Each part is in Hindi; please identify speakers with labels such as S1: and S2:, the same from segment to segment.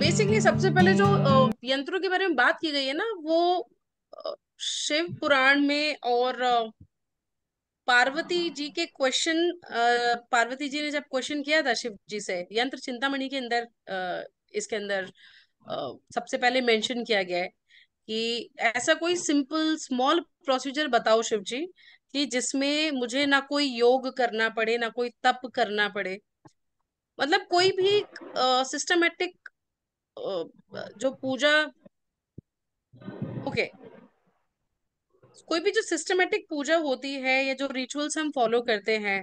S1: बेसिकली सबसे पहले जो यंत्रों के बारे में बात की गई है ना वो शिव पुराण में और पार्वती जी के क्वेश्चन पार्वती जी ने जब क्वेश्चन किया था शिव जी से यंत्र चिंतामणि के अंदर इसके अंदर सबसे पहले मेंशन किया गया है कि ऐसा कोई सिंपल स्मॉल प्रोसीजर बताओ शिव जी कि जिसमें मुझे ना कोई योग करना पड़े ना कोई तप करना पड़े मतलब कोई भी सिस्टमेटिक जो पूजा ओके okay. कोई भी जो सिस्टमेटिक पूजा होती है या जो रिचुअल्स हम फॉलो करते हैं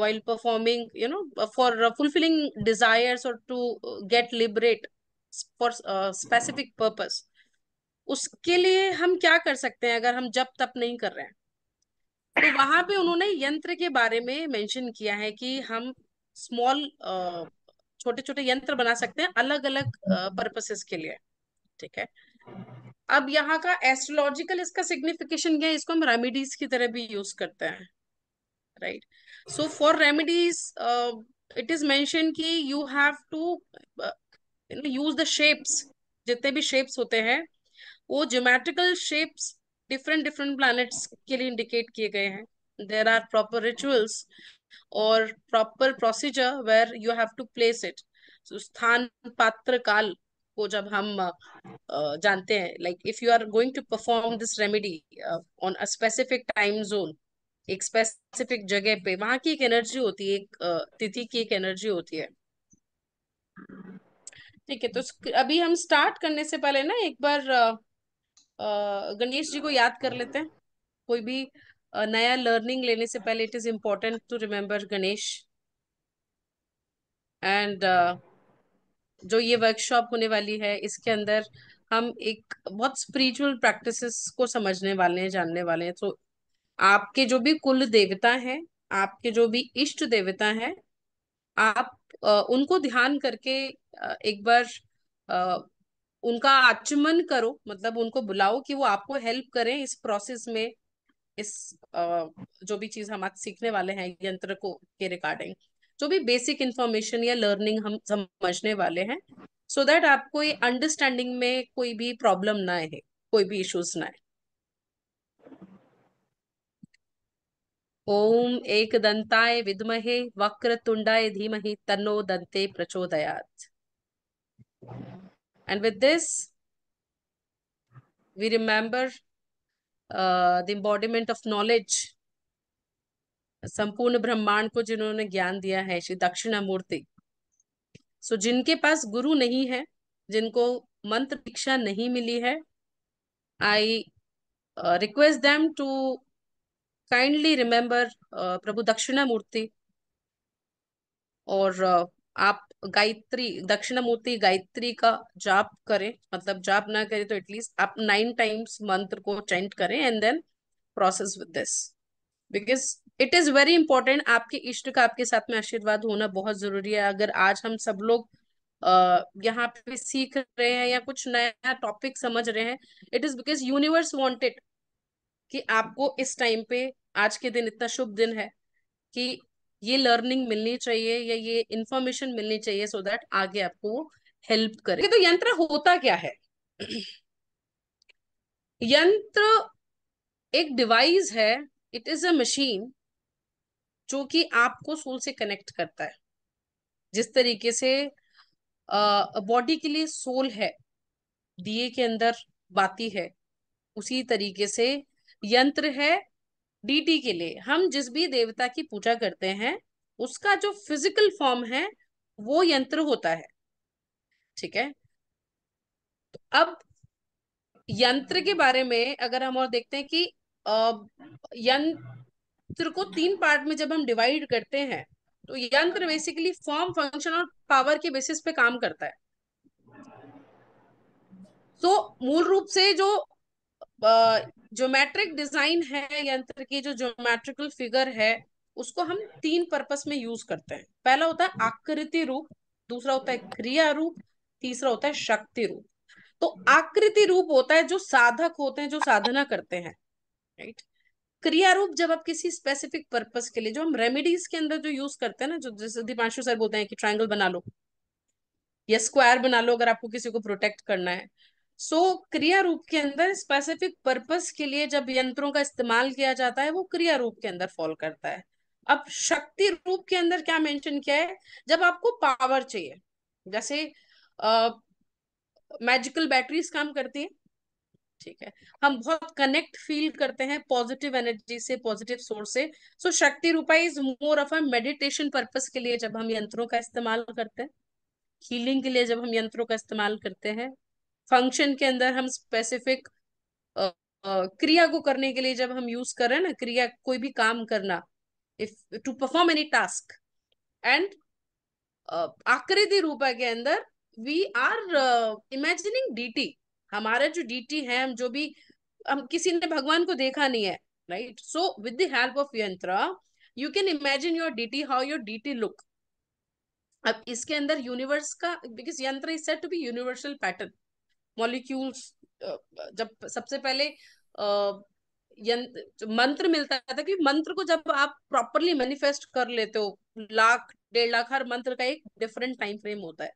S1: while performing you know for fulfilling desires और to get liberate for specific purpose उसके लिए हम क्या कर सकते हैं अगर हम जब तप नहीं कर रहे हैं तो वहां पे उन्होंने यंत्र के बारे में मेंशन किया है कि हम स्मॉल uh, छोटे छोटे यंत्र बना सकते हैं अलग अलग पर्पसेस के लिए ठीक है अब यहाँ का एस्ट्रोलॉजिकल इसका सिग्निफिकेशन क्या है इसको हम रेमिडीज की तरह भी यूज करते हैं right so for remedies it is mention कि you have to use the shapes जितने भी शेप्स होते हैं वो geometrical shapes different different planets के लिए इंडिकेट किए गए हैं देर आर प्रॉपर रिचुअल्स और proper procedure where you have to place it स्थान पात्र काल को जब हम uh, जानते हैं like if you are going to perform this remedy on a specific time zone एक स्पेसिफिक जगह पे वहां की एक एनर्जी होती है एक uh, तिथि की एक एनर्जी होती है ठीक है तो अभी हम स्टार्ट करने से पहले ना एक बार uh, गणेश जी को याद कर लेते हैं कोई भी नया लर्निंग लेने से पहले it is important to remember Ganesh and जो ये वर्कशॉप होने वाली है इसके अंदर हम एक बहुत स्पिरिचुअल प्रैक्टिस को समझने वाले हैं जानने वाले हैं तो आपके जो भी कुल देवता हैं आपके जो भी इष्ट देवता हैं आप उनको ध्यान करके एक बार उनका आचमन करो मतलब उनको बुलाओ कि वो आपको हेल्प करें इस प्रोसेस में इस जो भी चीज हम आज सीखने वाले हैं यंत्र को के रिगार्डिंग जो भी बेसिक इंफॉर्मेशन या लर्निंग हम समझने वाले हैं सो so दैट आपको ये अंडरस्टैंडिंग में कोई भी प्रॉब्लम ना आए कोई भी इश्यूज ना आए ओम एक दंताय विद्महे वक्र तुंडाय धीमहि तन्नो दंते प्रचोदयात and with this we remember the uh, the of knowledge संपूर्ण ब्रह्मांड को जिन्होंने ज्ञान दिया है श्री दक्षिणामूर्ति सो जिनके पास गुरु नहीं है जिनको मंत्र दीक्षा नहीं मिली है I request them to kindly remember Prabhu Dakshinamurthy और uh, आप गायत्री दक्षिणा मूर्ति गायत्री का जाप करें मतलब जाप ना करें तो एटलीस्ट आप नाइन टाइम्स मंत्र को चेंट करें and then process with this because it is very important आपके इष्ट का आपके साथ में आशीर्वाद होना बहुत जरूरी है अगर आज हम सब लोग अः यहाँ पे सीख रहे हैं या कुछ नया टॉपिक समझ रहे हैं it is because universe wanted कि आपको इस टाइम पे आज के दिन इतना शुभ दिन है कि ये लर्निंग मिलनी चाहिए या ये इंफॉर्मेशन मिलनी चाहिए सो so दैट आगे आपको हेल्प करे तो यंत्र होता क्या है यंत्र एक डिवाइस है इट इज अ मशीन जो कि आपको सोल से कनेक्ट करता है जिस तरीके से बॉडी के लिए सोल है दिए के अंदर बाती है उसी तरीके से यंत्र है डीटी के लिए हम जिस भी देवता की पूजा करते हैं उसका जो फिजिकल फॉर्म है वो यंत्र होता है ठीक है तो अब यंत्र के बारे में अगर हम और देखते हैं कि यंत्र को तीन पार्ट में जब हम डिवाइड करते हैं तो यंत्र बेसिकली फॉर्म फंक्शन और पावर के बेसिस पे काम करता है तो मूल रूप से जो ज्योमेट्रिक डिजाइन है यंत्र की जो ज्योमेट्रिकल फिगर है उसको हम तीन पर्पस में यूज करते हैं पहला होता है आकृति रूप दूसरा होता है क्रिया रूप तीसरा होता है शक्ति रूप तो आकृति रूप होता है जो साधक होते हैं जो साधना करते हैं राइट क्रिया रूप जब आप किसी स्पेसिफिक पर्पस के लिए जो हम रेमेडीज के अंदर जो यूज करते हैं ना जो जैसे दीपांशु सर बोलते हैं कि ट्राइंगल बना लो या स्क्वायर बना लो अगर आपको किसी को प्रोटेक्ट करना है सो so, क्रिया रूप के अंदर स्पेसिफिक पर्पस के लिए जब यंत्रों का इस्तेमाल किया जाता है वो क्रिया रूप के अंदर फॉल करता है अब शक्ति रूप के अंदर क्या मेंशन किया है जब आपको पावर चाहिए जैसे मैजिकल बैटरीज काम करती है ठीक है हम बहुत कनेक्ट फील करते हैं पॉजिटिव एनर्जी से पॉजिटिव सोर्स से so so, Shakti Rupa is more of a meditation purpose के लिए जब हम यंत्रों का इस्तेमाल करते हैं हीलिंग के लिए जब हम यंत्रों का इस्तेमाल करते हैं फंक्शन के अंदर हम स्पेसिफिक क्रिया को करने के लिए जब हम यूज कर रहे हैं ना क्रिया कोई भी काम करना if to perform any task and आकृति रूपा के अंदर वी आर इमेजिनिंग डीटी हमारा जो डीटी है हम जो भी हम किसी ने भगवान को देखा नहीं है right so with the help of yantra you can imagine your deity how your deity look अब इसके अंदर यूनिवर्स का because yantra is set to be universal pattern molecules uh, जब सबसे पहले uh, मंत्र मिलता है था कि मंत्र को जब आप प्रॉपरली मैनिफेस्ट कर लेते हो लाख डेढ़ लाख हर मंत्र का एक डिफरेंट टाइम फ्रेम होता है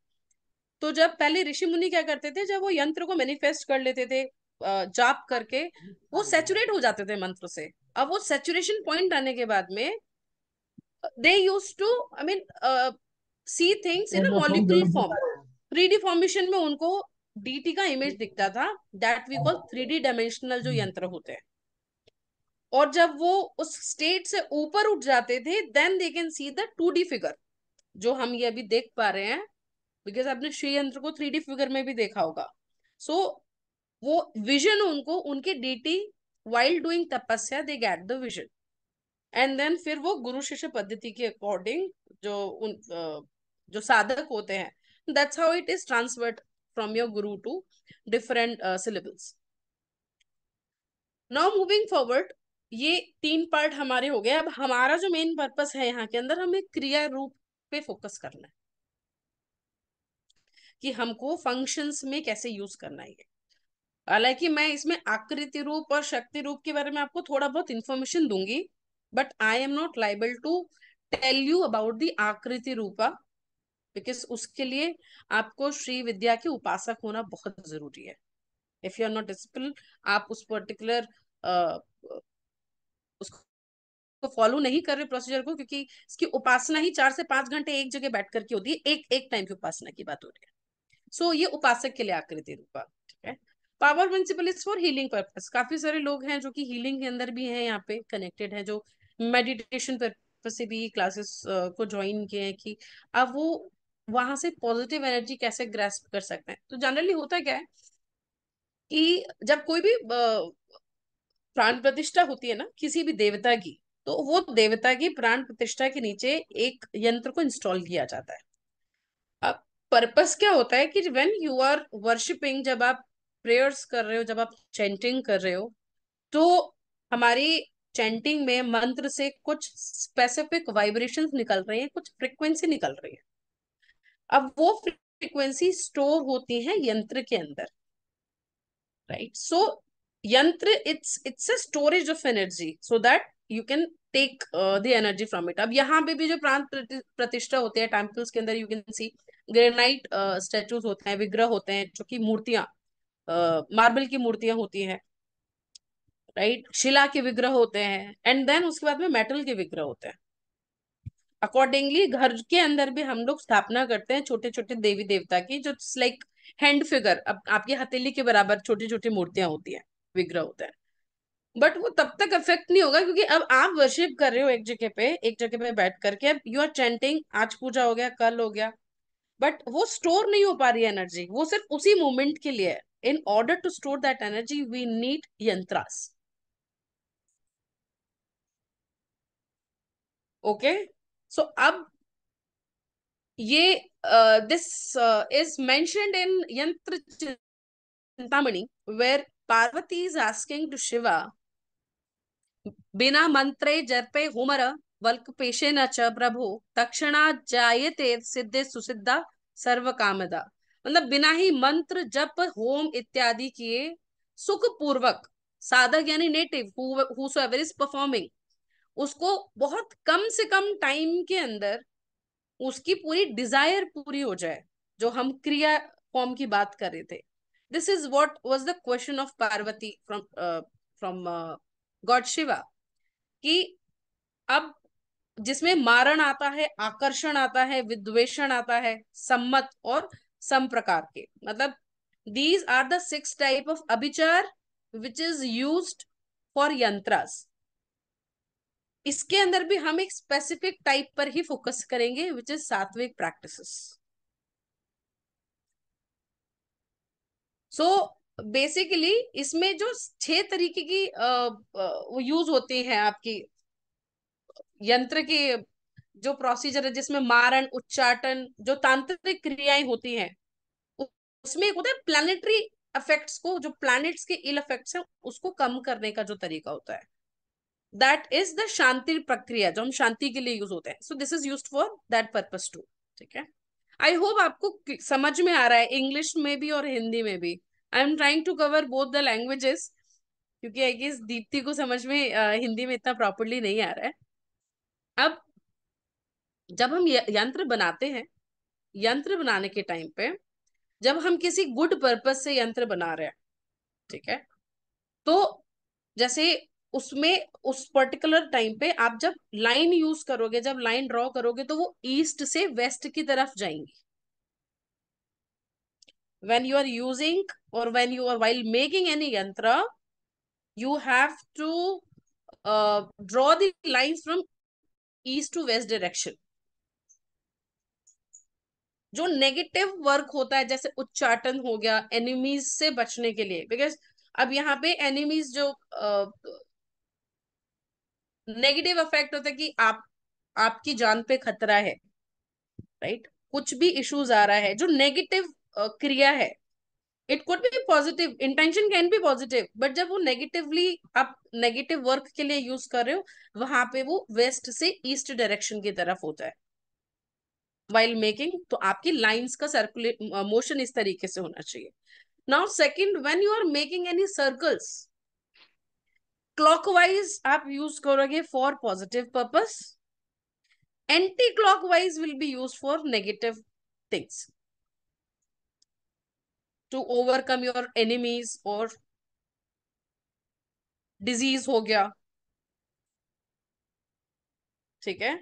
S1: तो जब पहले ऋषि मुनि क्या करते थे जब वो यंत्र को मैनिफेस्ट कर लेते थे uh, जाप करके वो सेचुरेट हो जाते थे मंत्र से अब वो सेचुरेशन पॉइंट आने के बाद में they use to I mean see things in molecule form three D formation में उनको डीटी का इमेज दिखता था that we call three D dimensional जो हम्म। यंत्र होते हैं और जब वो उस स्टेट से ऊपर उठ जाते थे then they can see the two D figure जो हम ये अभी देख पा रहे हैं बिकॉज आपने श्री यंत्र को थ्री डी फिगर में भी देखा होगा सो so, वो विजन उनको उनके DT while doing tapasya they get the vision and then फिर वो गुरु शिष्य पद्धति के अकॉर्डिंग जो उन जो साधक होते हैं that's how it is transferred from your guru to different uh, syllables. Now moving forward, ये तीन पार्ट हमारे हो गए अब हमारा जो मेन पर्पस है यहाँ के अंदर हमें क्रिया रूप पे फोकस करना है कि हमको फंक्शंस में कैसे यूज करना है हालांकि मैं इसमें आकृति रूप और शक्ति रूप के बारे में आपको थोड़ा बहुत इंफॉर्मेशन दूंगी but I am not liable to tell you about the Akriti Rupa because उसके लिए आपको श्री विद्या के उपासक होना बहुत जरूरी है if you are not discipline आप उस पर्टिकुलर उसको फॉलो नहीं कर रहे प्रोसीजर को क्योंकि इसकी उपासना ही चार से पांच घंटे एक जगह बैठ करके होती है एक एक टाइम की उपासना की बात हो रही है सो so, ये उपासक के लिए आकृति रूपा ठीक है power principle is for healing purpose काफी सारे लोग हैं जो कि हीलिंग के अंदर भी हैं यहाँ पे कनेक्टेड हैं जो मेडिटेशन पर्पज से भी क्लासेस को ज्वाइन किए हैं कि अब वो वहां से पॉजिटिव एनर्जी कैसे ग्रेस्प कर सकते हैं तो जनरली होता क्या है कि जब कोई भी प्राण प्रतिष्ठा होती है ना किसी भी देवता की तो वो देवता की प्राण प्रतिष्ठा के नीचे एक यंत्र को इंस्टॉल किया जाता है अब पर्पस क्या होता है कि व्हेन यू आर वर्शिपिंग जब आप प्रेयर्स कर रहे हो जब आप चैंटिंग कर रहे हो तो हमारी चैंटिंग में मंत्र से कुछ स्पेसिफिक वाइब्रेशंस निकल रहे हैं कुछ फ्रिक्वेंसी निकल रही है अब वो फ्रीक्वेंसी स्टोर होती है यंत्र के अंदर right so yantra it's it's a storage of energy so that you can take the energy from it अब यहाँ पे भी जो प्राण प्रतिष्ठा होती है टेम्पल्स के अंदर you can see granite statues होते हैं विग्रह होते हैं जो कि मूर्तियां मार्बल uh, की मूर्तियां होती हैं राइट right? शिला के विग्रह होते हैं एंड देन उसके बाद में मेटल के विग्रह होते हैं अकॉर्डिंगली घर के अंदर भी हम लोग स्थापना करते हैं छोटे छोटे देवी देवता की जो लाइक हैंड फिगर अब आपकी हथेली के बराबर छोटी छोटी मूर्तियां होती हैं विग्रह होते हैं बट वो तब तक अफेक्ट नहीं होगा क्योंकि अब आप वर्शिप कर रहे हो एक जगह पे एक जगह पे बैठ करके अब यू आर चैंटिंग आज पूजा हो गया कल हो गया बट वो स्टोर नहीं हो पा रही एनर्जी वो सिर्फ उसी मोमेंट के लिए है in order to store that energy we need yantras okay okay? So अब ये this is mentioned in Yantra Chintamani where Parvati is asking to Shiva बिना मंत्रे जर्पे होमर पेशे न च प्रभु तक्षणा जायते सिद्धे सुसिद्धा सर्व कामदा मतलब बिना ही मंत्र जप होम इत्यादि किए सुख पूर्वक साधक यानी native who who so ever is performing उसको बहुत कम से कम टाइम के अंदर उसकी पूरी डिजायर पूरी हो जाए जो हम क्रिया फॉर्म की बात कर रहे थे this is what was the question of Parvati from from God Shiva कि अब जिसमें मारण आता है आकर्षण आता है विद्वेषण आता है सम्मत और सम प्रकार के मतलब these are the six type of abhichar which is use for yantras इसके अंदर भी हम एक स्पेसिफिक टाइप पर ही फोकस करेंगे which is sattvic practices so basically इसमें जो छह तरीके की यूज होती है आपकी यंत्र के जो प्रोसीजर है जिसमें मारण उच्चाटन जो तांत्रिक क्रियाएं होती हैं उसमें एक होता है प्लानिटरी इफेक्ट्स को जो प्लैनेट्स के इल इफेक्ट्स हैं उसको कम करने का जो तरीका होता है दैट इज द शांति प्रक्रिया जो हम शांति के लिए यूज होते हैं so this is use for that purpose too ठीक है आई होप आपको समझ में आ रहा है इंग्लिश में भी और हिंदी में भी I am trying to cover both the languages क्योंकि आई गेस दीप्ति को समझ में आ, हिंदी में इतना प्रॉपरली नहीं आ रहा है अब जब हम यंत्र बनाते हैं यंत्र बनाने के टाइम पे जब हम किसी गुड पर्पज से यंत्र बना रहे हैं ठीक है तो जैसे उसमें उस पर्टिकुलर टाइम पे आप जब लाइन यूज करोगे जब लाइन ड्रॉ करोगे तो वो ईस्ट से वेस्ट की तरफ जाएंगी वेन यू आर यूजिंग और when you are while making any yantra you have to draw the the from east to west direction जो नेगेटिव वर्क होता है जैसे उच्चाटन हो गया एनिमीज से बचने के लिए बिकॉज अब यहाँ पे एनिमीज जो uh, नेगेटिव इफेक्ट होता है कि आप आपकी जान पे खतरा है राइट right? कुछ भी इश्यूज आ रहा है जो नेगेटिव क्रिया है it could be positive intention can be positive but जब वो नेगेटिवली आप नेगेटिव वर्क के लिए यूज कर रहे हो वहां पे वो वेस्ट से ईस्ट डायरेक्शन की तरफ होता है वाइल मेकिंग तो आपकी लाइन्स का सर्कुलेट मोशन इस तरीके से होना चाहिए now second when you are making any circles clockwise आप यूज करोगे for positive purpose anti clockwise will be use for negative things to overcome your enemies और डिजीज हो गया ठीक है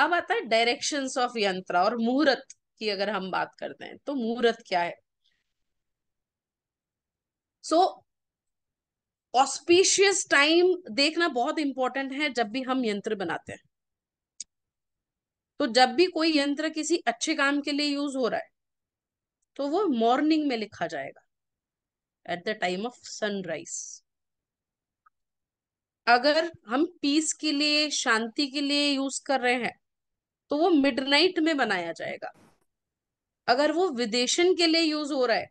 S1: अब आता है डायरेक्शंस ऑफ यंत्र और मुहूर्त की अगर हम बात करते हैं तो मुहूर्त क्या है सो ऑस्पिशियस टाइम देखना बहुत इंपॉर्टेंट है जब भी हम यंत्र बनाते हैं तो जब भी कोई यंत्र किसी अच्छे काम के लिए यूज हो रहा है तो वो मॉर्निंग में लिखा जाएगा at the time of sunrise अगर हम पीस के लिए शांति के लिए यूज कर रहे हैं तो वो मिडनाइट में बनाया जाएगा अगर वो विदेशन के लिए यूज हो रहा है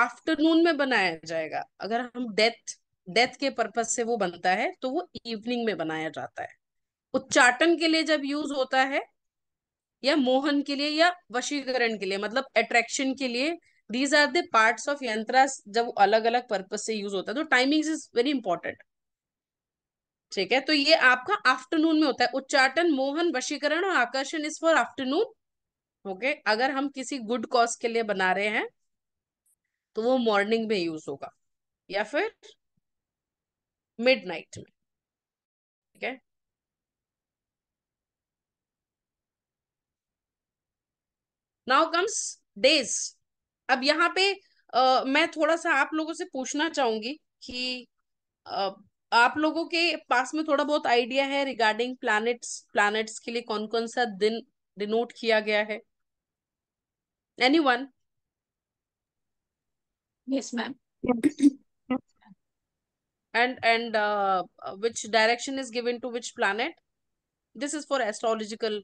S1: आफ्टरनून में बनाया जाएगा अगर हम डेथ डेथ के पर्पज से वो बनता है तो वो इवनिंग में बनाया जाता है उच्चाटन के लिए जब यूज होता है या मोहन के लिए या वशीकरण के लिए मतलब अट्रैक्शन के लिए these are the parts of yantra जब अलग अलग पर्पज से यूज होता है तो टाइमिंग इज वेरी इंपॉर्टेंट ठीक है तो ये आपका आफ्टरनून में होता है उच्चाटन मोहन वशीकरण और आकर्षण इज फॉर आफ्टरनून ओके अगर हम किसी गुड कॉज के लिए बना रहे हैं तो वो मॉर्निंग में यूज होगा या फिर मिड नाइट में ठीक है नाउ कम्स डेज अब यहाँ पे आ, मैं थोड़ा सा आप लोगों से पूछना चाहूंगी कि आप लोगों के पास में थोड़ा बहुत आइडिया है रिगार्डिंग प्लैनेट्स प्लैनेट्स के लिए कौन कौन सा दिन डिनोट किया गया है any one yes ma'am yes. and and uh, which direction is given to which planet this is for astrological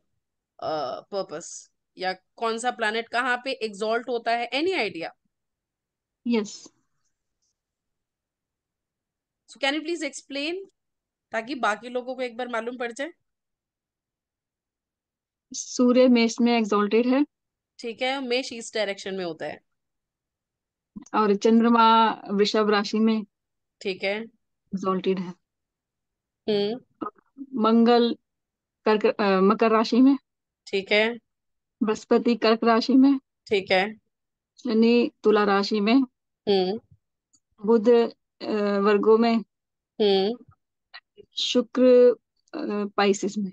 S1: uh, purpose या कौन सा planet कहाँ पे exalt होता है any idea yes so can you please explain ताकि बाकी लोगों को एक बार मालूम पड़ जाए सूर्य मेष में एक्सोल्टेड है ठीक है मेष ईस्ट डायरेक्शन में होता है और चंद्रमा वृषभ राशि में ठीक है एग्जॉल्टेड है हम्म। मंगल कर्क मकर राशि में ठीक है बृहस्पति कर्क राशि में ठीक है शनि तुला राशि में हम्म। बुध वर्गो में हम्म। शुक्र पाइसिस में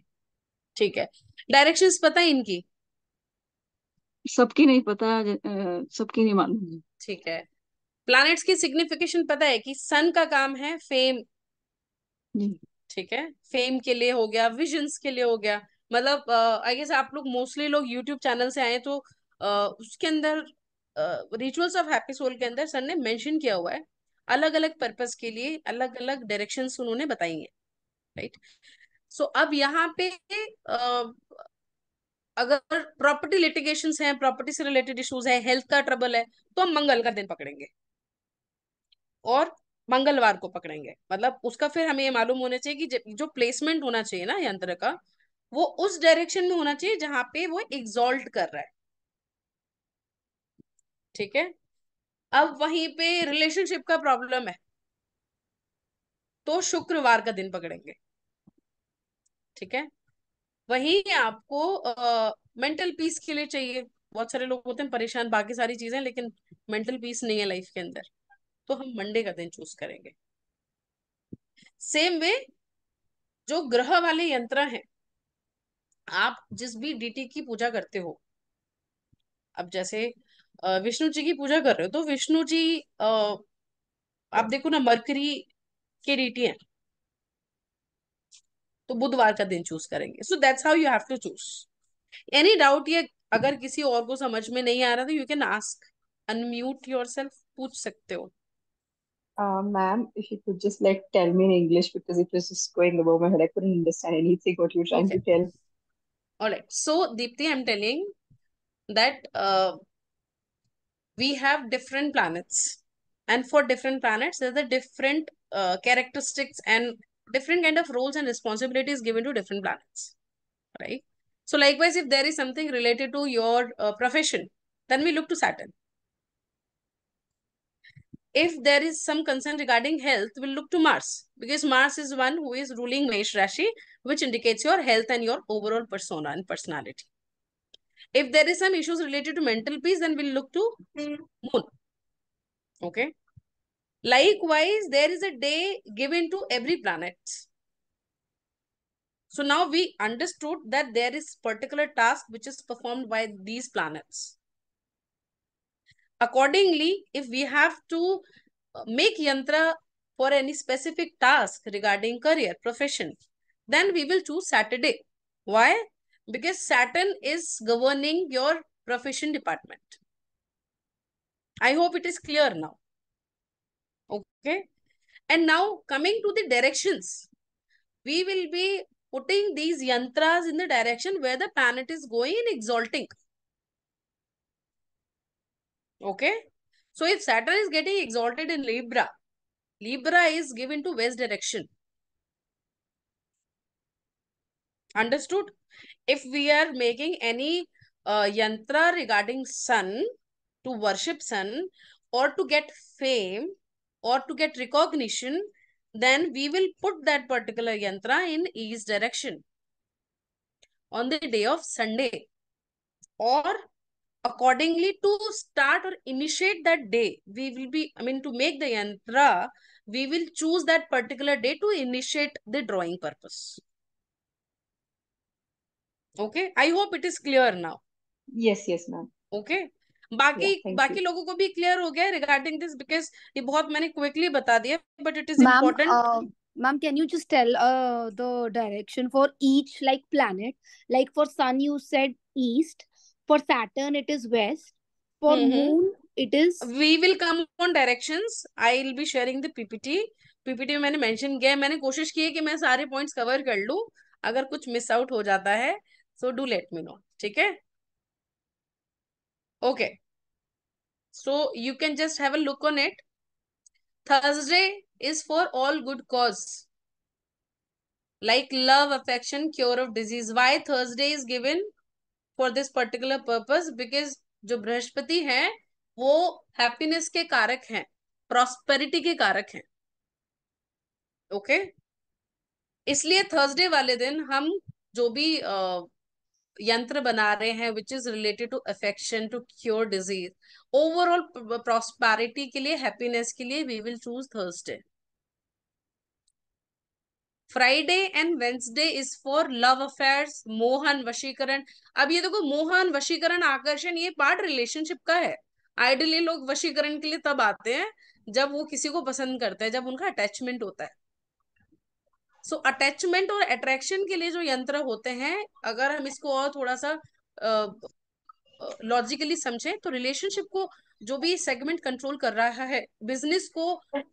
S1: ठीक है डायरेक्शंस पता है इनकी सबकी नहीं पता सबकी नहीं मालूम है ठीक है प्लैनेट्स की सिग्निफिकेशन पता है कि सन का काम है फेम ठीक है फेम के लिए हो गया विजन के लिए हो गया मतलब आई गेस आप लोग मोस्टली लोग यूट्यूब चैनल से आए तो uh, उसके अंदर रिचुअल्स ऑफ हैप्पी सोल के अंदर सर ने मेंशन किया हुआ है अलग अलग पर्पस के लिए अलग अलग डायरेक्शन उन्होंने बताई है राइट right? सो so, अब यहाँ पे uh, अगर प्रॉपर्टी लिटिगेशन है प्रॉपर्टी से रिलेटेड इश्यूज है हेल्थ का ट्रबल है तो हम मंगल का दिन पकड़ेंगे और मंगलवार को पकड़ेंगे मतलब उसका फिर हमें ये मालूम होना चाहिए कि जो प्लेसमेंट होना चाहिए ना यंत्र का वो उस डायरेक्शन में होना चाहिए जहां पे वो एग्जॉल्ट कर रहा है ठीक है अब वहीं पे रिलेशनशिप का प्रॉब्लम है तो शुक्रवार का दिन पकड़ेंगे ठीक है वही आपको आ, मेंटल पीस के लिए चाहिए बहुत सारे लोग होते हैं परेशान बाकी सारी चीजें लेकिन मेंटल पीस नहीं है लाइफ के अंदर तो हम मंडे का दिन चूज करेंगे सेम वे जो ग्रह वाले यंत्र हैं आप जिस भी डीटी की पूजा करते हो अब जैसे विष्णु जी की पूजा कर रहे हो तो विष्णु जी आप देखो ना मरकरी के डीटी हैं तो बुधवार का दिन चूज करेंगे so that's how you have to choose any doubt ये अगर किसी और को समझ में नहीं आ रहा तो you can ask unmute yourself पूछ सकते हो
S2: Uh, ma'am, if you could just like tell me in English because it was just going above my head. I couldn't understand anything what you were trying okay. to tell.
S1: All right. So, Deepti, I'm telling that uh, we have different planets and for different planets there's the different uh, characteristics and different kind of roles and responsibilities given to different planets, right? So likewise, if there is something related to your uh, profession, then we look to Saturn. If there is some concern regarding health, we'll look to Mars because Mars is one who is ruling Mesh Rashi, which indicates your health and your overall persona and personality. If there is some issues related to mental peace, then we'll look to hmm. Moon. Okay. Likewise, there is a day given to every planet. So now we understood that there is particular task which is performed by these planets. Accordingly, if we have to uh, make Yantra for any specific task regarding career, profession, then we will choose Saturday. Why? Because Saturn is governing your profession department. I hope it is clear now. Okay. And now coming to the directions, we will be putting these yantras in the direction where the planet is going and exalting. Okay. So if Saturn is getting exalted in Libra, Libra is given to west direction. Understood? If we are making any uh, yantra regarding sun, to worship sun or to get fame, or to get recognition, then we will put that particular yantra in east direction on the day of Sunday or accordingly to start or initiate that day we will be i mean to make the yantra we will choose that particular day to initiate the drawing purpose okay i hope it is clear now yes yes ma'am okay बाकी yeah, बाकी लोगों को भी क्लियर हो गया रिगार्डिंग दिस बिकॉज ये बहुत मैंने क्विकली बता दिया but it is important
S3: ma'am can you just tell the direction for each like planet like for sun you said east for Saturn it is west for moon it is we will come
S1: on directions I will be sharing the PPT PPT में मैंने मेंशन किया है मैंने कोशिश की है कि मैं सारे पॉइंट्स कवर कर लूं अगर कुछ मिस आउट हो जाता है so do let me know ठीक है Okay. So you can just have a look on it. Thursday is for all good cause. Like love, affection, cure of disease. Why Thursday is given for this particular purpose? Because जो बृहस्पति हैं वो हैप्पीनेस के कारक हैं प्रॉस्पेरिटी के कारक हैं ओके okay? इसलिए थर्सडे वाले दिन हम जो भी यंत्र बना रहे हैं which is related to affection to cure disease overall prosperity के लिए हैप्पीनेस के लिए we will choose Thursday Friday and Wednesday is for love affairs मोहन वशीकरण अब ये देखो मोहन वशीकरण आकर्षण ये पार्ट रिलेशनशिप का है आइडियली लोग वशीकरण के लिए तब आते हैं जब वो किसी को पसंद करते हैं जब उनका अटैचमेंट होता है सो अटैचमेंट और अट्रैक्शन के लिए जो यंत्र होते हैं अगर हम इसको और थोड़ा सा लॉजिकली समझें तो रिलेशनशिप को जो भी सेगमेंट कंट्रोल कर रहा है बिजनेस को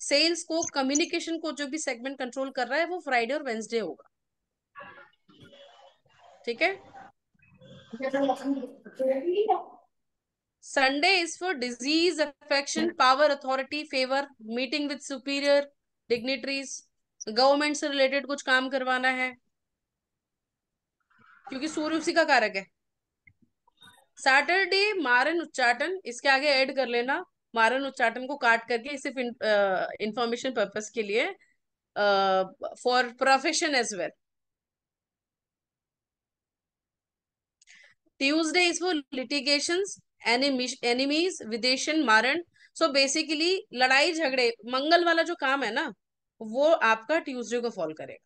S1: सेल्स को कम्युनिकेशन को जो भी सेगमेंट कंट्रोल कर रहा है वो फ्राइडे और वेंसडे होगा ठीक है Sunday is for disease affection power authority favour meeting with superior dignitaries government से रिलेटेड कुछ काम करवाना है क्योंकि सूर्य उसी का कारक है सैटरडे मारन उच्चाटन इसके आगे ऐड कर लेना मारन उच्चाटन को काट करके सिर्फ इंफॉर्मेशन पर्पस के लिए for profession as well Tuesday is for litigation enemies विदेशन मारन सो बेसिकली लड़ाई झगड़े मंगल वाला जो काम है ना वो आपका ट्यूसडे को फॉल करेगा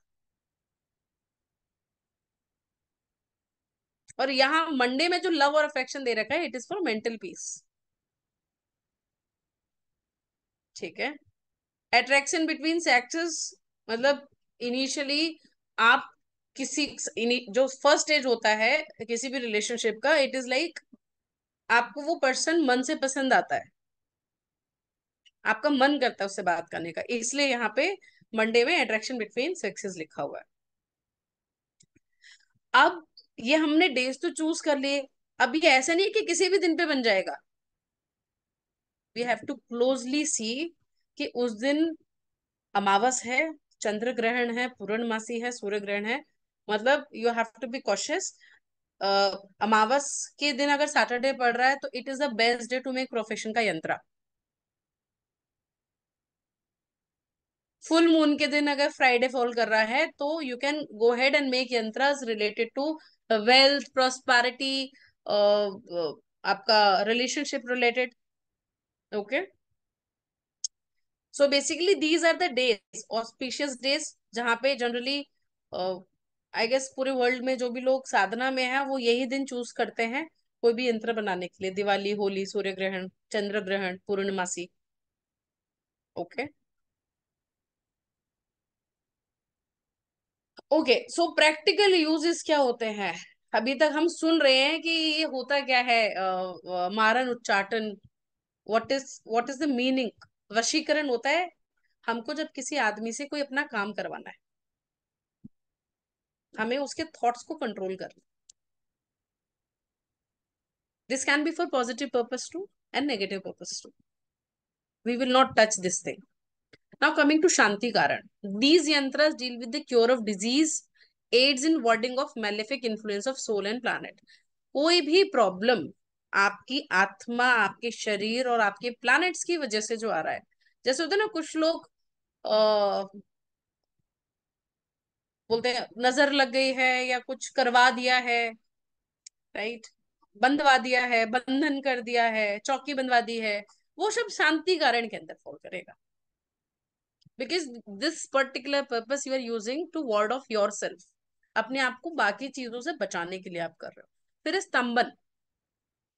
S1: और यहाँ मंडे में जो लव और अफेक्शन दे रखा है it is for mental peace ठीक है अट्रैक्शन बिटवीन सेक्सेस मतलब इनिशियली आप किसी जो फर्स्ट स्टेज होता है किसी भी रिलेशनशिप का इट इज लाइक आपको वो पर्सन मन से पसंद आता है आपका मन करता है उससे बात करने का इसलिए यहाँ पे मंडे में अट्रैक्शन बिटवीन सेक्सेस लिखा हुआ है अब ये हमने डेज तो चूज कर लिए अब ये ऐसा नहीं है कि किसी भी दिन पे बन जाएगा we have to closely see कि उस दिन अमावस है चंद्र ग्रहण है पूर्णमासी है सूर्य ग्रहण है मतलब you have to be cautious अमावस के दिन अगर सैटरडे पड़ रहा है तो it is the best day to make profession का यंत्र फुल मून के दिन अगर फ्राइडे फॉल कर रहा है तो you can go head and make yantras related to wealth prosperity आपका relationship related okay so basically these are the days auspicious days जहाँ पे जनरली आई गेस पूरे वर्ल्ड में जो भी लोग साधना में है वो यही दिन चूज करते हैं कोई भी यंत्र बनाने के लिए दिवाली होली सूर्य ग्रहण चंद्र ग्रहण पूर्णमासी okay okay? Okay so practical uses क्या होते हैं अभी तक हम सुन रहे हैं कि ये होता क्या है uh, मारन उच्चाटन what is what is the meaning वशीकरण होता है हमको जब किसी आदमी से कोई अपना काम करवाना है हमें उसके थॉट्स को कंट्रोल करना this can be for positive purpose too and negative purpose too we will not touch this thing now coming to shanti karan these yantra deal with the cure of disease, aids in warding off malefic influence of soul and planet. कोई भी प्रॉब्लम आपकी आत्मा आपके शरीर और आपके प्लैनेट्स की वजह से जो आ रहा है जैसे होता है ना कुछ लोग आ, बोलते हैं नजर लग गई है या कुछ करवा दिया है राइट बंधवा दिया है बंधन कर दिया है चौकी बंधवा दी है वो सब शांति कारण के अंदर फॉल करेगा because this particular purpose you are using to ward off your self अपने आप को बाकी चीजों से बचाने के लिए आप कर रहे हो फिर स्तंभन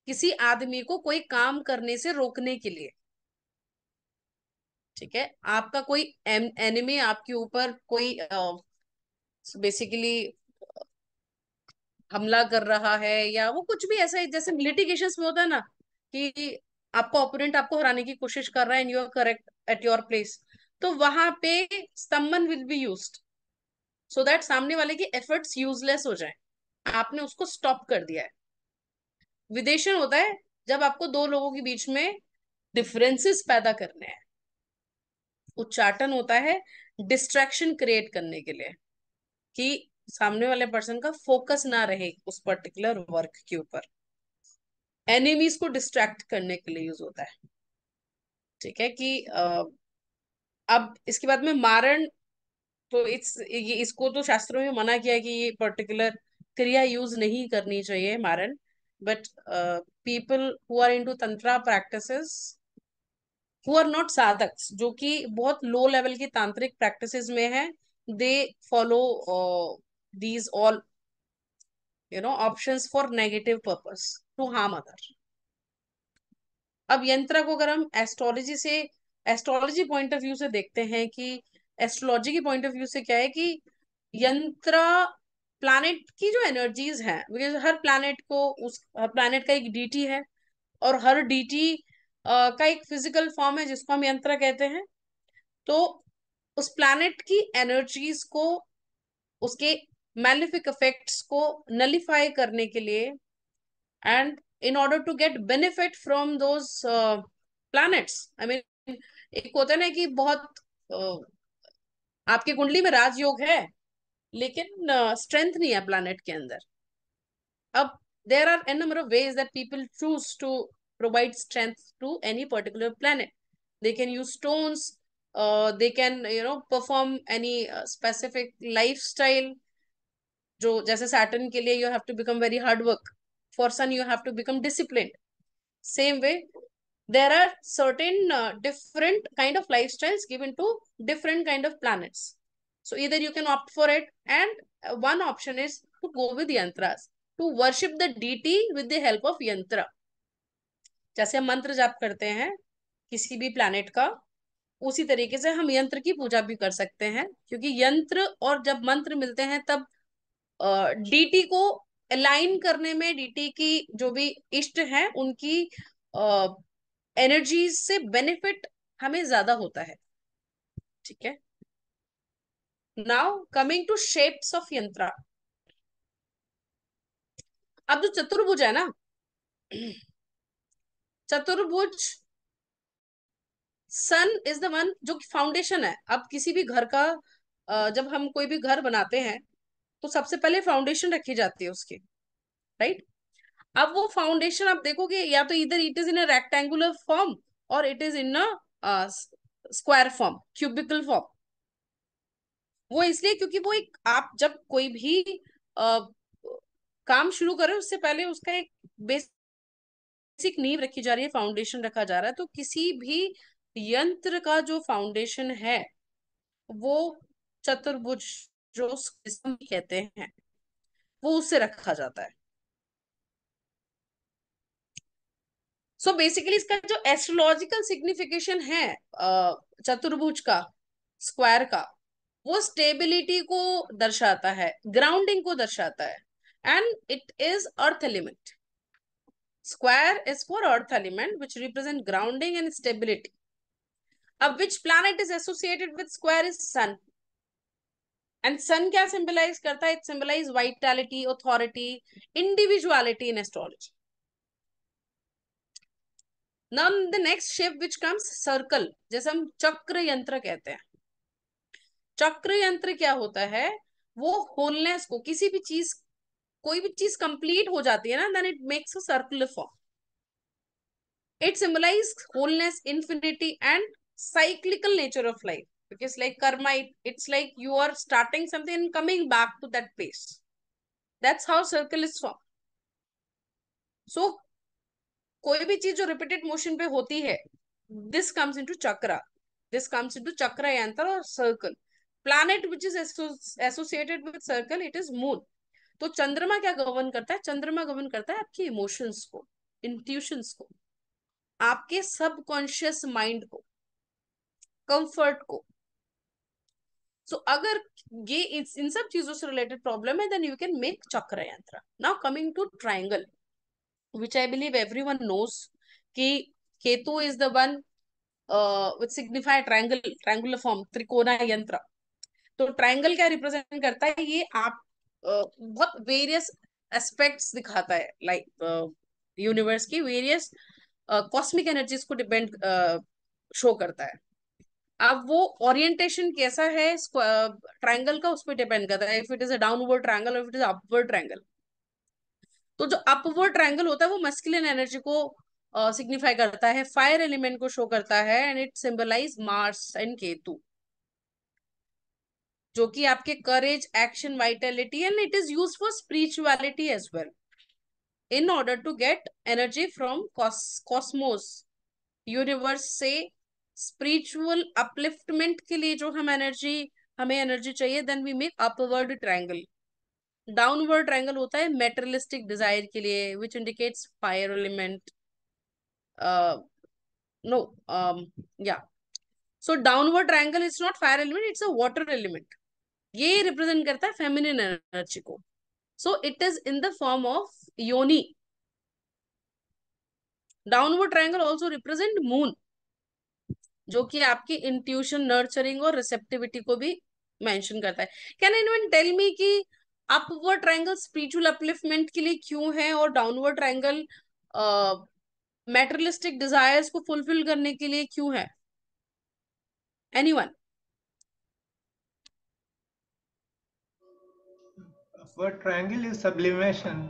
S1: किसी आदमी को कोई काम करने से रोकने के लिए ठीक है आपका कोई एन, एनिमी आपके ऊपर कोई बेसिकली uh, हमला कर रहा है या वो कुछ भी ऐसा है जैसे लिटिगेशन में होता है ना कि आपका ओपोनेंट आपको हराने की कोशिश कर रहा है and you are correct at your place तो वहां पे समन will be use so that सामने वाले के एफर्ट्स यूजलेस हो जाए आपने उसको स्टॉप कर दिया है विदेशन होता है जब आपको दो लोगों के बीच में डिफरेंसेस पैदा करने हैं उच्चाटन होता है डिस्ट्रैक्शन क्रिएट करने के लिए कि सामने वाले पर्सन का फोकस ना रहे उस पर्टिकुलर वर्क के ऊपर एनिमीज को डिस्ट्रैक्ट करने के लिए यूज होता है ठीक है कि आ, अब इसके बाद में मारण तो इस ये इसको तो शास्त्रों में मना किया कि ये पर्टिकुलर क्रिया यूज नहीं करनी चाहिए मारण but people who are into tantra practices who are not not जो कि बहुत लो लेवल की तांत्रिक प्रैक्टिसेस में है they follow these all you know options for negative purpose to harm other अब यंत्र को अगर हम एस्ट्रोलॉजी से एस्ट्रोलॉजी पॉइंट ऑफ व्यू से देखते हैं कि एस्ट्रोलॉजी की पॉइंट ऑफ व्यू से क्या है कि यंत्र प्लानिट की जो एनर्जीज है बिकॉज हर प्लानट को उस हर प्लानट का एक डीटी है और हर डीटी का एक फिजिकल फॉर्म है जिसको हम यंत्र कहते हैं तो उस प्लानिट की एनर्जीज को उसके मैलिफिक इफेक्ट्स को नलीफाई करने के लिए and in order to get benefit from those planets I mean एक होता है ना कि बहुत आपके कुंडली में राजयोग है लेकिन स्ट्रेंथ नहीं है प्लानट के अंदर अब there are a number of ways that people choose to provide strength to any particular planet they can use stone they can you know perform any specific life style जो जैसे सैटर्न के लिए you have to become very hard work for sun you have to become discipline same way there are certain uh, different kind of lifestyles given to different kind of planets. So either you can opt for it and one option is to go with yantras, to worship the deity with the help of yantra. जैसे हम मंत्र जाप करते हैं किसी भी प्लानट का उसी तरीके से हम यंत्र की पूजा भी कर सकते हैं क्योंकि यंत्र और जब मंत्र मिलते हैं तब डीटी को अलाइन करने में डीटी की जो भी इष्ट है उनकी एनर्जीज से बेनिफिट हमें ज्यादा होता है ठीक है now coming to shapes of yantra अब जो चतुर्भुज है ना चतुर्भुज सन इज द वन जो कि फाउंडेशन है अब किसी भी घर का जब हम कोई भी घर बनाते हैं तो सबसे पहले फाउंडेशन रखी जाती है उसकी राइट अब वो फाउंडेशन आप देखोगे या तो इधर it is in a rectangular form और it is in square form cubical form वो इसलिए क्योंकि वो एक आप जब कोई भी आ, काम शुरू करें उससे पहले उसका एक बेसिक नींव रखी जा रही है फाउंडेशन रखा जा रहा है तो किसी भी यंत्र का जो फाउंडेशन है वो चतुर्भुज जो कहते हैं वो उससे रखा जाता है सो so बेसिकली इसका जो एस्ट्रोलॉजिकल सिग्निफिकेशन है चतुर्भुज का स्क्वायर का वो स्टेबिलिटी को दर्शाता है ग्राउंडिंग को दर्शाता है and it is earth element square is for earth element which represent grounding and stability अब which plan is associated with square is sun and sun क्या सिंबलाइज करता है it symbolize vitality authority individuality in astrology नम the next shape which comes circle जैसे हम चक्र यंत्र कहते हैं चक्र यंत्र क्या होता है वो होलनेस को किसी भी चीज कोई भी चीज कंप्लीट हो जाती है ना then it makes a circular form it symbolize wholeness infinity and cyclical nature of life because like karma it it's like you are starting something and coming back to that place that's how circle is form so कोई भी चीज जो रिपीटेड मोशन पे होती है this comes into chakra this comes into chakra yantra और circle planet which is associated with circle it is moon तो चंद्रमा क्या गवर्न करता है चंद्रमा गवर्न करता है आपकी इमोशंस को इंट्यूशंस को आपके सबकॉन्शियस माइंड को कंफर्ट को सो so, अगर ये इन सब चीजों से रिलेटेड प्रॉब्लम है then you can make chakra yantra now coming to triangle which I believe everyone knows, ki Ketu is the one uh, which signify triangle, triangular form, Trikona Yantra. So तो triangle क्या represent करता है ये आप uh, बहुत वेरियस एस्पेक्ट्स दिखाता है लाइक यूनिवर्स uh, की वेरियस कॉस्मिक एनर्जीज को uh, show करता है अब वो ओरिएंटेशन कैसा है ट्रायंगल का उस पर डिपेंड करता है if it is a downward triangle और if it is upward triangle तो जो अपवर्ड ट्रायंगल होता है वो मस्किलन एनर्जी को सिग्निफाई uh, करता है फायर एलिमेंट को शो करता है and it symbolize Mars and Ketu जो कि आपके courage action vitality and it is use for spirituality as well in order to get energy from cosmos universe से स्पिरिचुअल अपलिफ्टमेंट के लिए जो हम एनर्जी हमें एनर्जी चाहिए then we make upward triangle downward triangle होता है मेटरलिस्टिक डिजायर के लिए which indicates fire element no या so downward triangle is not fire element it's a water element ये रिप्रेजेंट करता है फेमिनिन एनर्जी को so it is in the form of yoni downward triangle also represent moon जो कि आपकी इंट्यूशन नर्चरिंग और रिसेप्टिविटी को भी मेंशन करता है कैन एनीवन टेल मी कि अपवर्ड ट्राइंगल स्पिरिचुअल अपलिफ्टमेंट के लिए क्यों है और डाउनवर्ड ट्राइंगल मेटरलिस्टिक डिजायर्स को फुलफिल करने के लिए क्यों है any
S2: one upward triangle is sublimation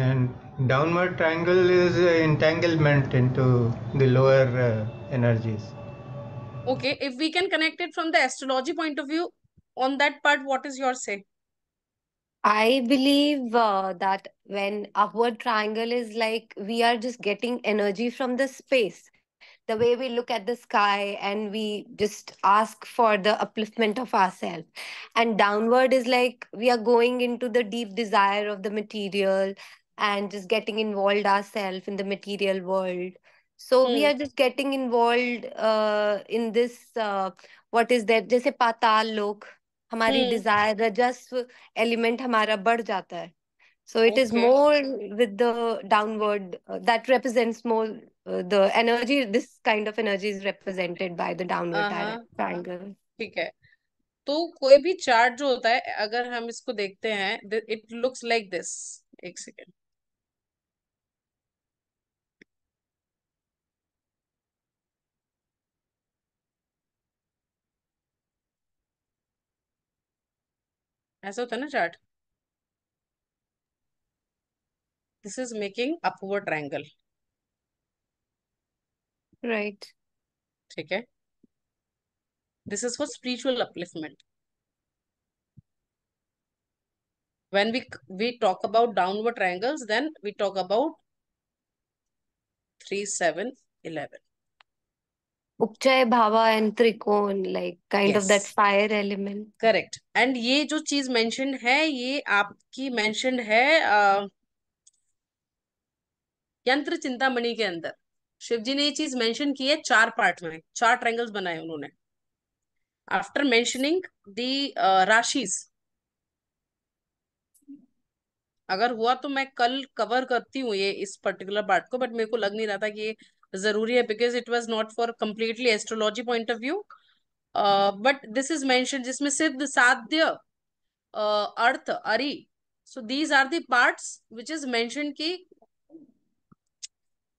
S2: and downward triangle is entanglement into the
S3: lower energies
S1: okay if we can connect it from the astrology point of view on that part what is your say
S3: I believe uh, that when upward triangle is like we are just getting energy from the space, the way we look at the sky and we just ask for the upliftment of ourselves. And downward is like we are going into the deep desire of the material and just getting involved ourselves in the material world. So we hmm. are just getting involved uh, in this, uh, what is that, just a patal lok, हमारी डिजायर हम्म। रजस्व एलिमेंट हमारा बढ़ जाता है so it is more with the downward that represents more the energy this kind of energy is represented by the downward triangle
S1: ठीक है तो कोई भी चार्ट जो होता है अगर हम इसको देखते हैं इट लुक्स लाइक दिस एक सेकेंड ऐसा होता है ना chart this is making upward triangle right ठीक है this is for spiritual upliftment when we we talk about downward triangles then we talk about 3 7 11
S3: upachaya bhava and trikona like kind of that fire element correct
S1: एंड ये जो चीज मेंशन है ये आपकी मेंशन है आ, यंत्र चिंतामणि के अंदर शिवजी ने ये चीज मेंशन की है चार पार्ट में चार ट्रायंगल्स बनाए उन्होंने आफ्टर मेंशनिंग दी राशिज अगर हुआ तो मैं कल कवर करती हूँ ये इस पर्टिकुलर पार्ट को बट मेरे को लग नहीं रहा था कि ये जरूरी है because it was not for completely astrology point of view but this is mention जिसमें सिद्ध साध्य uh, अर्थ अरि सो दीज आर दार्ट विच इज मेंशन की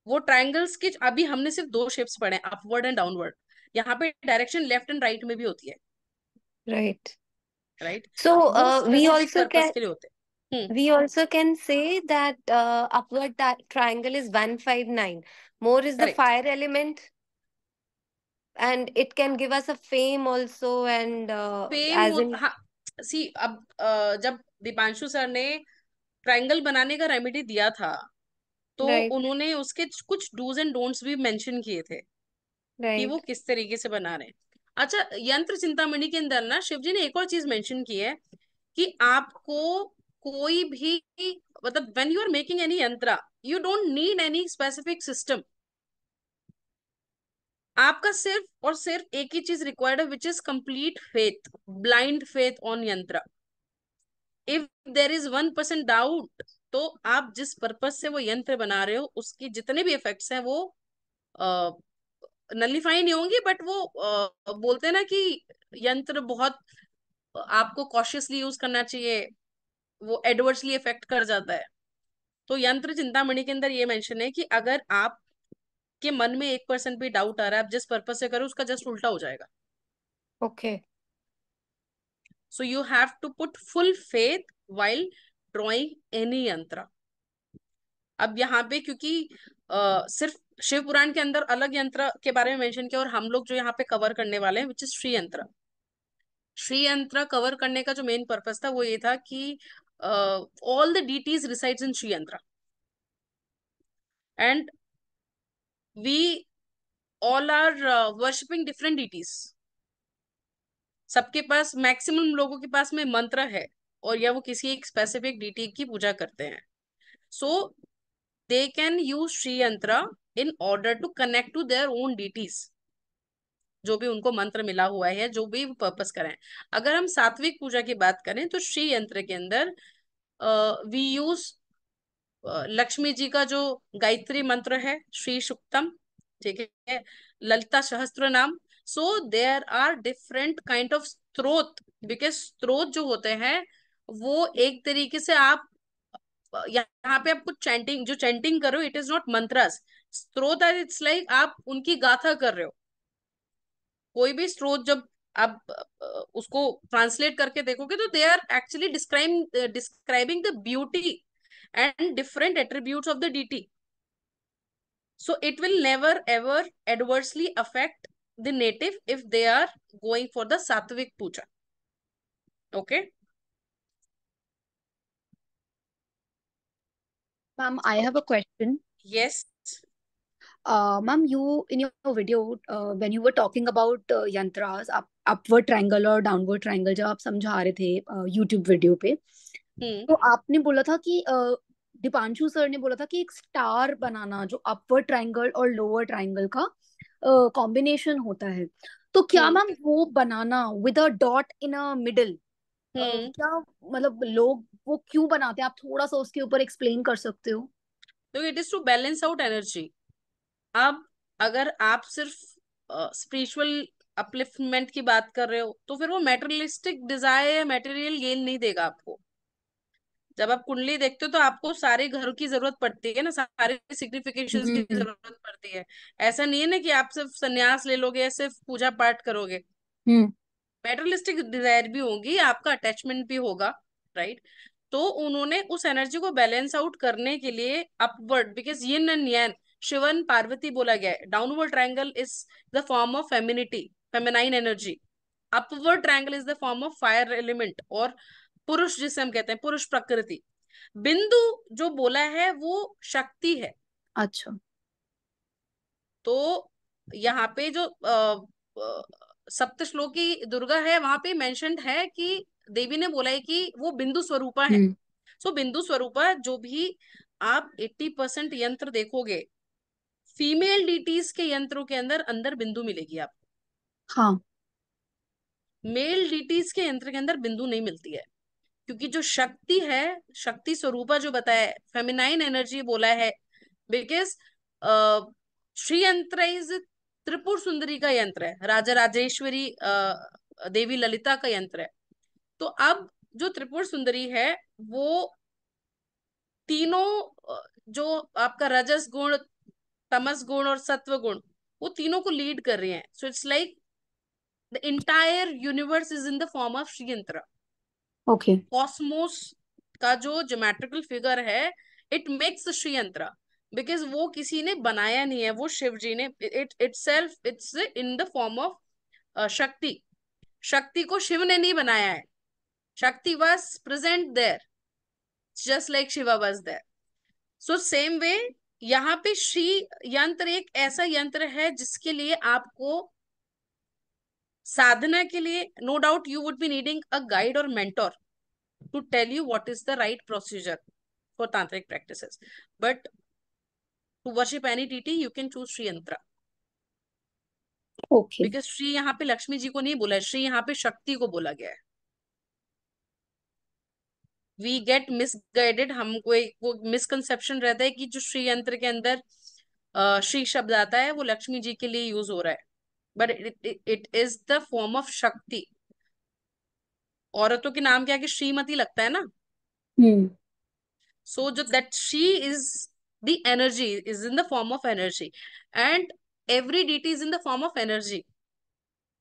S1: वो ट्राइंगल्स के अभी हमने सिर्फ दो शेप्स पढ़े अपवर्ड एंड डाउनवर्ड यहाँ पे डायरेक्शन लेफ्ट एंड राइट में भी होती है
S3: right right so we also can के लिए होते हैं hmm. We also can say that uh, upward triangle is 159, More is Correct. the fire element, and it can give us a fame also. And uh, fame as in... हाँ, see अब uh, जब दीपांशु सर ने ट्रायंगल
S1: बनाने का रेमेडी दिया था तो right. उन्होंने उसके कुछ डूज एंड डोंट्स भी मेंशन किए थे right. कि वो किस तरीके से बना रहे हैं अच्छा यंत्र चिंतामणि के अंदर ना शिवजी ने एक और चीज मेंशन की है कि आपको कोई भी मतलब when you are making any yantra you don't need any specific system आपका सिर्फ और सिर्फ एक ही चीज रिक्वायर्ड है which is complete faith blind faith on yantra if there is one percent doubt तो आप जिस पर्पज से वो यंत्र बना रहे हो उसकी जितने भी इफेक्ट्स हैं वो नलीफाई नहीं होंगी बट वो आ, बोलते हैं ना कि यंत्र बहुत आपको कॉशियसली यूज करना चाहिए वो एडवर्सली इफेक्ट कर जाता है तो यंत्र चिंतामणि के अंदर ये मेंशन है कि अगर आप के मन में एक परसेंट भी डाउट आ रहा है आप जिस पर्पज से करो उसका जस्ट उल्टा हो जाएगा okay so you have to put full faith while drawing any yantra अब यहाँ पे क्योंकि आ, सिर्फ शिव पुराण के अंदर अलग यंत्र के बारे में मेंशन किया और हम लोग जो यहाँ पे कवर करने वाले हैं विच इज श्री यंत्र श्री यंत्र कवर करने का जो मेन पर्पज था वो ये था कि uh, all the deities resides in Sri Yantra. And we all are uh, worshipping different deities. सबके पास मैक्सिमम लोगों के पास में मंत्र है और या वो किसी एक स्पेसिफिक डीटी की पूजा करते हैं so they can use Shri yantra in order to connect to their own deities जो भी उनको मंत्र मिला हुआ है जो भी पर्पस करें अगर हम सात्विक पूजा की बात करें तो श्री यंत्र के अंदर वी यूज लक्ष्मी जी का जो गायत्री मंत्र है श्री सुक्तम ठीक है Lalita Sahasranama so there are different kind of stotra because stotra जो होते हैं वो एक तरीके से आप यहाँ पे आप कुछ चैंटिंग जो चैंटिंग करो इट इज नॉट मंत्रस स्त्रोत इट्स लाइक आप उनकी गाथा कर रहे हो कोई भी स्रोत जब आप उसको ट्रांसलेट करके देखोगे तो they are actually describe describing the beauty and different attribute of the deity so it will never ever adversely affect the native if they are going for the sattvic puja okay
S3: ma'am i have a question yes ma'am you in your video video you were talking about yantras upward triangle और डाउनवर्ड ट्रायंगल जब आप समझा रहे थे uh, वीडियो पे हम्म। तो आपने बोला था कि uh, दीपांशु सर ने बोला था कि एक स्टार बनाना जो अपवर्ड ट्रायंगल और लोअर ट्रायंगल का कॉम्बिनेशन uh, होता है तो क्या मैम हम्म। वो बनाना with a dot in a middle क्या मतलब लोग वो क्यों बनाते हैं आप थोड़ा सा उसके ऊपर एक्सप्लेन कर सकते हो
S1: तो it is to balance out energy अब अगर आप सिर्फ स्पिरिचुअल अपलिफ्टमेंट की बात कर रहे हो तो फिर वो मेटरलिस्टिक डिजायर या मेटेरियल गेन नहीं देगा आपको जब आप कुंडली देखते हो तो आपको सारे घर की जरूरत पड़ती है ना सारे सिग्निफिकेशन की हम्म। जरूरत पड़ती है ऐसा नहीं है ना कि आप सिर्फ संन्यास ले लोगे या सिर्फ पूजा पाठ करोगे मेटरलिस्टिक हम्म। डिजायर भी होगी आपका अटैचमेंट भी होगा राइट तो उन्होंने उस एनर्जी को बैलेंस आउट करने के लिए अपवर्ड बिकॉज यिन एंड शिवन पार्वती बोला गया है downward triangle is the form of femininity feminine energy upward triangle is the form of fire element और पुरुष जिसे हम कहते हैं पुरुष प्रकृति बिंदु जो बोला है वो शक्ति है अच्छा तो यहाँ पे जो सप्तश्लोकी दुर्गा है वहां पे मेंशन्ड है कि देवी ने बोला है कि वो बिंदु स्वरूपा है सो हम्म। so, बिंदु स्वरूपा जो भी आप 80 परसेंट यंत्र देखोगे फीमेल डीटीज के यंत्रों के अंदर अंदर बिंदु मिलेगी आपको हाँ मेल डीटीज के यंत्र के अंदर बिंदु नहीं मिलती है क्योंकि जो शक्ति है शक्ति स्वरूप जो बताया फेमिनाइन एनर्जी बोला है बिकॉज श्री यंत्र इज त्रिपुर सुंदरी का यंत्र है राजा राजेश्वरी देवी ललिता का यंत्र है तो अब जो त्रिपुर सुंदरी है वो तीनों जो आपका रजस गुण तमस गुण और सत्व गुण वो तीनों को लीड कर रहे हैं so it's like the entire universe is in the form of Shri yantra okay cosmos का जो ज्योमेट्रिकल फिगर है it makes Shri yantra because वो किसी ने बनाया नहीं है वो शिव जी ने it itself it's in the form of Shakti Shakti को शिव ने नहीं बनाया है Shakti was present there just like Shiva was there so same way यहाँ पे श्री यंत्र एक ऐसा यंत्र है जिसके लिए आपको साधना के लिए no doubt you would be needing a guide और mentor to tell you what is the right procedure for tantric practices but to worship any deity you can choose Shri yantra because Shri यहाँ पे लक्ष्मी जी को नहीं बोला है श्री यहाँ पे शक्ति को बोला गया है वी गेट मिसगाइडेड हमको एक वो मिसकनसेप्शन रहता है कि जो श्री यंत्र के अंदर श्री शब्द आता है वो लक्ष्मी जी के लिए यूज हो रहा है but it is the form of Shakti औरतों के नाम क्या कि श्रीमती लगता है ना सो हम्म। जो that she is the energy is in the form of energy and every deity is in the form of energy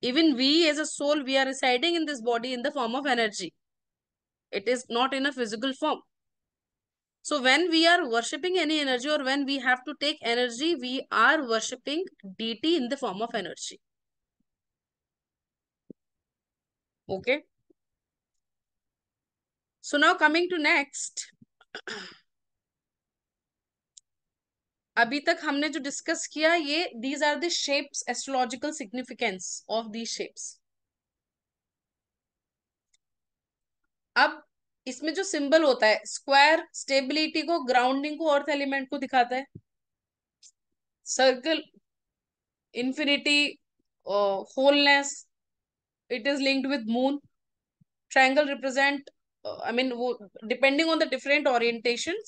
S1: even we as a soul we are residing in this body in the form of energy It is not in a physical form. So when we are worshipping any energy or when we have to take energy, we are worshipping deity in the form of energy. Okay. So now coming to next. अभी तक हमने जो डिस्कस किया ये these are the shapes astrological significance of these shapes अब इसमें जो सिंबल होता है स्क्वायर स्टेबिलिटी को ग्राउंडिंग को अर्थ एलिमेंट को दिखाता है circle infinity wholeness it is linked with moon triangle represent I mean वो depending on the different orientation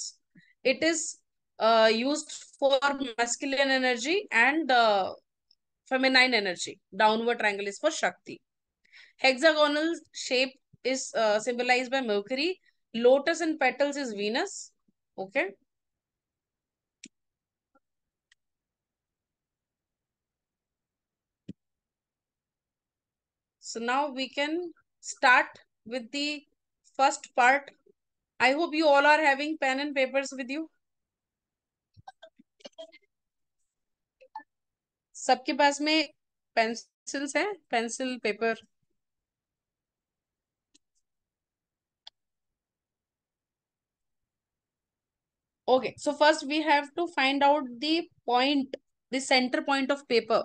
S1: it is use for masculine energy and feminine energy downward triangle is for Shakti hexagonal shape is uh, symbolized by Mercury. Lotus and petals is Venus. Okay. So now we can start with the first part. I hope you all are having pen and papers with you. सबके पास में पेंसिल्स हैं pencil paper Okay, so first we have to find out the point, the center point of paper.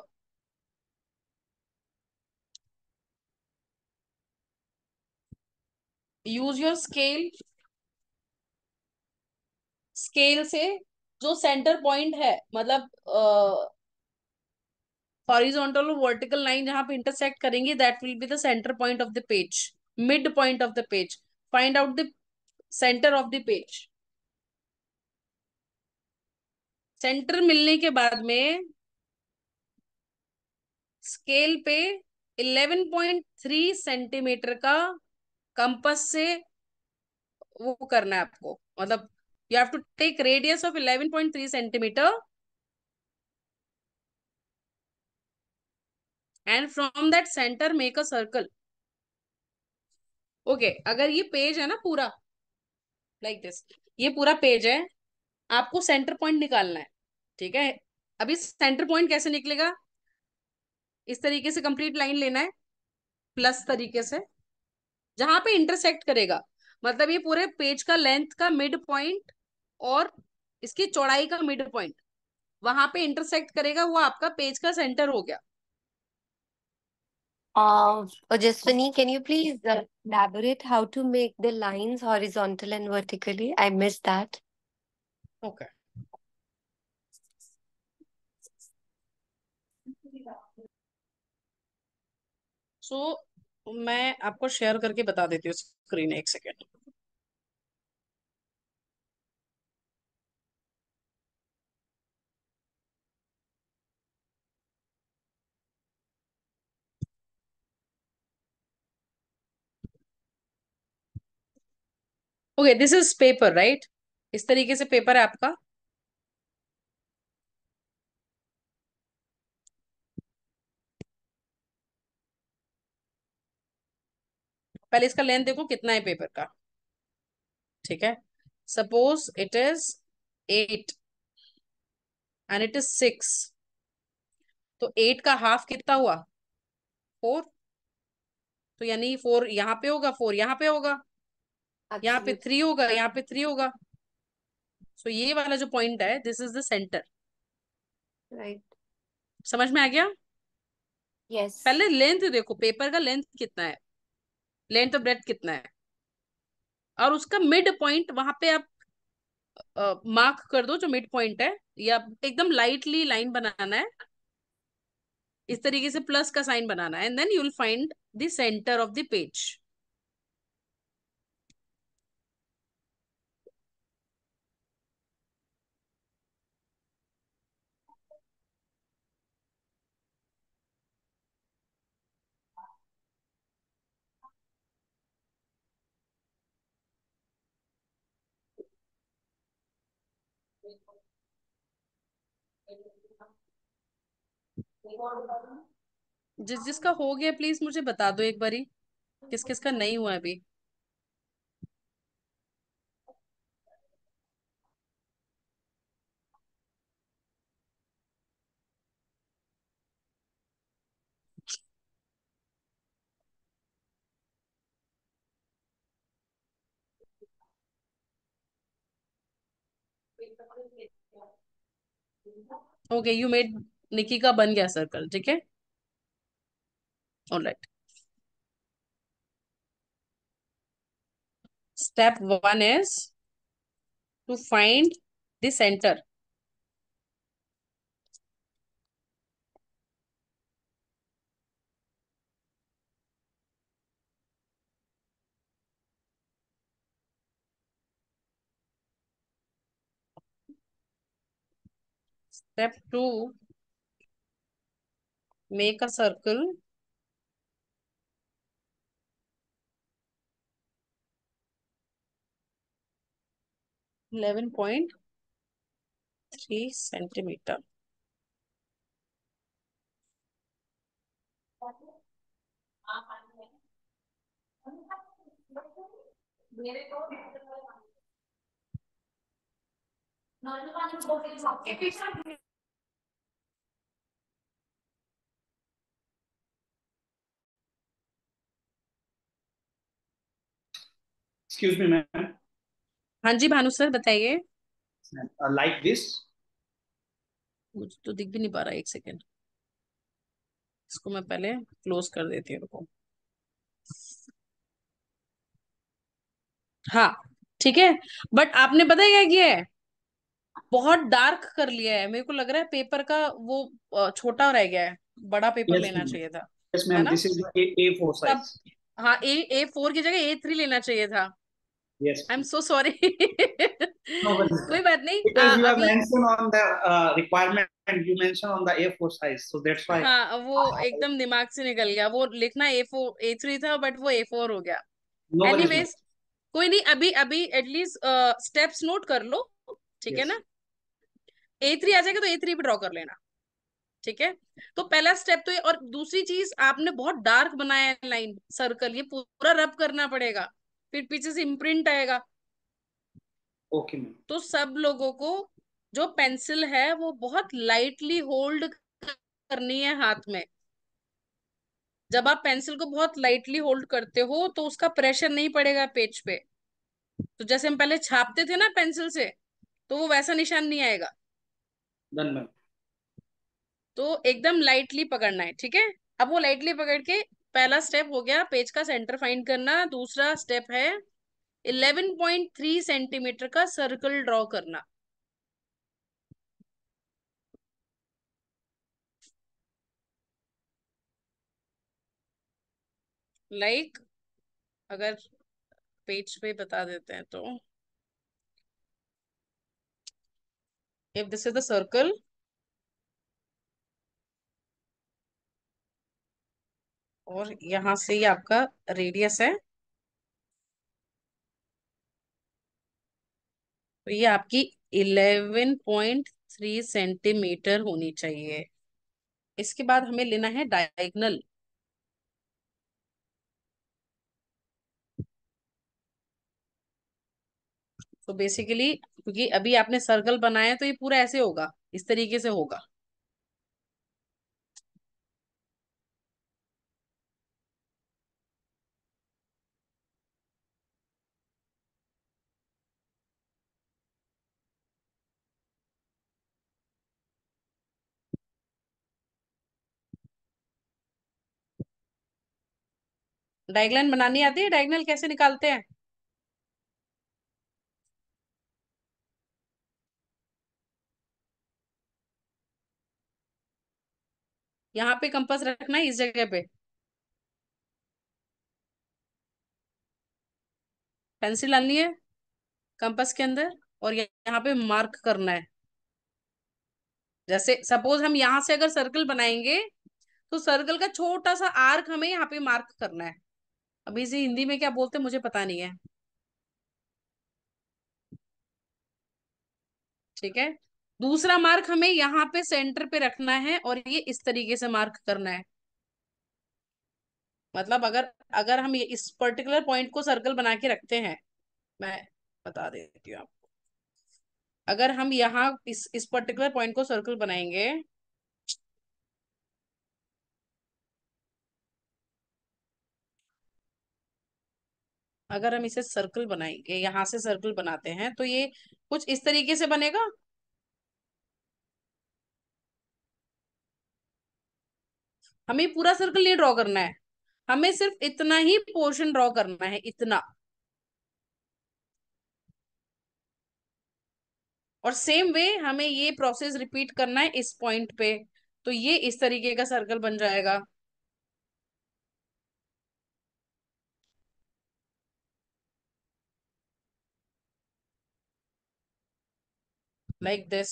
S1: Use your scale. Scale से जो सेंटर पॉइंट है मतलब हॉरिजॉन्टल uh, और वर्टिकल लाइन जहां पे इंटरसेक्ट करेंगे that will be the centre point of the page mid point of the page find out the centre of the page centre मिलने के बाद में स्केल पे 11.3 सेंटीमीटर का कंपस से वो करना है आपको मतलब you have to take radius of 11.3 centimetre and from that centre make a circle okay अगर ये पेज है ना पूरा लाइक like दिस ये पूरा पेज है आपको सेंटर पॉइंट निकालना है ठीक है अभी सेंटर पॉइंट कैसे निकलेगा इस तरीके से कंप्लीट लाइन लेना है प्लस तरीके से जहां पे इंटरसेक्ट करेगा मतलब ये पूरे पेज का लेंथ का मिड पॉइंट और इसकी चौड़ाई का मिड पॉइंट वहां पे इंटरसेक्ट करेगा वो आपका पेज का
S3: सेंटर हो गया Uh, Ojaswini, oh, can you please uh, elaborate how to make the lines horizontal and vertically? I missed that.
S1: Okay. So so, मैं आपको शेयर करके बता देती हूँ स्क्रीन एक second okay this is paper right इस तरीके से पेपर है आपका पहले इसका लेंथ देखो कितना है पेपर का ठीक है suppose it is eight and it is six तो एट का हाफ कितना हुआ फोर तो यानी फोर यहाँ पे होगा फोर यहाँ पे होगा यहाँ पे थ्री होगा यहाँ पे थ्री होगा सो so, ये वाला जो पॉइंट है this is the centre right समझ में आ गया यस yes. पहले लेंथ देखो पेपर का लेंथ कितना है लेंथ ऑफ ब्रेथ कितना है और उसका मिड पॉइंट वहां पे आप मार्क uh, कर दो जो मिड पॉइंट है या एकदम लाइटली लाइन बनाना है इस तरीके से प्लस का साइन बनाना है and then you will find the centre of the page जिस जिसका हो गया प्लीज मुझे बता दो एक बारी किस किस का नहीं हुआ अभी ओके यू मेड निकी का बन गया सर्कल ठीक है alright step one is to find the centre step make a circle eleven point
S2: three centimeter. मेरे एक्सक्यूज मी मैम
S1: हाँ जी भानु सर बताइए
S2: लाइक uh, दिस
S1: मुझे तो दिख भी नहीं पा रहा एक सेकेंड इसको मैं पहले क्लोज कर देती हूँ हाँ ठीक है बट आपने पता क्या किया है बहुत डार्क कर लिया है मेरे को लग रहा है पेपर का वो uh, छोटा रह गया है बड़ा पेपर yes, हाँ, लेना चाहिए था yes, है ना? A,
S2: A4 size. तब,
S1: हाँ ए ए फोर की जगह ए थ्री लेना चाहिए था yes i'm so sorry
S2: कोई
S1: बात नहीं you have mentioned
S2: on the uh, requirement and you mentioned on the a4 size so that's why
S1: हाँ, वो हाँ। एकदम दिमाग से निकल गया वो लिखना a4 a3 था बट वो a4 हो गया एनीवेज कोई नहीं अभी अभी एटलीस्ट स्टेप्स नोट कर लो ठीक है yes. ना ए थ्री आ जाएगा तो ए थ्री भी ड्रॉ कर लेना ठीक है तो पहला स्टेप तो ये और दूसरी चीज आपने बहुत डार्क बनाया है लाइन सर्कल ये पूरा रब करना पड़ेगा फिर पीछे से इम्प्रिंट आएगा ओके okay, तो सब लोगों को जो पेंसिल है वो बहुत लाइटली होल्ड करनी है हाथ में जब आप पेंसिल को बहुत लाइटली होल्ड करते हो तो उसका प्रेशर नहीं पड़ेगा पेज पे तो जैसे हम पहले छापते थे ना पेंसिल से तो वो वैसा निशान नहीं
S2: आएगा
S1: तो एकदम लाइटली पकड़ना है ठीक है अब वो लाइटली पकड़ के पहला स्टेप हो गया पेज का सेंटर फाइंड करना दूसरा स्टेप है 11.3 सेंटीमीटर का सर्कल ड्रॉ करना लाइक like, अगर पेज पे बता देते हैं तो if this is the circle और यहां से ही आपका रेडियस है तो ये आपकी इलेवन पॉइंट थ्री सेंटीमीटर होनी चाहिए इसके बाद हमें लेना है डायगनल तो बेसिकली क्योंकि अभी आपने सर्कल बनाया तो ये पूरा ऐसे होगा इस तरीके से होगा डायगनल बनानी आती है डायगनल कैसे निकालते हैं यहाँ पे कंपास रखना है इस जगह पे पेंसिल डालनी है कंपास के अंदर और यहाँ पे मार्क करना है जैसे सपोज हम यहां से अगर सर्कल बनाएंगे तो सर्कल का छोटा सा आर्क हमें यहाँ पे मार्क करना है अभी जी हिंदी में क्या बोलते हैं मुझे पता नहीं है ठीक है दूसरा मार्क हमें यहाँ पे सेंटर पे रखना है और ये इस तरीके से मार्क करना है मतलब अगर अगर हम ये इस पर्टिकुलर पॉइंट को सर्कल बना के रखते हैं मैं बता देती हूँ आपको अगर हम यहाँ इस इस पर्टिकुलर पॉइंट को सर्कल बनाएंगे अगर हम इसे सर्कल बनाएंगे यहां से सर्कल बनाते हैं तो ये कुछ इस तरीके से बनेगा हमें पूरा सर्कल नहीं ड्रॉ करना है हमें सिर्फ इतना ही पोर्शन ड्रॉ करना है इतना और सेम वे हमें ये प्रोसेस रिपीट करना है इस पॉइंट पे तो ये इस तरीके का सर्कल बन जाएगा लाइक दिस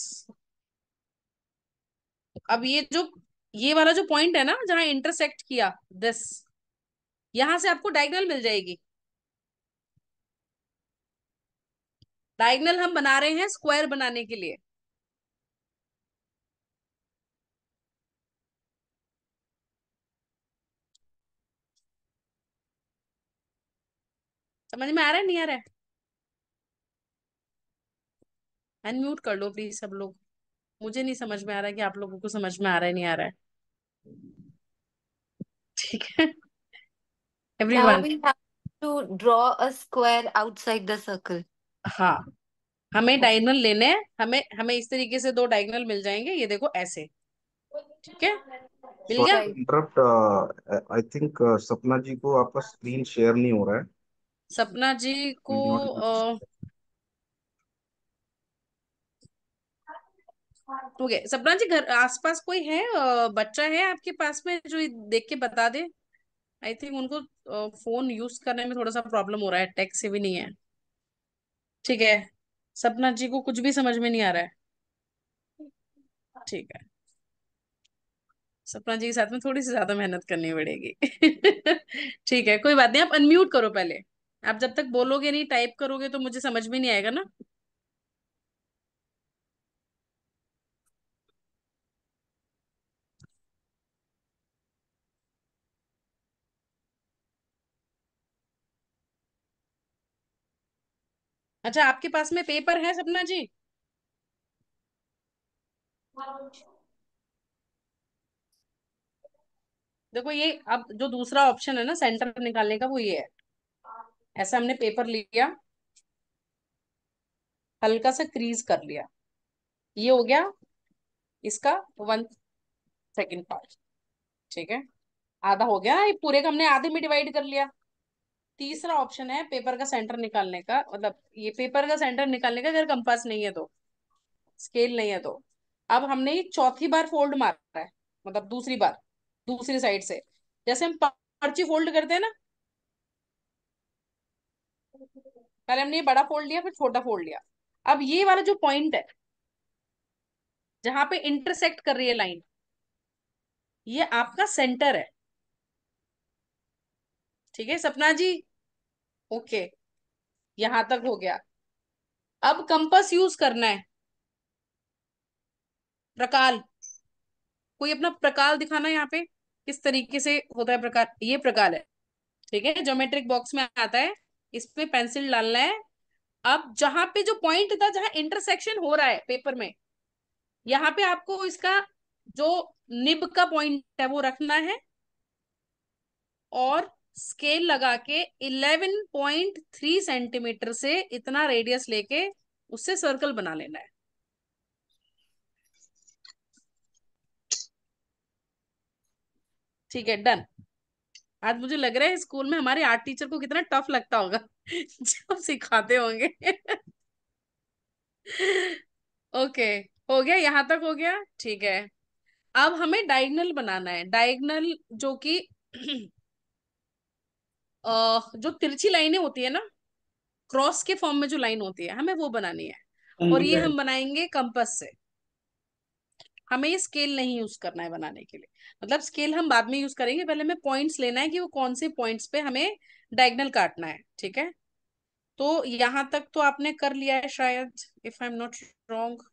S1: अब ये जो ये वाला जो पॉइंट है ना जहां इंटरसेक्ट किया दिस यहां से आपको डायगनल मिल जाएगी डायगनल हम बना रहे हैं स्क्वायर बनाने के लिए समझ में आ रहा है नहीं आ रहा है अनम्यूट कर लो प्लीज सब लोग मुझे नहीं समझ में आ रहा है कि आप लोगों को समझ में आ रहा है नहीं आ रहा है ठीक है everyone
S3: to draw a square outside the circle हाँ हमें
S1: डायगोनल लेने हैं हमें हमें इस तरीके से दो डायगोनल मिल जाएंगे ये देखो ऐसे
S2: ठीक है मिल गया इंटरप्ट आई थिंक सपना जी को आपका स्क्रीन शेयर नहीं हो रहा है
S1: सपना जी को ओके तो सपना जी घर आसपास कोई है बच्चा है आपके पास में जो देख के बता दे आई थिंक उनको फोन यूज करने में थोड़ा सा प्रॉब्लम हो रहा है टेक से भी नहीं है ठीक है सपना जी को कुछ भी समझ में नहीं आ रहा है ठीक है सपना जी के साथ में थोड़ी सी ज्यादा मेहनत करनी पड़ेगी ठीक है कोई बात नहीं आप अनम्यूट करो पहले आप जब तक बोलोगे नहीं टाइप करोगे तो मुझे समझ में नहीं आएगा ना अच्छा आपके पास में पेपर है सपना जी देखो ये अब जो दूसरा ऑप्शन है ना सेंटर निकालने का वो ये है ऐसा हमने पेपर लिया हल्का सा क्रीज कर लिया ये हो गया इसका वन सेकेंड पार्ट ठीक है आधा हो गया ये पूरे का हमने आधे में डिवाइड कर लिया तीसरा ऑप्शन है पेपर का सेंटर निकालने का मतलब ये पेपर का सेंटर निकालने का अगर कंपास नहीं है तो स्केल नहीं है तो अब हमने चौथी बार फोल्ड मारा है मतलब दूसरी बार दूसरी साइड से जैसे हम पर्ची फोल्ड करते हैं ना पहले हमने ये बड़ा फोल्ड लिया फिर छोटा फोल्ड लिया अब ये वाला जो पॉइंट है जहां पे इंटरसेक्ट कर रही है लाइन ये आपका सेंटर है ठीक है सपना जी ओके यहां तक हो गया अब कंपस यूज करना है प्रकाल कोई अपना प्रकाल दिखाना है यहाँ पे किस तरीके से होता है प्रकार ये प्रकाल है ठीक है ज्योमेट्रिक बॉक्स में आता है इसमें पेंसिल डालना है अब जहां पे जो पॉइंट था जहां इंटरसेक्शन हो रहा है पेपर में यहाँ पे आपको इसका जो निब का पॉइंट है वो रखना है और स्केल लगा के 11.3 सेंटीमीटर से इतना रेडियस लेके उससे सर्कल बना लेना है ठीक है डन आज मुझे लग रहा है स्कूल में हमारे आर्ट टीचर को कितना टफ लगता होगा जब सिखाते होंगे ओके हो गया यहाँ तक हो गया ठीक है अब हमें डायगनल बनाना है डायगनल जो कि जो तिरछी लाइनें होती है ना क्रॉस के फॉर्म में जो लाइन होती है हमें वो बनानी है और ये हम बनाएंगे कंपस से हमें ये स्केल नहीं यूज करना है बनाने के लिए मतलब स्केल हम बाद में यूज करेंगे पहले हमें पॉइंट्स लेना है कि वो कौन से पॉइंट्स पे हमें डायगनल काटना है ठीक है तो यहां तक तो आपने कर लिया है शायद if I am not wrong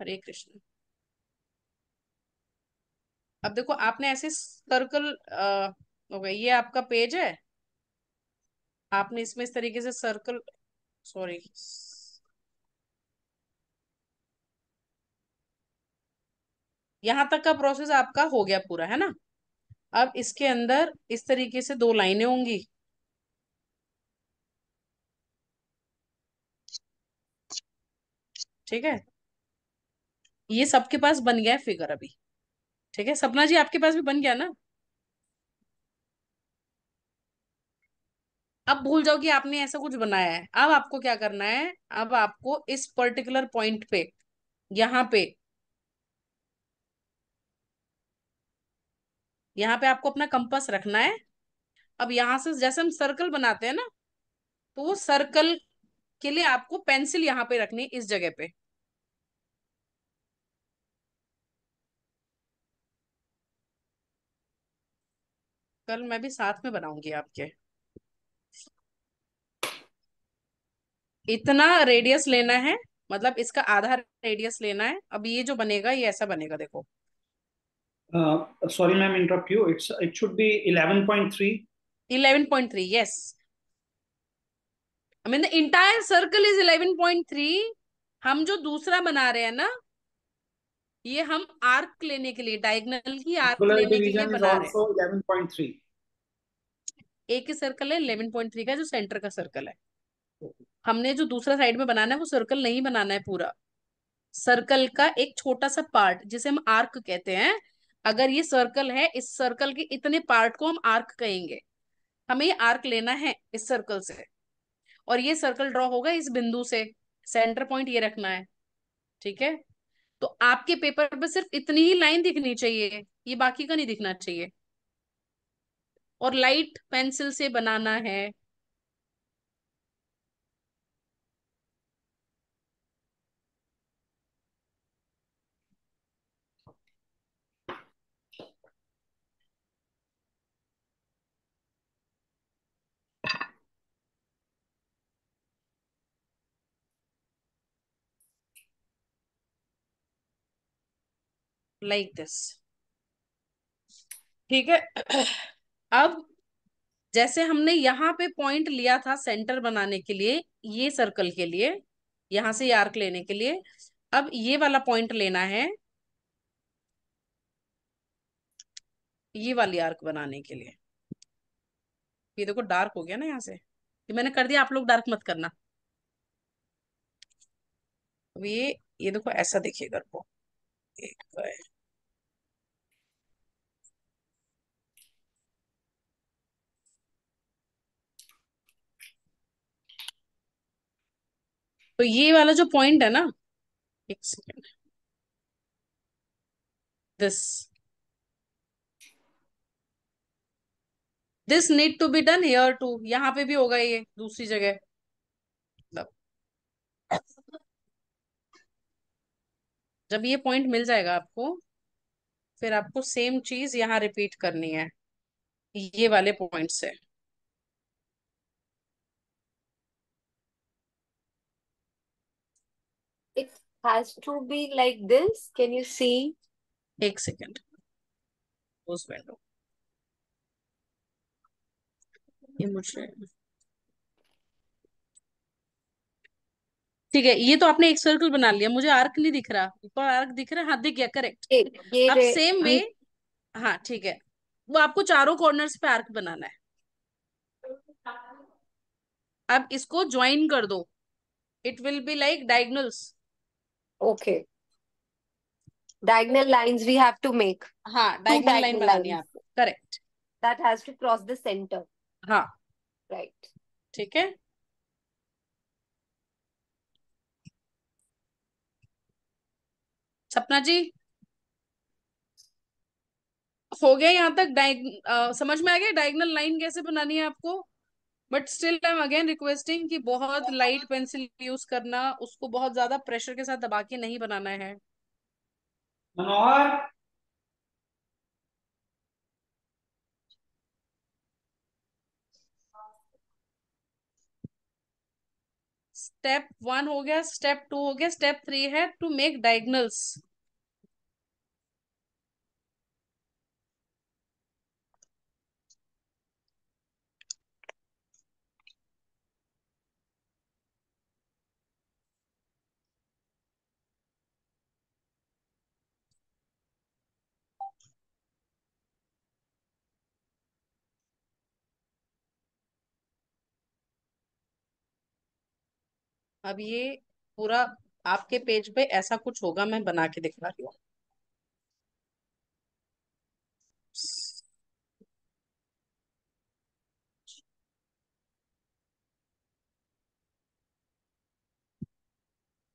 S1: Hare Krishna अब देखो आपने ऐसे सर्कल हो गया ये आपका पेज है आपने इसमें इस तरीके से सर्कल सॉरी यहां तक का प्रोसेस आपका हो गया पूरा है ना अब इसके अंदर इस तरीके से दो लाइनें होंगी ठीक है ये सबके पास बन गया है फिगर अभी ठीक है सपना जी आपके पास भी बन गया ना अब भूल जाओ कि आपने ऐसा कुछ बनाया है अब आपको क्या करना है अब आपको इस पर्टिकुलर पॉइंट पे यहाँ पे यहाँ पे आपको अपना कंपास रखना है अब यहां से जैसे हम सर्कल बनाते हैं ना तो वो सर्कल के लिए आपको पेंसिल यहाँ पे रखनी है इस जगह पे कल मैं भी साथ में बनाऊंगी आपके इतना रेडियस लेना है मतलब इसका आधा रेडियस लेना है अब ये जो बनेगा ये ऐसा बनेगा देखो
S2: sorry ma'am interrupt you it's it should be 11.3
S1: 11.3 yes i entire circle is eleven point 11.3 हम जो दूसरा बना रहे हैं ना ये हम आर्क लेने के लिए डायगनल की आर्क लेने के लिए बना
S2: रहे हैं
S1: एक ही सर्कल है इलेवन पॉइंट थ्री का जो सेंटर का सर्कल है हमने जो दूसरा साइड में बनाना है वो सर्कल नहीं बनाना है पूरा सर्कल का एक छोटा सा पार्ट जिसे हम आर्क कहते हैं अगर ये सर्कल है इस सर्कल के इतने पार्ट को हम आर्क कहेंगे हमें ये आर्क लेना है इस सर्कल से और ये सर्कल ड्रॉ होगा इस बिंदु से सेंटर पॉइंट ये रखना है ठीक है तो आपके पेपर पर सिर्फ इतनी ही लाइन दिखनी चाहिए ये बाकी का नहीं दिखना चाहिए और लाइट पेंसिल से बनाना है लाइक दिस ठीक है अब जैसे हमने यहाँ पे पॉइंट लिया था सेंटर बनाने के लिए ये सर्कल के लिए यहां से आर्क लेने के लिए अब ये वाला पॉइंट लेना है ये वाली आर्क बनाने के लिए ये देखो डार्क हो गया ना यहाँ से ये मैंने कर दिया आप लोग डार्क मत करना अब ये ये देखो ऐसा देखिएगा
S2: को तो
S1: ये वाला जो पॉइंट है ना एक second this this need to be done here too यहां पे भी होगा ये दूसरी जगह जब ये पॉइंट मिल जाएगा आपको फिर आपको सेम चीज यहाँ रिपीट करनी है ये वाले पॉइंट से
S3: has to be like this. Can you see? ek second
S2: close window ye mujhe
S1: ठीक है ये तो आपने एक सर्कल बना लिया मुझे आर्क नहीं दिख रहा ऊपर आर्क दिख रहा है हाँ दिख गया करेक्ट अब सेम वे हाँ।, हाँ ठीक है वो आपको चारों कॉर्नर पे आर्क बनाना है अब इसको ज्वाइन कर दो it will be like diagonals
S3: okay diagonal lines we have to make हाँ डायग्नल लाइन बनानी है आपको correct that has to cross the centre हाँ राइट ठीक है
S1: सपना जी हो गया यहाँ तक डाइग समझ में आ गया डायगनल लाइन कैसे बनानी है आपको but still I am again requesting कि बहुत लाइट पेंसिल यूज करना उसको बहुत ज्यादा प्रेशर के साथ दबा के नहीं बनाना है मनोहर स्टेप वन हो गया स्टेप टू हो गया स्टेप थ्री है टू मेक डायग्नल्स अब ये पूरा आपके पेज पे ऐसा कुछ होगा मैं बना के दिखा रही हूँ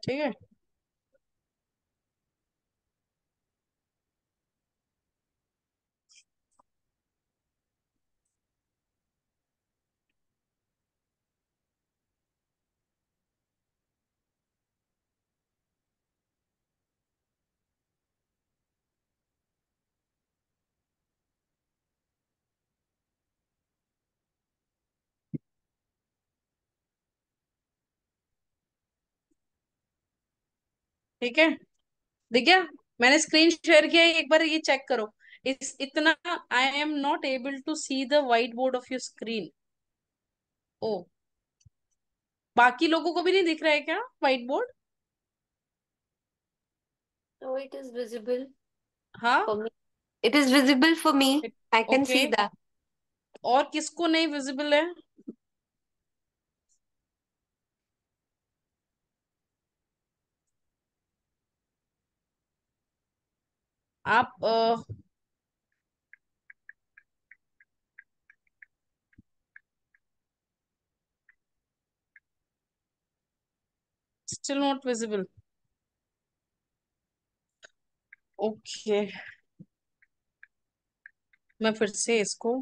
S1: ठीक है ठीक है दिख गया मैंने स्क्रीन शेयर किया एक बार ये चेक करो इस इतना I am not able to see the white board of your screen oh बाकी लोगों को भी नहीं दिख रहा है क्या white board
S3: it is visible
S1: हाँ it is visible for visible I can see I और किसको नहीं विजिबल है आप स्टिल नॉट विजिबल ओके मैं फिर से इसको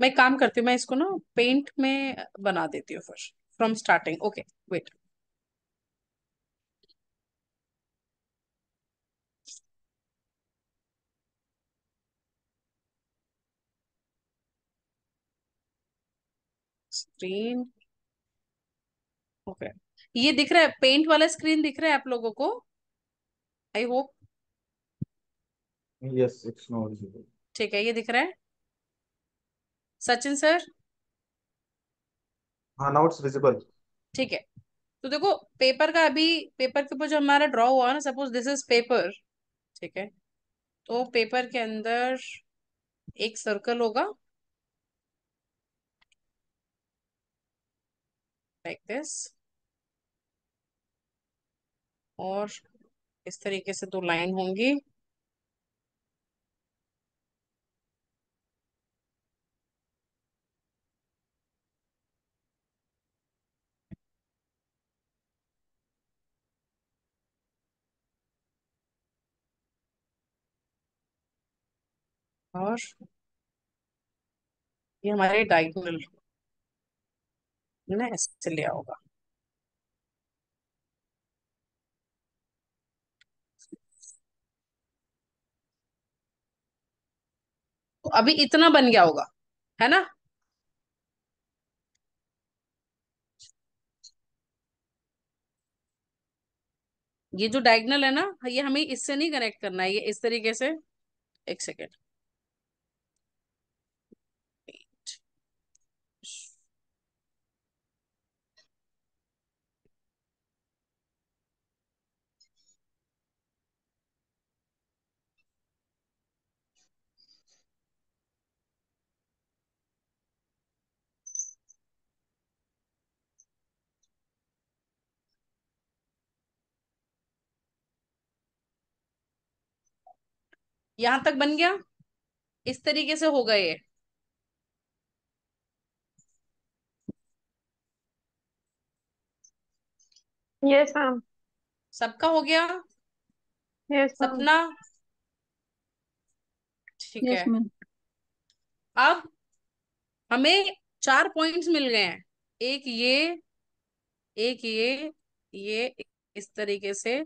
S1: मैं काम करती हूँ मैं इसको ना पेंट में बना देती हूँ फिर from starting okay wait
S2: screen okay
S1: ये दिख रहा है पेंट वाला स्क्रीन दिख रहा है आप लोगों को I hope
S2: yes it's not
S1: ठीक है ये दिख रहा है सचिन सर
S2: हाँ नाउ इट्स विजिबल
S1: ठीक है तो देखो पेपर का अभी पेपर के ऊपर जो हमारा ड्रॉ हुआ ना सपोज दिस इज पेपर ठीक है तो पेपर के अंदर एक सर्कल होगा लाइक दिस और इस तरीके से दो लाइन होंगी और ये हमारे डायगोनल तुमने ऐसे लिया होगा तो अभी इतना बन गया होगा है ना ये जो डायगनल है ना ये हमें इससे नहीं कनेक्ट करना है ये इस तरीके से एक सेकेंड यहां तक बन गया इस तरीके से होगा ये yes, सबका हो गया yes, सपना ठीक yes, है अब हमें चार पॉइंट्स मिल गए हैं एक ये एक ये ये इस तरीके से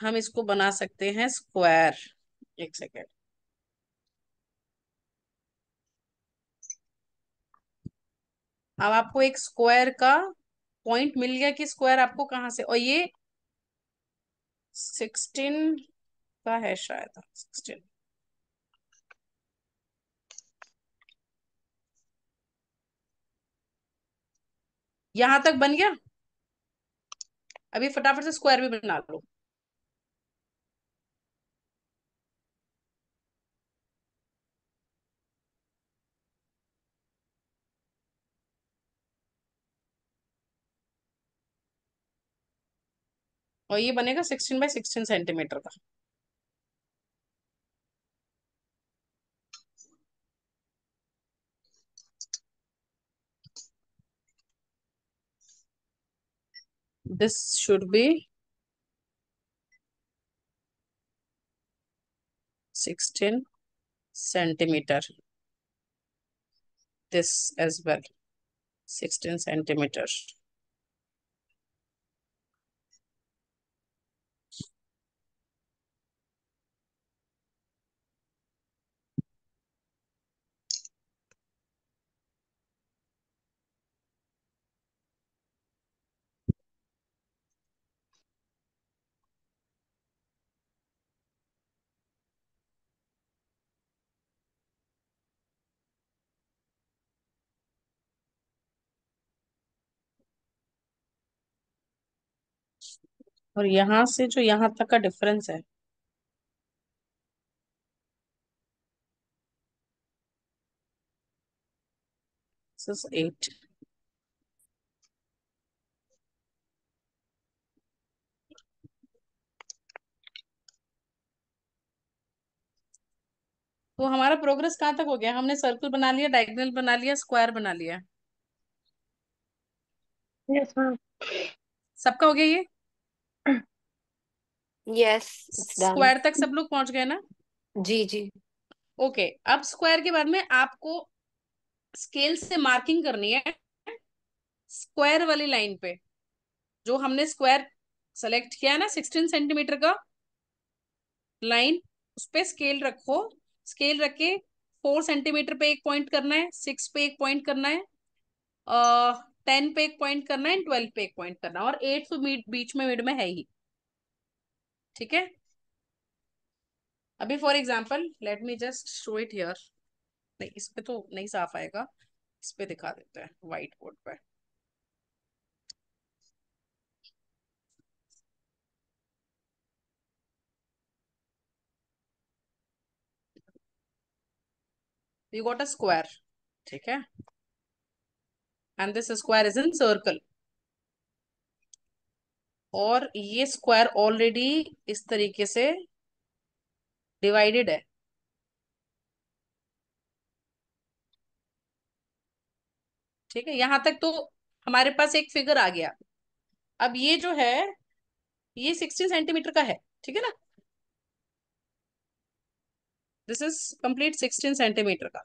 S1: हम इसको बना सकते हैं स्क्वायर एक सेकेंड अब आपको एक स्क्वायर का पॉइंट मिल गया कि स्क्वायर आपको कहां से और ये सिक्सटीन का है शायद सिक्सटीन यहां तक बन गया अभी फटाफट से स्क्वायर भी बना लो और ये बनेगा सिक्सटीन बाई सिक्सटीन सेंटीमीटर का this should be sixteen centimetre this as well sixteen centimetre और यहां से जो यहां तक का डिफरेंस है एट तो हमारा प्रोग्रेस कहां तक हो गया हमने सर्कल बना लिया डायगोनल बना लिया स्क्वायर बना लिया yes, सबका हो गया ये यस स्क्वायर तक सब लोग पहुंच गए ना जी जी ओके okay, अब स्क्वायर के बाद में आपको स्केल से मार्किंग करनी है स्क्वायर वाली लाइन पे जो हमने स्क्वायर सेलेक्ट किया ना सिक्सटीन सेंटीमीटर का लाइन उस पर स्केल रखो स्केल रख के फोर सेंटीमीटर पे एक पॉइंट करना है सिक्स पे एक पॉइंट करना है टेन uh, पे एक पॉइंट करना है ट्वेल्व पे एक पॉइंट करना है और एट तो बीच में मिड में है ही ठीक है अभी for example let me just show it here नहीं इस पे तो नहीं साफ आएगा इस पे दिखा देते हैं व्हाइट बोर्ड पे यू गॉट अ स्क्वायर ठीक है and this square is in circle और ये स्क्वायर ऑलरेडी इस तरीके से डिवाइडेड है ठीक है यहां तक तो हमारे पास एक फिगर आ गया अब ये जो है ये सिक्सटीन सेंटीमीटर का है ठीक है ना this is complete sixteen centimetre का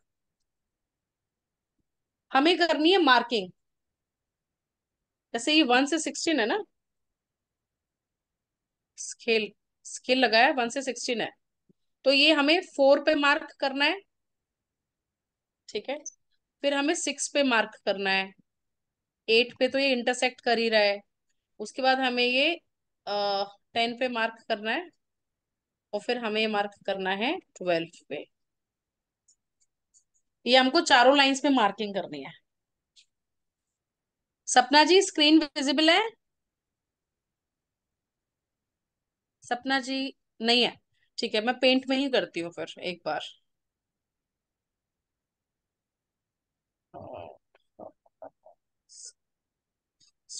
S1: हमें करनी है मार्किंग जैसे ये वन से सिक्सटीन है ना स्केल स्केल लगाया वन से सिक्सटीन है तो ये हमें फोर पे मार्क करना है ठीक है फिर हमें सिक्स पे मार्क करना है एट पे तो ये इंटरसेक्ट कर ही रहा है उसके बाद हमें ये टेन पे मार्क करना है और फिर हमें मार्क करना है ट्वेल्व पे ये हमको चारों लाइंस पे मार्किंग करनी है सपना जी स्क्रीन विजिबल है सपना जी नहीं है ठीक है मैं पेंट में ही करती हूँ फिर एक बार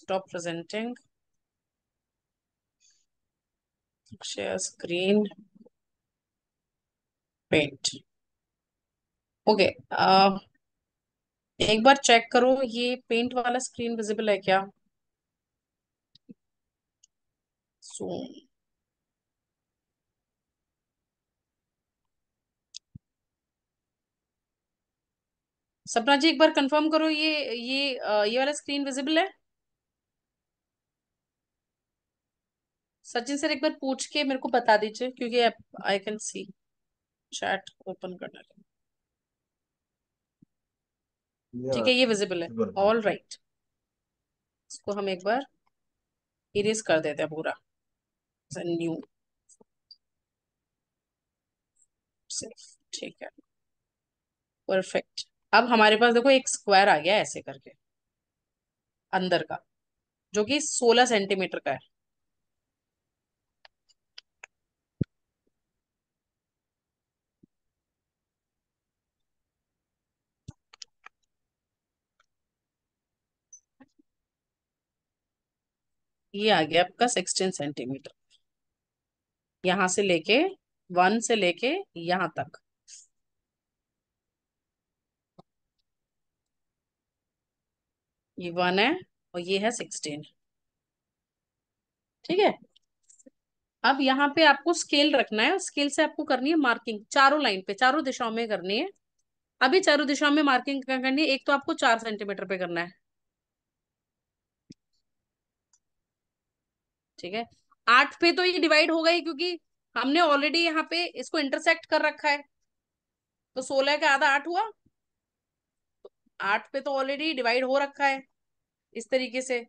S1: stop presenting share screen paint okay एक बार चेक करो ये पेंट वाला स्क्रीन विजिबल है क्या सो so, सपना जी एक बार कंफर्म करो ये ये ये वाला स्क्रीन विजिबल है सचिन सर एक बार पूछ के मेरे को बता दीजिए क्योंकि I can see chat open करना ठीक है ये विजिबल है ऑल राइट right. इसको हम एक बार इरेज कर देते हैं पूरा न्यू ठीक है परफेक्ट अब हमारे पास देखो एक स्क्वायर आ गया ऐसे करके अंदर का जो कि सोलह सेंटीमीटर का है ये आ गया आपका सिक्सटीन सेंटीमीटर यहां से लेके वन से लेके यहां तक ये वन है और ये है सिक्सटीन ठीक है अब यहाँ पे आपको स्केल रखना है स्केल से आपको करनी है मार्किंग चारों लाइन पे चारों दिशाओं में करनी है अभी चारों दिशाओं में मार्किंग क्या करनी है एक तो आपको चार सेंटीमीटर पे करना है ठीक है आठ पे तो ये डिवाइड हो गई क्योंकि हमने ऑलरेडी यहाँ पे इसको इंटरसेक्ट कर रखा है तो सोलह का आधा आठ हुआ तो आठ पे तो ऑलरेडी डिवाइड हो रखा है इस तरीके से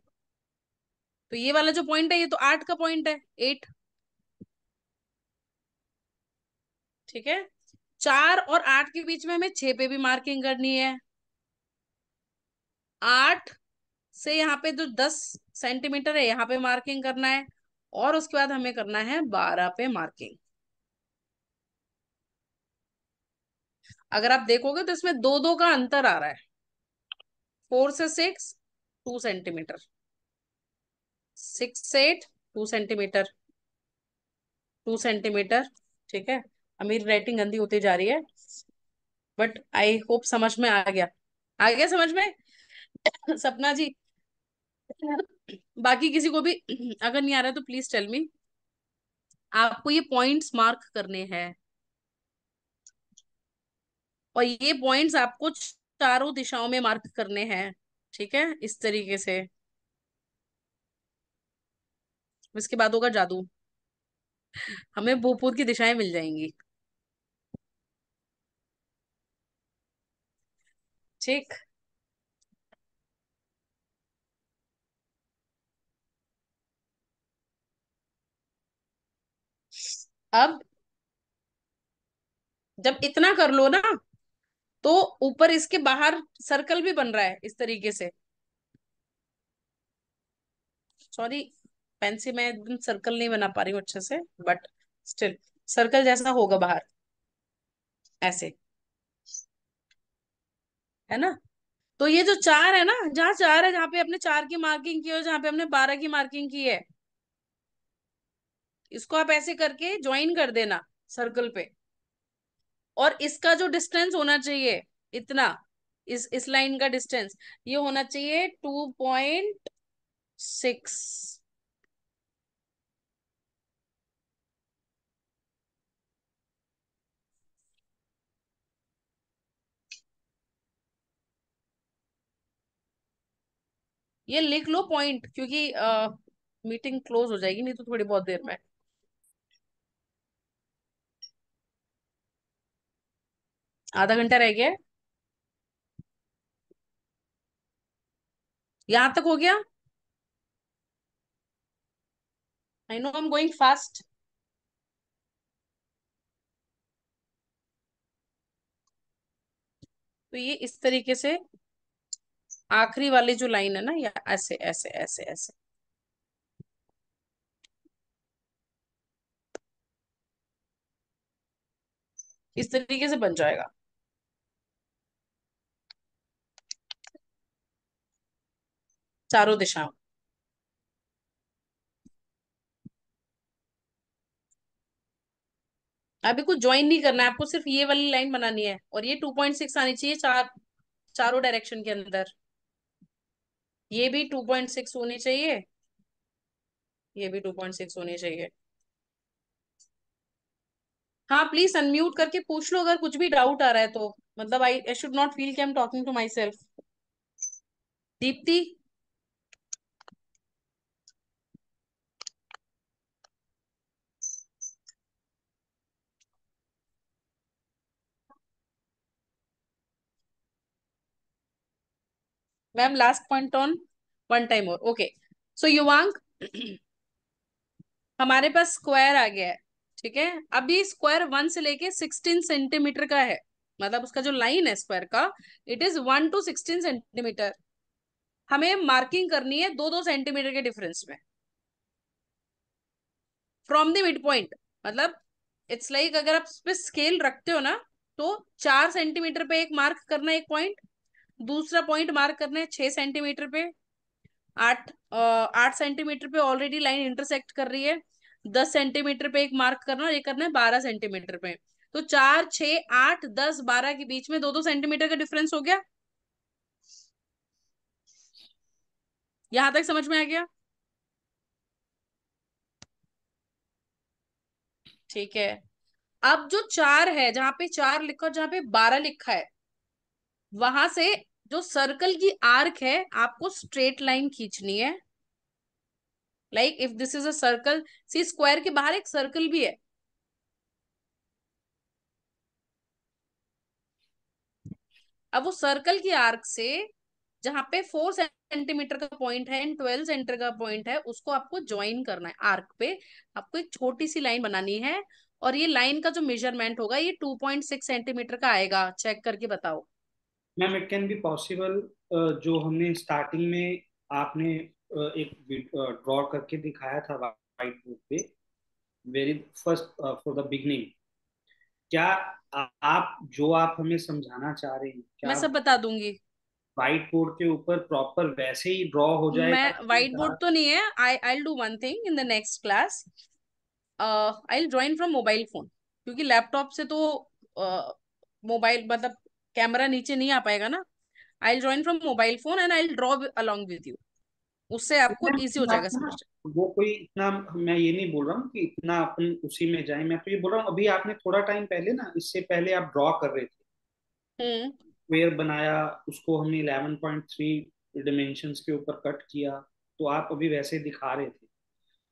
S1: तो ये वाला जो पॉइंट है ये तो आठ का पॉइंट है एट ठीक है चार और आठ के बीच में हमें छह पे भी मार्किंग करनी है आठ से यहाँ पे जो दस सेंटीमीटर है यहाँ पे मार्किंग करना है और उसके बाद हमें करना है बारह पे मार्किंग अगर आप देखोगे तो इसमें दो दो का अंतर आ रहा है फोर से six two centimetre six eight two centimetre two centimetre ठीक है अमीर राइटिंग गंदी होती जा रही है बट आई होप समझ में आ गया आ गया समझ में सपना जी बाकी किसी को भी अगर नहीं आ रहा तो प्लीज टेल मी आपको ये पॉइंट्स मार्क करने हैं और ये पॉइंट्स आपको चारों दिशाओं में मार्क करने हैं ठीक है इस तरीके से इसके बाद होगा जादू हमें भूपूत की दिशाएं मिल जाएंगी ठीक अब जब इतना कर लो ना तो ऊपर इसके बाहर सर्कल भी बन रहा है इस तरीके से सॉरी पेन से मैं एकदम सर्कल नहीं बना पा रही हूँ अच्छे से बट स्टिल सर्कल जैसा होगा बाहर ऐसे है ना तो ये जो चार है ना जहां चार है जहां पे अपने चार की मार्किंग की और जहां पे हमने बारह की मार्किंग की है इसको आप ऐसे करके ज्वाइन कर देना सर्कल पे और इसका जो डिस्टेंस होना चाहिए इतना इस इस लाइन का डिस्टेंस ये होना चाहिए टू पॉइंट सिक्स ये लिख लो पॉइंट क्योंकि आ, मीटिंग क्लोज हो जाएगी नहीं तो थोड़ी बहुत देर में आधा घंटा रह गया यहां तक हो गया I know am going fast तो ये इस तरीके से आखिरी वाली जो लाइन है ना या ऐसे ऐसे ऐसे ऐसे इस तरीके से बन जाएगा चारों दिशाओं अभी कुछ ज्वाइन नहीं करना है आपको सिर्फ ये वाली लाइन बनानी है और ये टू पॉइंट सिक्स आनी चाहिए चार चारों डायरेक्शन के अंदर ये भी टू पॉइंट सिक्स होनी चाहिए ये भी टू पॉइंट सिक्स होनी चाहिए हाँ प्लीज अनम्यूट करके पूछ लो अगर कुछ भी डाउट आ रहा है तो मतलब I I should not feel के I am talking to my self Deepti ma'am last point on one time और ओके सो युवांक हमारे पास स्क्वायर आ गया है ठीक है अभी स्क्वायर वन से लेके सिक्सटीन सेंटीमीटर का है मतलब उसका जो लाइन है स्क्वायर का it is one two sixteen centimetre हमें मार्किंग करनी है दो दो सेंटीमीटर के डिफरेंस में फ्रॉम द मिड पॉइंट मतलब इट्स लाइक like अगर आप इस पे स्केल रखते हो ना तो चार सेंटीमीटर पे एक मार्क करना एक पॉइंट दूसरा पॉइंट मार्क करना है छह सेंटीमीटर पे आठ आठ सेंटीमीटर पे ऑलरेडी लाइन इंटरसेक्ट कर रही है दस सेंटीमीटर पे एक मार्क करना ये करना है बारह सेंटीमीटर पे तो चार छ आठ दस बारह के बीच में दो दो सेंटीमीटर का डिफरेंस हो गया यहां तक समझ में आ गया ठीक है अब जो चार है जहां पे चार लिखा जहां पे बारह लिखा है वहां से जो सर्कल की आर्क है आपको स्ट्रेट लाइन खींचनी है like if this is a circle see square के बाहर एक सर्कल भी है अब वो सर्कल की आर्क से जहां पे फोर सेंटीमीटर का पॉइंट है एंड ट्वेल्व सेंटर का पॉइंट है उसको आपको ज्वाइन करना है आर्क पे आपको एक छोटी सी लाइन बनानी है और ये लाइन का जो मेजरमेंट होगा ये टू पॉइंट सिक्स सेंटीमीटर का आएगा चेक करके
S2: बताओ ma'am it can be possible जो हमने स्टार्टिंग में आपने uh, एक ड्रॉ uh, करके दिखाया था व्हाइट बोर्ड पे very first for the beginning क्या आप जो आप हमें समझाना चाह रहे हैं क्या मैं सब बता दूंगी व्हाइट बोर्ड के ऊपर प्रॉपर वैसे ही ड्रॉ हो जाए मैं व्हाइट बोर्ड तो
S1: नहीं है I I do one thing in the next class I drawing from mobile phone क्योंकि लैपटॉप से तो मोबाइल uh, मतलब कैमरा नीचे नहीं आ पाएगा ना I join from mobile phone and I draw along with you उससे आपको इजी हो जाएगा समझ
S2: वो कोई इतना मैं ये नहीं बोल रहा हूँ कि इतना अपन उसी में जाए मैं तो ये बोल रहा हूँ अभी आपने थोड़ा टाइम पहले ना इससे पहले आप ड्रॉ कर रहे
S1: थे
S2: स्क्वेयर हम्म। बनाया उसको हमने 11.3 डिमेंशंस के ऊपर कट किया तो आप अभी वैसे दिखा रहे थे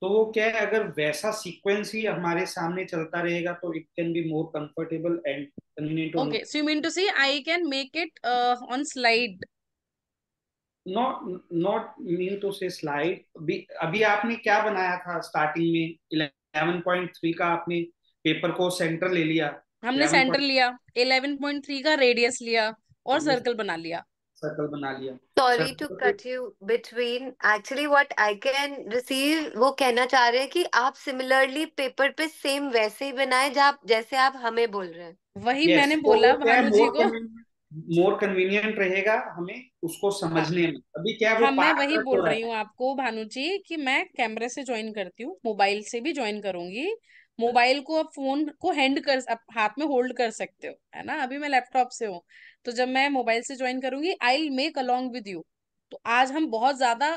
S2: तो क्या है अगर वैसा सीक्वेंस ही हमारे सामने चलता रहेगा तो it can be more comfortable and convenient okay
S1: so you mean to I can make it on slide not
S2: not mean to say slide अभी आपने क्या बनाया था स्टार्टिंग में 11.3 का आपने पेपर को सेंटर ले लिया हमने सेंटर
S1: लिया 11.3 का रेडियस लिया और सर्कल बना
S3: लिया
S2: सर्कल बना लिया
S3: sorry to cut you between actually what I can receive वो कहना चाह रहे हैं कि आप सिमिलरली पेपर पे सेम वैसे ही बनाए जहाँ जैसे आप हमें बोल रहे हैं वही yes. मैंने बोला तो भानु जी को
S2: मोर कन्वीनियंट रहेगा हमें उसको समझने में अभी क्या वो हाँ, मैं वही बोल तो रही हूँ
S1: आपको भानु जी कि मैं कैमरे से ज्वाइन करती हूँ मोबाइल से भी ज्वाइन करूंगी मोबाइल को आप फोन को हैंड कर हाथ में होल्ड कर सकते हो है ना अभी मैं लैपटॉप से हूँ तो जब मैं मोबाइल से ज्वाइन करूंगी I make along with you तो आज हम बहुत ज्यादा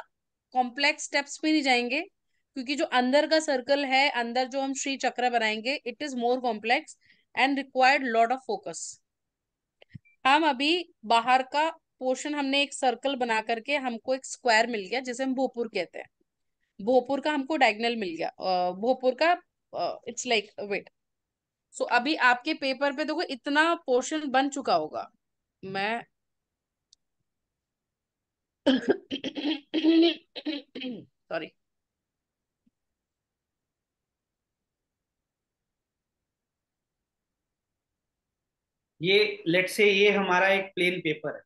S1: कॉम्प्लेक्स स्टेप्स पे नहीं जाएंगे क्योंकि जो अंदर का सर्कल है अंदर जो हम श्री चक्र बनाएंगे it is more complex and required lot of focus हम अभी बाहर का पोर्शन हमने एक सर्कल बना करके हमको एक स्क्वायर मिल गया जिसे हम भोपुर कहते हैं भोपुर का हमको डायगनल मिल गया भोपुर का इट्स लाइक वेट सो अभी आपके पेपर पे देखो इतना पोर्शन बन चुका होगा मैं सॉरी
S2: ये लेट से ये हमारा एक प्लेन पेपर है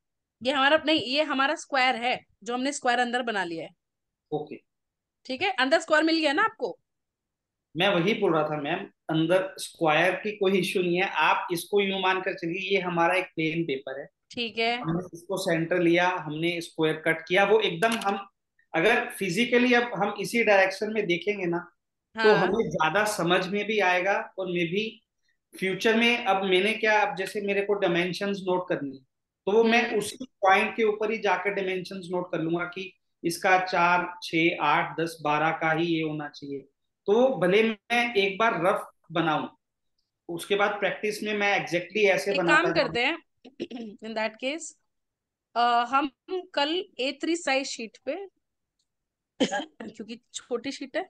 S1: ये हमारा नहीं ये हमारा स्क्वायर है जो हमने स्क्वायर अंदर बना लिया है ओके okay. ठीक है अंदर स्क्वायर मिल गया ना आपको
S2: मैं वही बोल रहा था मैम अंदर स्क्वायर की कोई इश्यू नहीं है आप इसको यूं मानकर चलिए ये हमारा एक प्लेन पेपर है
S1: ठीक है हमने
S2: इसको सेंटर लिया हमने स्क्वायर कट किया वो एकदम हम अगर फिजिकली अब हम इसी डायरेक्शन में देखेंगे ना तो हाँ। तो हमें ज्यादा समझ में भी आएगा और मे भी फ्यूचर में अब मैंने क्या अब जैसे मेरे को डायमेंशन नोट करनी तो वो मैं हम्म। उसी पॉइंट के ऊपर ही जाकर डायमेंशन नोट कर लूंगा कि इसका चार छ आठ दस बारह का ही ये होना चाहिए तो भले मैं एक बार रफ बनाऊं उसके बाद प्रैक्टिस में मैं एग्जैक्टली exactly ऐसे बनाता काम करते
S1: हैं इन दैट केस हम कल ए थ्री साइज शीट पे क्योंकि छोटी शीट है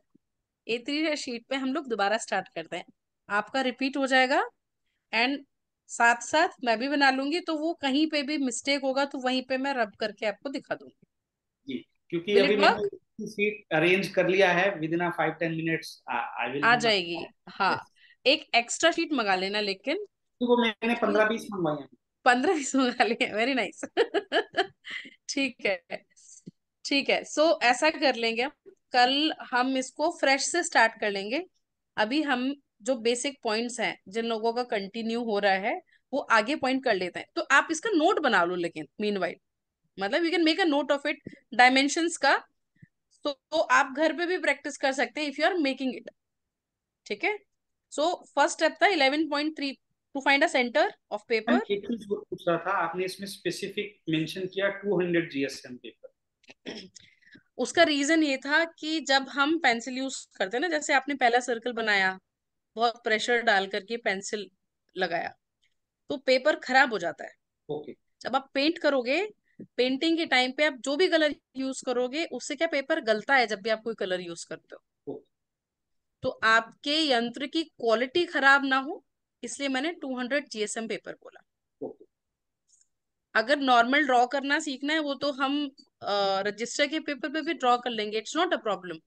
S1: ए थ्री शीट पे हम लोग दोबारा स्टार्ट करते हैं आपका रिपीट हो जाएगा एंड साथ साथ मैं भी बना लूंगी तो वो कहीं पे भी मिस्टेक होगा तो वहीं पे मैं रब करके आपको दिखा दूंगी
S2: क्योंकि अभी मैंने सीट अरेंज कर लिया है within five ten minutes I will आ जाएगी
S1: हाँ एक एक्स्ट्रा सीट मंगा लेना लेकिन
S2: तो वो मैंने पंद्रह बीस मंगवाई है
S1: पंद्रह बीस मंगा लिए वेरी नाइस ठीक है ठीक है सो so, ऐसा कर लेंगे कल हम इसको फ्रेश से स्टार्ट कर लेंगे अभी हम जो बेसिक पॉइंट्स हैं जिन लोगों का कंटिन्यू हो रहा है वो आगे पॉइंट कर लेते हैं तो आप इसका नोट बना लो लेकिन मीन वाइड मतलब you can make a note of it dimensions का तो, तो आप घर पे भी प्रैक्टिस कर सकते हैं if you are making it ठीक है सो फर्स्ट स्टेप था eleven point three to find a centre of paper
S2: पूछ रहा था आपने इसमें स्पेसिफिक मेंशन किया 200 जीएसएम पेपर
S1: उसका रीजन ये था कि जब हम पेंसिल यूज करते हैं ना जैसे आपने पहला सर्कल बनाया बहुत प्रेशर डाल करके पेंसिल लगाया तो पेपर खराब हो जाता है ओके okay. जब आप पेंट करोगे पेंटिंग के टाइम पे आप जो भी कलर यूज करोगे उससे क्या पेपर गलता है जब भी आप कोई कलर यूज करते हो तो आपके यंत्र की क्वालिटी खराब ना हो इसलिए मैंने 200 हंड्रेड पेपर बोला अगर नॉर्मल ड्रॉ करना सीखना है वो तो हम रजिस्टर के पेपर पे भी ड्रॉ कर लेंगे it's not a problem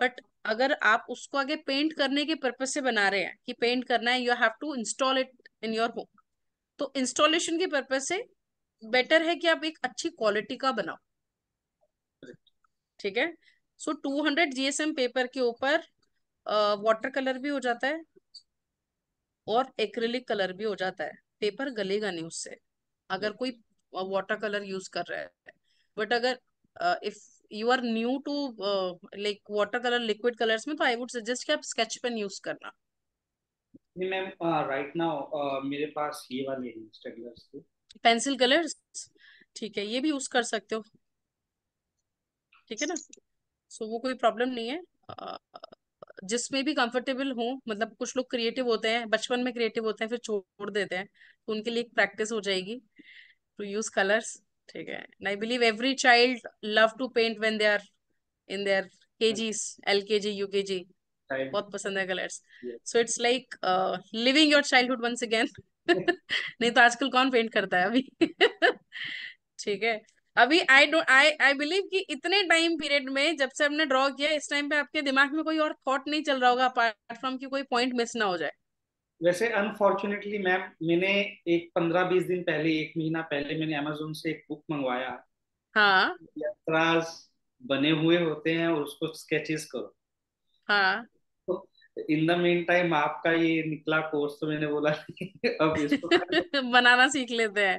S1: but अगर आप उसको आगे पेंट करने के पर्पज से बना रहे हैं कि पेंट करना है you have to install it in your home तो इंस्टॉलेशन के पर्पज से बेटर है कि आप एक अच्छी क्वालिटी का बनाओ ठीक है so two hundred GSM paper के ऊपर वाटर कलर भी हो जाता है और एक्रेलिक कलर भी हो जाता है पेपर गलेगा नहीं उससे अगर कोई वाटर कलर यूज कर रहा है बट अगर if you are new to like water colour liquid colours में तो आई वुड सजेस्ट कि आप स्केच पेन यूज करना
S2: मैम राइट नाउ मेरे पास ये वाले हैं स्टेगलर्स के
S1: पेंसिल कलर्स ठीक है ये भी यूज कर सकते हो ठीक है ना सो so, वो कोई प्रॉब्लम नहीं है जिसमें भी कंफर्टेबल हो मतलब कुछ लोग क्रिएटिव होते हैं बचपन में क्रिएटिव होते हैं फिर छोड़ देते हैं तो उनके लिए एक प्रैक्टिस हो जाएगी टू यूज कलर्स ठीक है I believe every child love to paint when they are in their you K UKG बहुत पसंद है colours so it's like living your childhood once again नहीं तो आजकल कौन पेंट करता है अभी ठीक है अभी I don't I I believe कि इतने टाइम पीरियड में जब से हमने ड्रॉ किया इस टाइम पे आपके दिमाग में कोई और थॉट नहीं चल रहा होगा अपार्ट फ्रॉम कि कोई पॉइंट मिस ना हो जाए
S2: वैसे अनफॉर्चुनेटली मैम मैंने एक पंद्रह बीस दिन पहले एक महीना पहले मैंने अमेजोन से एक बुक मंगवाया हाँ बने हुए होते हैं और उसको स्केचेस करो हाँ इन द मेन टाइम आपका ये निकला कोर्स तो मैंने बोला अब इसको
S1: बनाना सीख लेते हैं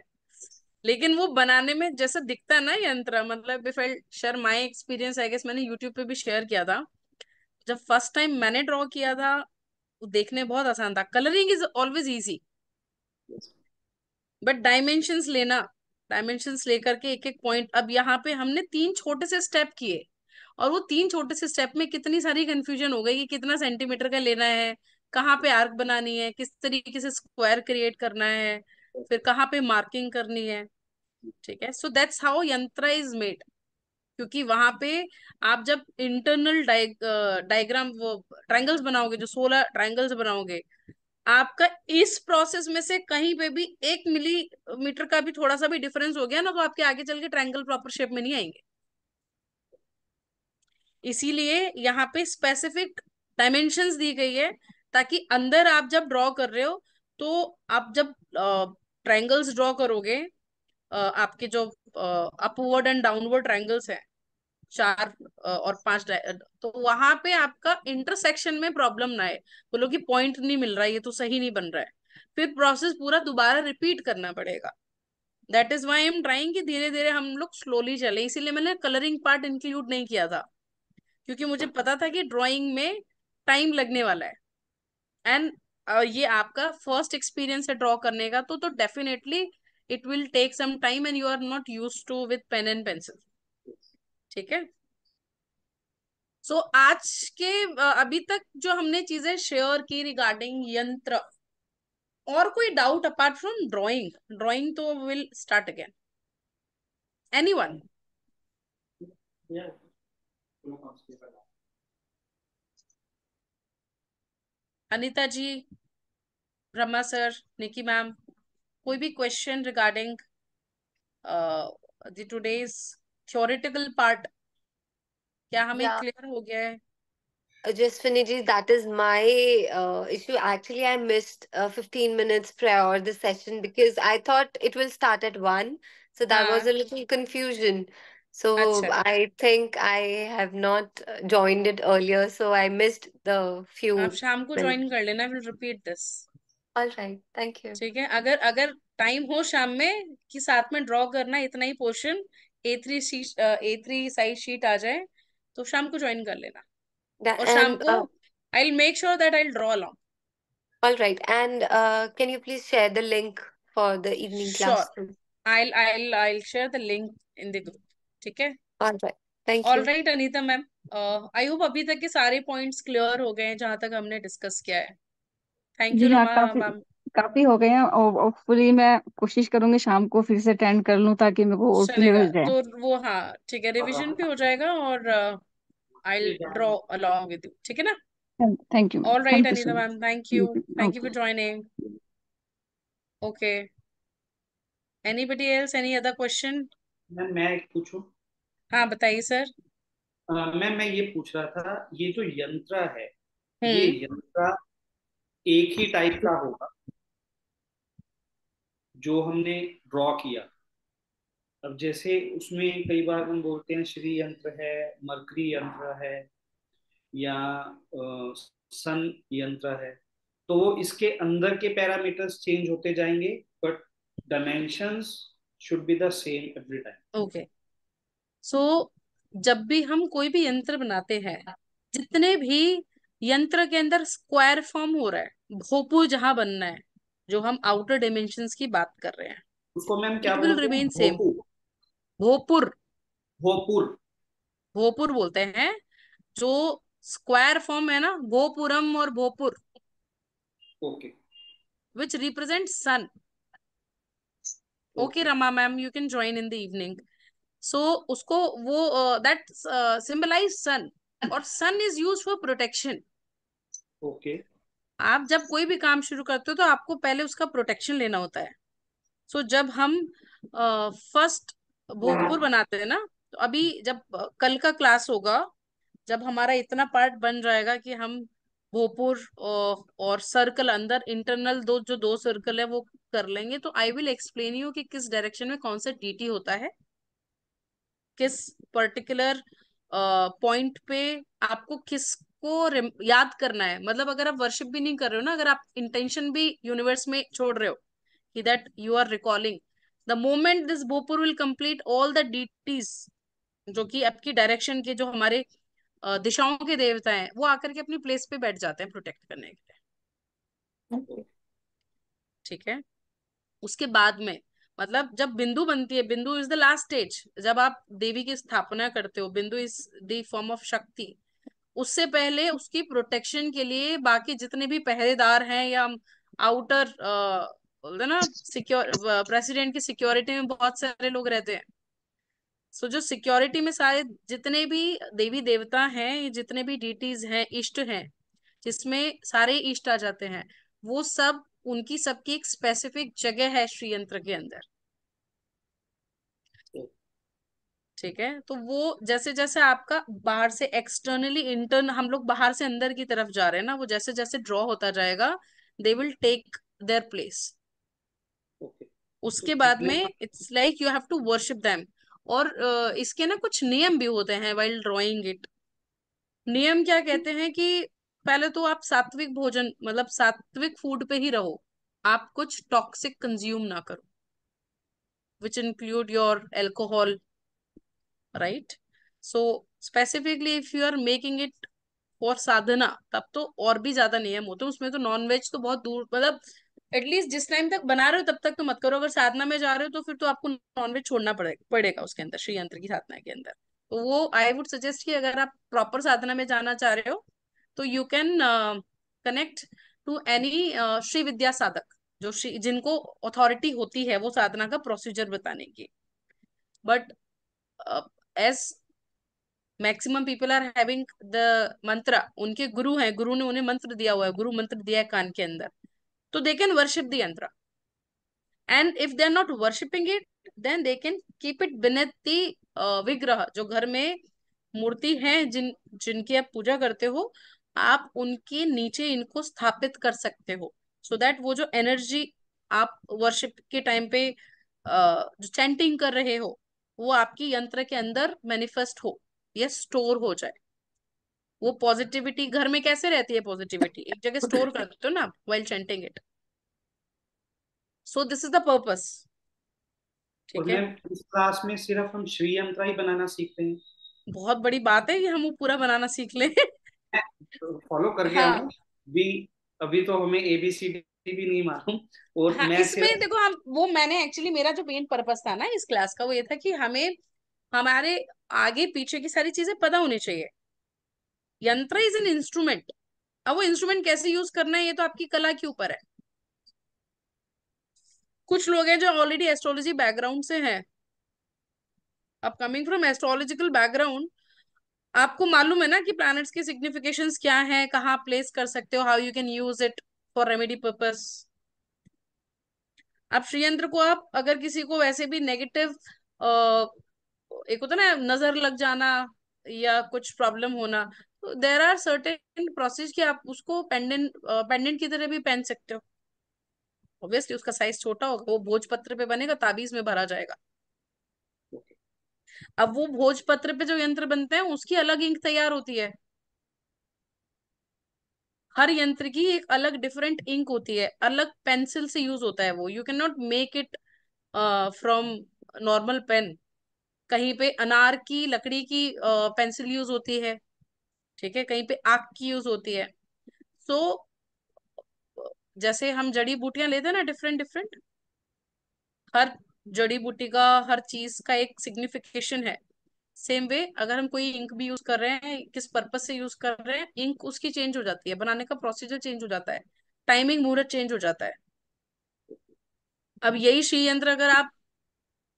S1: लेकिन वो बनाने में जैसा दिखता है ना यंत्र मतलब if I share my experience I guess मैंने यूट्यूब पे भी शेयर किया था जब फर्स्ट टाइम मैंने ड्रॉ किया था वो देखने बहुत आसान था colouring is always easy but dimensions लेना डायमेंशंस लेकर के एक एक पॉइंट अब यहाँ पे हमने तीन छोटे से स्टेप किए और वो तीन छोटे से स्टेप में कितनी सारी कंफ्यूजन हो गई कि कितना सेंटीमीटर का लेना है कहाँ पे आर्क बनानी है किस तरीके से स्क्वायर क्रिएट करना है फिर कहाँ पे मार्किंग करनी है ठीक है so that's how yantra is made क्योंकि वहां पे आप जब इंटरनल डायग्राम वो ट्रायंगल्स बनाओगे जो सोलह ट्रायंगल्स बनाओगे आपका इस प्रोसेस में से कहीं पे भी एक मिलीमीटर का भी थोड़ा सा भी डिफरेंस हो गया ना तो आपके आगे चल के ट्रायंगल प्रॉपर शेप में नहीं आएंगे इसीलिए यहाँ पे स्पेसिफिक डायमेंशन दी गई है ताकि अंदर आप जब ड्रॉ कर रहे हो तो आप जब ट्रैंगल्स ड्रॉ करोगे आपके जो अपवर्ड एंड डाउनवर्ड ट्रैंगल्स हैं चार और पांच तो वहां पे आपका इंटरसेक्शन में प्रॉब्लम ना आए बोलो कि पॉइंट नहीं मिल रहा है ये तो सही नहीं बन रहा है फिर प्रोसेस पूरा दोबारा रिपीट करना पड़ेगा that is why am trying कि धीरे धीरे हम लोग स्लोली चले इसीलिए मैंने कलरिंग पार्ट इंक्लूड नहीं किया था क्योंकि मुझे पता था कि ड्राइंग में टाइम लगने वाला है एंड uh, ये आपका फर्स्ट एक्सपीरियंस है ड्रॉ करने का तो तो definitely it will take some time and you are not use to with pen and pencil ठीक है सो so, आज के uh, अभी तक जो हमने चीजें शेयर की रिगार्डिंग यंत्र और कोई doubt apart from drawing drawing तो will start again any one Anita ji Brahma sir Nikki ma'am कोई भी question regarding today's today's part क्या हमें yeah. क्लियर
S3: हो गया है Just Finiji, that is my uh, issue. Actually, I missed uh, 15 minutes prior the session because I thought it will start at 1. So that yeah. was a little confusion. So Achha. I think I have not uh, joined it earlier, so I missed the few. आप शाम को join
S1: कर लेना. I will repeat this. All right, thank you. ठीक है अगर अगर time हो शाम में कि साथ में draw करना इतना ही portion A three sheet A three size sheet आ जाए तो शाम को ज्वाइन कर लेना That, और शाम and, को I will make sure that I'll draw along.
S3: All right, and uh, can you please share the link for the evening Sure. class?
S1: I'll I'll I'll share the link in the group. ठीक है all right Anita ma'am I hope अभी तक के सारे पॉइंट्स क्लियर हो गए हैं जहाँ तक हमने डिस्कस किया है थैंक यू मैम काफी हो गए हैं और फुली मैं कोशिश करूंगी शाम को फिर से अटेंड कर लूं ताकि मेरे को और क्लियर हो जाए तो वो हाँ ठीक है रिवीजन भी हो जाएगा और I draw along with you ठीक है ना thank you all right Anita ma'am thank you thank you for joining okay anybody else any other question
S2: ma'am मैं एक पूछूं
S1: हाँ बताइए सर
S2: मैम मैं ये पूछ रहा था ये जो यंत्र है हम्म। ये यंत्र एक ही टाइप का होगा जो हमने ड्रॉ किया अब जैसे उसमें कई बार हम बोलते हैं श्री यंत्र है मरकरी यंत्र है या आ, सन यंत्र है तो इसके अंदर के पैरामीटर्स चेंज होते जाएंगे but dimensions should be the same every time.
S1: Okay. So जब भी हम कोई भी यंत्र बनाते हैं जितने भी यंत्र के अंदर स्क्वायर फॉर्म हो रहा है भोपू जहां बनना है जो हम आउटर डायमेंशन की बात कर रहे हैं
S2: उसको मैम क्या बोलते हैं रिमेन सेम भोपुर भोपुर
S1: भोपुर बोलते हैं जो स्क्वायर फॉर्म है ना भोपुरम और bhupur okay which represent sun okay Rama ma'am you can join in the evening so उसको वो दैट सिंबलाइज सन और sun is use for protection okay आप जब कोई भी काम शुरू करते हो तो आपको पहले उसका प्रोटेक्शन लेना होता है सो so, जब हम फर्स्ट uh, भोगपुर बनाते हैं ना तो अभी जब uh, कल का क्लास होगा जब हमारा इतना पार्ट बन जाएगा कि हम भोपुर और सर्कल अंदर इंटरनल दो जो दो सर्कल है वो कर लेंगे तो आई विल एक्सप्लेन यू कि किस डायरेक्शन में कौन सा डीटी होता है किस पर्टिकुलर पॉइंट uh, पे आपको किसको याद करना है मतलब अगर आप वर्शिप भी नहीं कर रहे हो ना अगर आप इंटेंशन भी यूनिवर्स में छोड़ रहे हो कि that you are recalling the moment this bhupur will complete all the deities जो कि आपकी डायरेक्शन के जो हमारे दिशाओं के देवता हैं वो आकर के अपनी प्लेस पे बैठ जाते हैं प्रोटेक्ट करने के लिए ठीक है उसके बाद में मतलब जब बिंदु बनती है बिंदु इज द लास्ट स्टेज जब आप देवी की स्थापना करते हो बिंदु इज द फॉर्म ऑफ शक्ति उससे पहले उसकी प्रोटेक्शन के लिए बाकी जितने भी पहरेदार हैं या आउटर बोलते ना सिक्योर प्रेसिडेंट की सिक्योरिटी में बहुत सारे लोग रहते हैं सो so, जो सिक्योरिटी में सारे जितने भी देवी देवता हैं जितने भी डीटीज हैं इष्ट हैं जिसमें सारे इष्ट आ जाते हैं वो सब उनकी सबकी एक स्पेसिफिक जगह है श्री यंत्र के अंदर तो ठीक है तो वो जैसे जैसे आपका बाहर से एक्सटर्नली इंटर्न हम लोग बाहर से अंदर की तरफ जा रहे हैं ना वो जैसे जैसे ड्रॉ होता जाएगा they will take their place उसके तो बाद में it's like you have to worship them और इसके ना कुछ नियम भी होते हैं वाइल ड्रॉइंग इट नियम क्या कहते हैं कि पहले तो आप सात्विक भोजन मतलब सात्विक फूड पे ही रहो आप कुछ टॉक्सिक कंज्यूम ना करो which include your alcohol right so specifically if you are making it for साधना तब तो और भी ज्यादा नियम होते हैं उसमें तो नॉन वेज तो बहुत दूर मतलब एटलीस्ट जिस टाइम तक बना रहे हो तब तक तो मत करो अगर साधना में जा रहे हो तो फिर तो आपको नॉनवेज छोड़ना पड़ेगा पड़ेगा उसके अंदर श्री यंत्र की साधना के अंदर तो वो आई वुड सजेस्ट कि अगर आप प्रॉपर साधना में जाना चाह रहे हो तो you can connect to any Shri Vidya साधक जो श्री जिनको अथॉरिटी होती है वो साधना का प्रोसीजर बताने की but as maximum people are having the mantra उनके गुरु हैं गुरु ने उन्हें मंत्र दिया हुआ है गुरु मंत्र दिया है कान के अंदर तो they can worship the yantra and if they are not worshipping it then they can keep it beneath the uh, जो घर में मूर्ति है जिन जिनकी आप पूजा करते हो आप उनके नीचे इनको स्थापित कर सकते हो सो so दैट वो जो एनर्जी आप वर्शिप के टाइम पे uh, जो चैंटिंग कर रहे हो वो आपकी यंत्र के अंदर मैनिफेस्ट हो या स्टोर हो जाए वो पॉजिटिविटी घर में कैसे रहती है पॉजिटिविटी एक जगह स्टोर कर देते हो ना well chanting it so this is the purpose ठीक है
S2: इस क्लास में सिर्फ हम श्री यंत्र ही बनाना सीखते हैं बहुत बड़ी बात है कि हम वो पूरा बनाना सीख लें फॉलो करके हाँ. भी अभी तो हमें एबीसीडी भी नहीं मालूम और हाँ, मैं इसमें सिर्फ...
S1: देखो हम वो मैंने एक्चुअली मेरा जो मेन पर्पस था ना इस क्लास का वो ये था कि हमें हमारे आगे पीछे की सारी चीजें पता होनी चाहिए यंत्र इज एन इंस्ट्रूमेंट अब वो इंस्ट्रूमेंट कैसे यूज करना है ये तो आपकी कला के ऊपर है कुछ लोग हैं जो ऑलरेडी एस्ट्रोलॉजी बैकग्राउंड से हैं अब कमिंग फ्रॉम एस्ट्रोलॉजिकल बैकग्राउंड आपको मालूम है ना कि प्लैनेट्स के सिग्निफिकेशंस क्या है कहाँ प्लेस कर सकते हो how you can use it for remedy purpose आप श्रीयंत्र को आप अगर किसी को वैसे भी नेगेटिव एक होता ना नजर लग जाना या कुछ प्रॉब्लम होना देर आर सर्टेन प्रोसेस कि आप उसको पेंडेंट पेंडेंट की तरह भी पहन सकते हो ऑब्वियसली उसका साइज छोटा होगा वो भोजपत्र पे बनेगा ताबीज में भरा जाएगा अब वो भोजपत्र पे जो यंत्र बनते हैं उसकी अलग इंक तैयार होती है हर यंत्र की एक अलग डिफरेंट इंक होती है अलग पेंसिल से यूज होता है वो you can not make it from normal pen कहीं पे अनार की लकड़ी की पेंसिल uh, यूज होती है ठीक है कहीं पे आग की यूज होती है सो so, जैसे हम जड़ी बूटियां लेते हैं ना डिफरेंट डिफरेंट हर जड़ी बूटी का हर चीज का एक सिग्निफिकेशन है सेम वे अगर हम कोई इंक भी यूज कर रहे हैं किस पर्पज से यूज कर रहे हैं इंक उसकी चेंज हो जाती है बनाने का प्रोसीजर चेंज हो जाता है टाइमिंग मुहूर्त चेंज हो जाता है अब यही श्री यंत्र अगर आप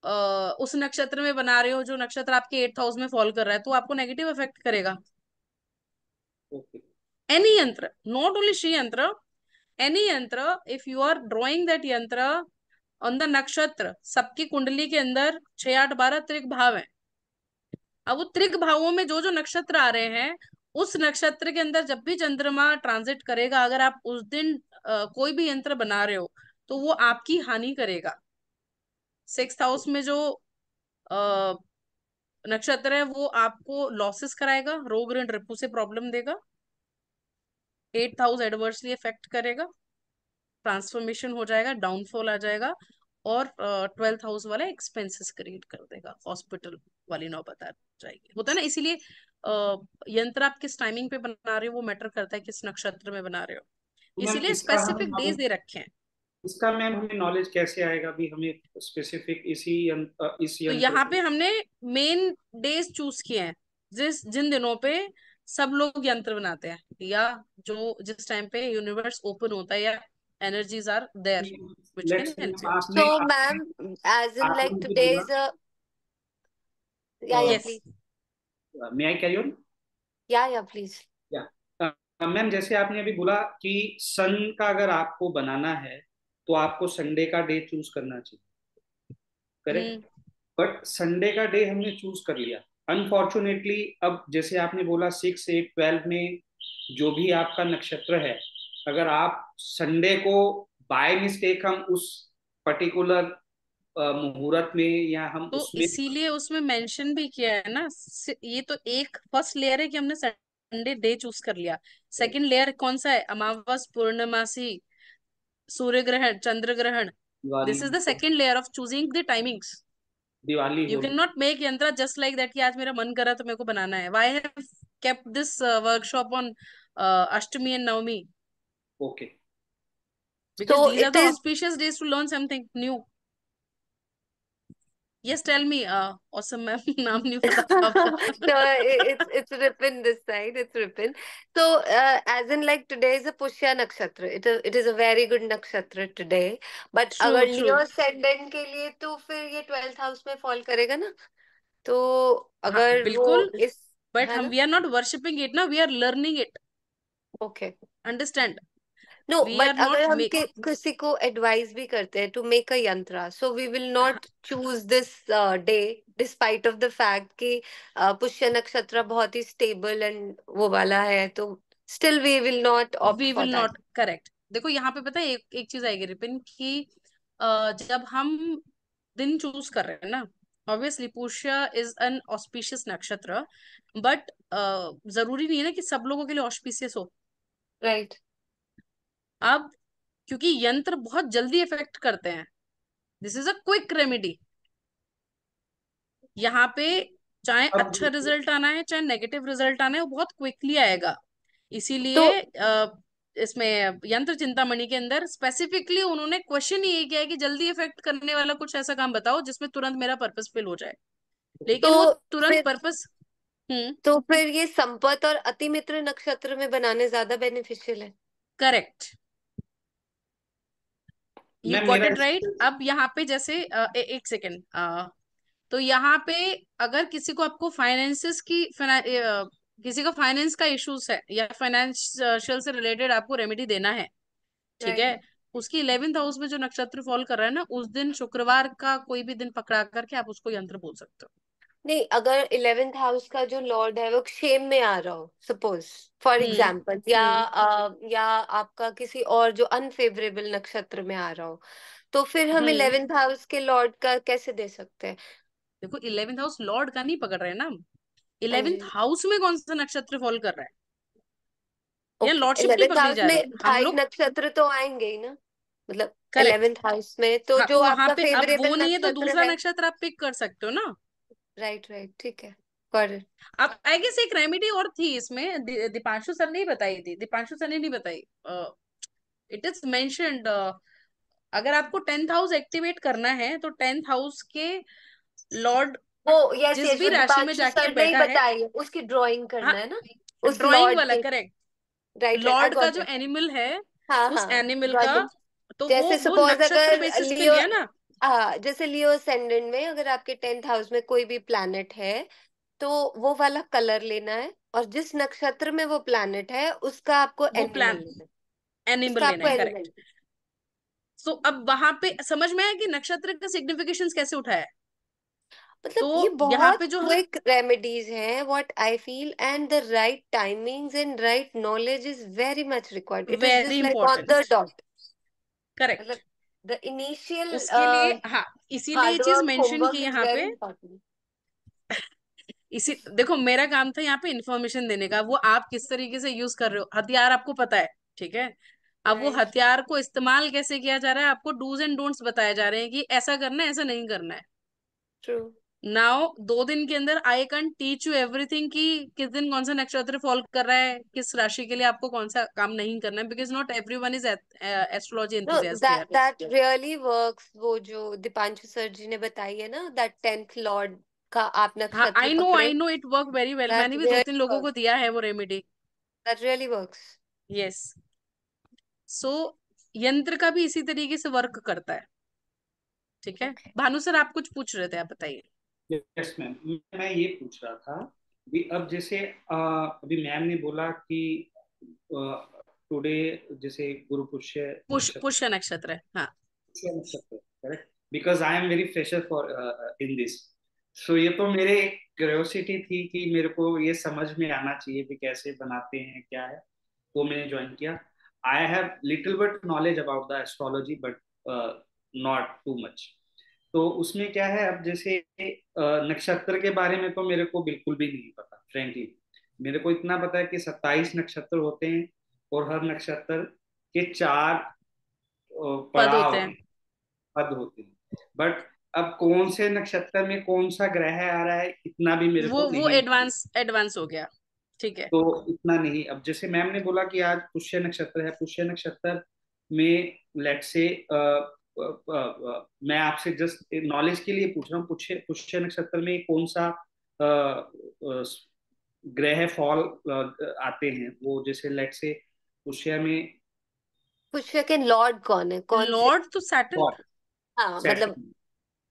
S1: आ, उस नक्षत्र में बना रहे हो जो नक्षत्र आपके एट हाउस में फॉल कर रहा है तो आपको नेगेटिव इफेक्ट करेगा any yantra not only shri yantra any yantra if you are drawing that yantra on the nakshatra सबकी कुंडली के अंदर छह आठ बारह त्रिक भाव है अब वो त्रिक भावों में जो जो नक्षत्र आ रहे हैं उस नक्षत्र के अंदर जब भी चंद्रमा ट्रांजिट करेगा अगर आप उस दिन आ, कोई भी यंत्र बना रहे हो तो वो आपकी हानि करेगा सिक्स हाउस में जो आ, नक्षत्र है वो आपको लॉसेस कराएगा रोग ऋण रिपू से प्रॉब्लम देगा एट हाउस एडवर्सली इफेक्ट करेगा ट्रांसफॉर्मेशन हो जाएगा डाउनफॉल आ जाएगा और ट्वेल्थ uh, हाउस वाला एक्सपेंसेस क्रिएट कर देगा हॉस्पिटल वाली नौबत आ जाएगी होता है ना इसीलिए uh, यंत्र आप किस टाइमिंग पे बना रहे हो वो मैटर करता है किस नक्षत्र में बना रहे हो इसीलिए स्पेसिफिक डेज दे रखे हैं
S2: इसका मैम हमें नॉलेज कैसे आएगा भी हमें स्पेसिफिक इसी यंत्र, uh, इस तो यहाँ
S1: पे हमने मेन डेज चूज किए हैं जिस जिन दिनों पे सब लोग यंत्र बनाते हैं या जो जिस टाइम पे यूनिवर्स ओपन होता है या energies are there so ma'am as in like
S2: today is yes may I carry on
S3: yeah yeah please
S2: ma'am जैसे आपने अभी बोला कि सन का अगर आपको बनाना है तो आपको संडे का डे चूज करना चाहिए करेक्ट बट संडे का डे हमने चूज कर लिया अनफॉर्चुनेटली अब जैसे आपने बोला सिक्स एट ट्वेल्व में जो भी आपका नक्षत्र है अगर आप संडे को बाय मिस्टेक हम उस पर्टिकुलर मुहूर्त में या हम तो उसमें इसीलिए
S1: उसमें मेंशन भी किया है ना ये तो एक फर्स्ट लेयर है कि हमने संडे डे चूज कर लिया सेकंड लेयर कौन सा है अमावस पूर्णमासी सूर्य ग्रहण चंद्र ग्रहण
S2: this is the second
S1: layer of choosing the timings
S2: Diwali you can
S1: not make yantra just like that कि आज मेरा मन करा तो मेरे को बनाना है why have kept this workshop on Ashtami and Navami
S2: okay because these are the
S1: auspicious days to learn something new Yes, tell me. Uh, awesome, ma'am. Naam nahi pata
S3: no, it's it's Ripin this side. It's Ripin. So, uh, as in like today is a Pushya nakshatra. It is it is a very good nakshatra today. But true, अगर Leo ascendant के लिए तो फिर ये ट्वेल्थ हाउस में फॉल करेगा ना तो अगर हाँ, बिल्कुल वो इस बट हम we are
S1: not worshipping it ना we are learning it okay understand no but अगर हम make...
S3: किसी को एडवाइस भी करते हैं to make a yantra so we will not choose this day despite of the fact कि uh, पुष्य नक्षत्र बहुत ही स्टेबल एंड वो वाला है तो still we will not we will not correct देखो
S1: यहाँ पे पता है एक एक चीज आएगी रिपिन कि जब हम दिन चूज कर रहे हैं ना obviously Pushya is an auspicious nakshatra but जरूरी नहीं है ना कि सब लोगों के लिए ऑस्पिशियस हो राइट right. अब क्योंकि यंत्र बहुत जल्दी इफेक्ट करते हैं this is a quick remedy यहाँ पे चाहे अच्छा रिजल्ट आना है चाहे नेगेटिव रिजल्ट आना है वो बहुत क्विकली आएगा इसीलिए तो, इसमें यंत्र चिंतामणि के अंदर स्पेसिफिकली उन्होंने क्वेश्चन ये किया है कि जल्दी इफेक्ट करने वाला कुछ ऐसा काम बताओ जिसमें
S3: तुरंत मेरा पर्पस फिल हो जाए लेकिन तो वो तुरंत पर्पस हम्म तो फिर ये संपत और अतिमित्र नक्षत्र में बनाने ज्यादा बेनिफिशियल है correct you got it
S1: right अब यहाँ पे जैसे ए, एक सेकेंड तो यहाँ पे अगर किसी को आपको फाइनेंसिस की किसी का फाइनेंस का इश्यूज है या फाइनेंशियल से रिलेटेड आपको रेमेडी देना है ठीक है उसकी इलेवेंथ हाउस में जो नक्षत्र फॉल कर रहा है ना उस दिन शुक्रवार का कोई भी दिन पकड़ा करके आप उसको यंत्र बोल सकते हो
S3: नहीं अगर इलेवेंथ हाउस का जो लॉर्ड है वो शेम में आ रहा हो सपोज फॉर एग्जाम्पल या आ, हम्म। या आपका किसी और जो अनफेवरेबल नक्षत्र में आ रहा हो तो फिर हम इलेवेंथ हम्म। हाउस के लॉर्ड का कैसे दे सकते हैं
S1: देखो इलेवेंथ हाउस लॉर्ड का नहीं पकड़ रहे हैं ना इलेवेंथ हाउस हम्म। में कौन सा नक्षत्र फॉल कर रहा
S3: है या लॉर्डशिप की पकड़ी जा रही है हम लोग नक्षत्र तो आएंगे ही ना मतलब इलेवेंथ हाउस में तो हाँ, जो तो आपका फेवरेबल नहीं है तो दूसरा नक्षत्र
S1: आप पिक कर सकते हो ना राइट राइट ठीक है
S3: अब
S1: आई गेस एक रेमेडी और थी इसमें दीपांशु सर ने ही बताई थी दीपांशु सर ने नहीं बताई इट इज मेंशन्ड अगर आपको टेंथ हाउस एक्टिवेट करना है तो टेंथ हाउस के
S3: लॉर्ड वो यस जिस भी राशि में जाके बैठा है उसकी ड्राइंग करना हाँ, है ना हाँ, उस ड्राइंग वाला करेक्ट राइट लॉर्ड का जो
S1: एनिमल है उस एनिमल का
S3: तो जैसे सपोज अगर लियो ना हाँ जैसे लियो असेंडेंट में अगर आपके टेंथ हाउस में कोई भी प्लैनेट है तो वो वाला कलर लेना है और जिस नक्षत्र में वो प्लैनेट है उसका आपको वो एनिमल प्लान लेना एनिमल उसका लेना आपको है करेक्ट सो so, अब
S1: वहां पे समझ में आया कि नक्षत्र का सिग्निफिकेशन कैसे उठाया
S3: मतलब तो ये बहुत पे जो क्विक रेमेडीज हैं what I feel and the right timings and right knowledge is very much required it is just very like on the dot correct the initial uh, हाँ, इसीलिए चीज मेंशन की यहाँ पे
S1: इसी देखो मेरा काम था यहाँ पे इन्फॉर्मेशन देने का वो आप किस तरीके से यूज कर रहे हो हथियार आपको पता है ठीक है अब वो हथियार को इस्तेमाल कैसे किया जा रहा है आपको डूज एंड डोंट्स बताए जा रहे हैं कि ऐसा करना है ऐसा नहीं करना है ट्रू नाउ दो दिन के अंदर I can teach you everything कि किस दिन कौन सा नक्षत्र फॉल कर रहा है किस राशि के लिए आपको कौन सा काम नहीं करना है because not every one is astrology that
S3: really work वो जो दीपांशु सर जी ने बताई है ना दैट टेंथ लॉर्ड का आप नक्षत्र I know I know it work very well मैंने भी दो तीन लोगों को दिया है वो remedy that really work yes so
S1: यंत्र का भी इसी तरीके से वर्क करता है ठीक है भानु सर आप कुछ पूछ रहे थे आप बताइए
S2: यस मैम मैं ये पूछ रहा था भी अब जैसे अभी मैम ने बोला कि टुडे जैसे गुरु पुष्य पुष्य
S1: नक्षत्र है हाँ
S2: नक्षत्र correct because I am very fresher for in this so ये तो मेरे क्यूरियोसिटी थी कि मेरे को ये समझ में आना चाहिए कि कैसे बनाते हैं क्या है वो तो मैंने ज्वाइन किया I have little but knowledge about the astrology but not too much तो उसमें क्या है अब जैसे नक्षत्र के बारे में तो मेरे को बिल्कुल भी नहीं पता फ्रेंकली मेरे को इतना पता है कि सत्ताईस नक्षत्र होते हैं और हर नक्षत्र के चार पद होते हैं पद होते हैं बट अब कौन से नक्षत्र में कौन सा ग्रह आ रहा है इतना भी मेरे वो, को वो
S1: एडवांस एडवांस हो गया ठीक है
S2: तो इतना नहीं अब जैसे मैम ने बोला कि आज पुष्य नक्षत्र है पुष्य नक्षत्र में लेट से मैं आपसे जस्ट नॉलेज के लिए पूछ रहा हूँ पुष्य नक्षत्र में कौन सा ग्रह फॉल आते हैं वो जैसे लेट से पुष्य में
S3: पुष्य के लॉर्ड कौन है कौन लॉर्ड तो सैटर्न हाँ मतलब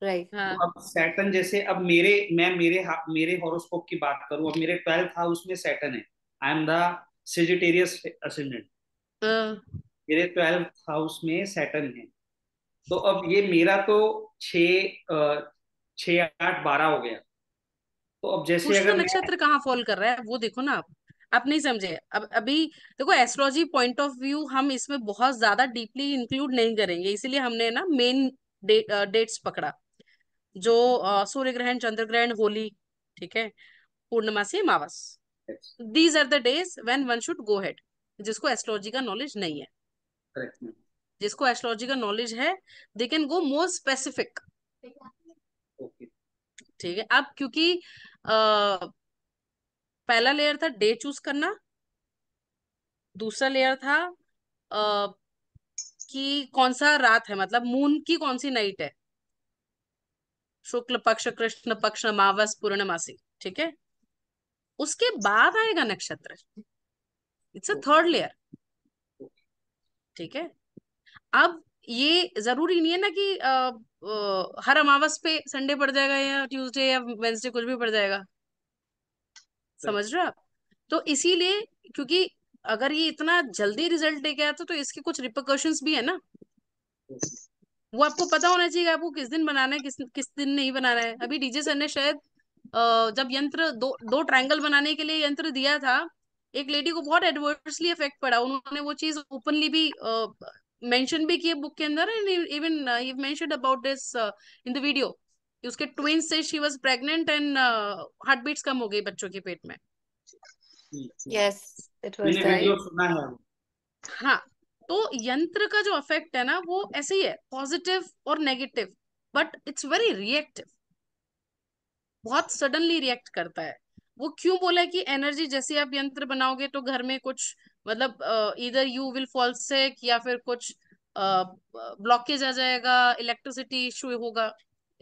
S3: राइट हाँ. तो अब
S2: सैटन जैसे अब मेरे मैं मेरे हाँ, मेरे हॉरोस्कोप की बात करूं अब मेरे ट्वेल्थ हाउस में सैटर्न है I am the Sagittarius ascendant मेरे ट्वेल्थ हाउस में सैटर्न है तो अब ये मेरा तो छ छ आठ बारह हो गया तो अब जैसे अगर नक्षत्र
S1: कहाँ फॉल कर रहा है वो देखो ना आप आप नहीं समझे अब अभी देखो एस्ट्रोलॉजी पॉइंट ऑफ व्यू हम इसमें बहुत ज्यादा डीपली इंक्लूड नहीं करेंगे इसीलिए हमने ना मेन डे, डेट्स पकड़ा जो सूर्य ग्रहण चंद्र ग्रहण होली ठीक है पूर्णमासी मावस these are the days when one should go head जिसको एस्ट्रोलॉजी का नॉलेज नहीं है Correct. जिसको एस्ट्रोलॉजी का नॉलेज है they can go more specific ठीक है अब क्योंकि आ, पहला लेयर था डे चूज करना दूसरा लेयर था आ, कि कौन सा रात है मतलब मून की कौन सी नाइट है शुक्ल पक्ष कृष्ण पक्ष मावस पूर्णमासी ठीक है उसके बाद आएगा नक्षत्र इट्स अ थर्ड लेयर ठीक है अब ये जरूरी नहीं है ना कि आ, आ, हर अमावस पे संडे पड़ जाएगा या ट्यूसडे या वेंसडे कुछ भी पड़ जाएगा समझ रहे आप तो इसीलिए क्योंकि अगर ये इतना जल्दी रिजल्ट लेके आता तो, तो इसके कुछ रिपोकॉशंस भी है ना वो आपको पता होना चाहिए आपको किस दिन बनाना है किस किस दिन नहीं बनाना है अभी डीजे सर ने शायद जब यंत्र दो दो ट्रायंगल बनाने के लिए यंत्र दिया था एक लेडी को बहुत एडवर्सली इफेक्ट पड़ा उन्होंने वो चीज ओपनली भी मेंशन भी किए बुक के अंदर and even you mention about this in the video कि उसके ट्विंस से she was pregnant and heart beats कम हो गई बच्चों के पेट में यस
S3: इट वाज वीडियो
S1: हां तो यंत्र का जो इफेक्ट है ना वो ऐसे ही है पॉजिटिव और negative but it's very reactive बहुत सडनली रिएक्ट करता है वो क्यों बोला है कि एनर्जी जैसे आप यंत्र बनाओगे तो घर में कुछ मतलब इधर यू विल फॉल सेक या फिर कुछ ब्लॉकेज आ जाएगा इलेक्ट्रिसिटी इशू होगा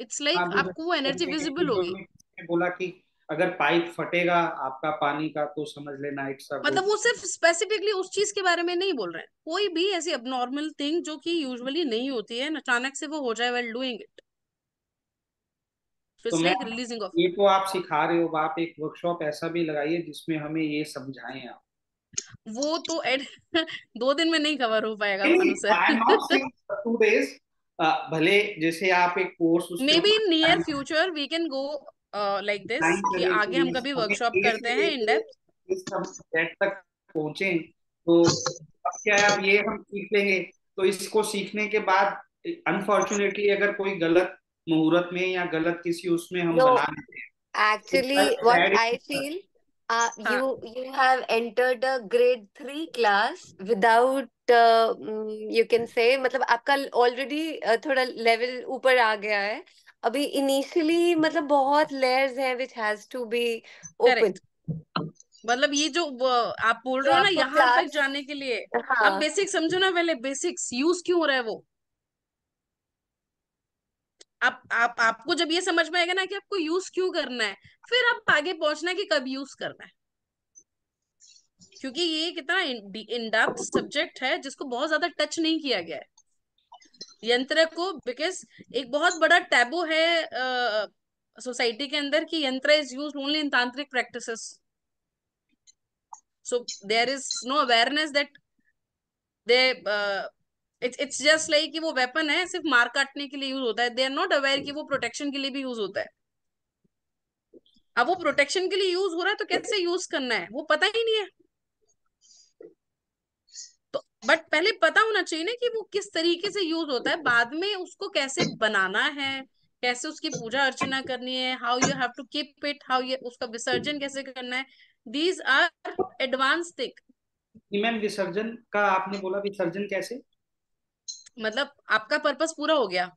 S1: इट्स लाइक like हाँ, आपको वो एनर्जी विजिबल होगी
S2: बोला कि अगर पाइप फटेगा आपका पानी का तो समझ लेना इट्स मतलब वो
S1: सिर्फ स्पेसिफिकली उस चीज के बारे में नहीं बोल रहे हैं कोई भी ऐसी अबनॉर्मल थिंग जो कि यूजुअली नहीं होती है अचानक से वो हो जाए वेल डूइंग इट तो मैं, ये
S2: तो आप सिखा रहे हो आप एक वर्कशॉप ऐसा भी लगाइए जिसमें हमें ये समझाएं आप
S1: वो तो एड दो दिन में नहीं कवर हो पाएगा मनु
S2: सर uh, भले जैसे आप एक course maybe
S1: in near future we can go like this कि आगे हम कभी वर्कशॉप करते हैं इन
S2: डेप्थ तक पहुंचे तो क्या आप ये हम सीख लेंगे तो इसको सीखने के बाद अनफॉर्चुनेटली अगर कोई गलत मुहूर्त में या गलत किसी उसमें हम बना लेते
S3: हैं actually what I feel uh, huh. you you have entered a grade three class without uh, mm, you can say मतलब आपका already uh, थोड़ा level ऊपर आ गया है अभी इनिशियली मतलब बहुत लेयर्स हैं which has to be open मतलब
S1: ये जो आप बोल तो रहे हो ना यहाँ तक जाने के लिए हाँ. आप बेसिक समझो ना पहले बेसिक्स यूज क्यों हो रहा है वो आप आप आपको जब ये समझ में आएगा ना कि आपको यूज क्यों करना है फिर आप आगे पहुंचना है कि कब यूज करना है क्योंकि ये कितना इनडेप्थ सब्जेक्ट है जिसको बहुत ज्यादा टच नहीं किया गया है यंत्र को बिकॉज एक बहुत बड़ा टैबो है सोसाइटी uh, के अंदर कि यंत्र is use only in tantric practice so there is no awareness that they it's it's just like कि वो वेपन है सिर्फ मार काटने के लिए यूज होता है दे आर नॉट अवेयर कि वो प्रोटेक्शन के लिए भी यूज होता है अब वो प्रोटेक्शन के लिए यूज हो रहा है तो कैसे यूज करना है वो पता ही नहीं है तो बट पहले पता होना चाहिए ना कि वो किस तरीके से यूज होता है बाद में उसको कैसे बनाना है कैसे उसकी पूजा अर्चना करनी है how you have to keep it how ये उसका विसर्जन कैसे करना है these are advance thing
S2: ma'am विसर्जन का आपने बोला विसर्जन कैसे
S1: मतलब आपका पर्पस पूरा हो गया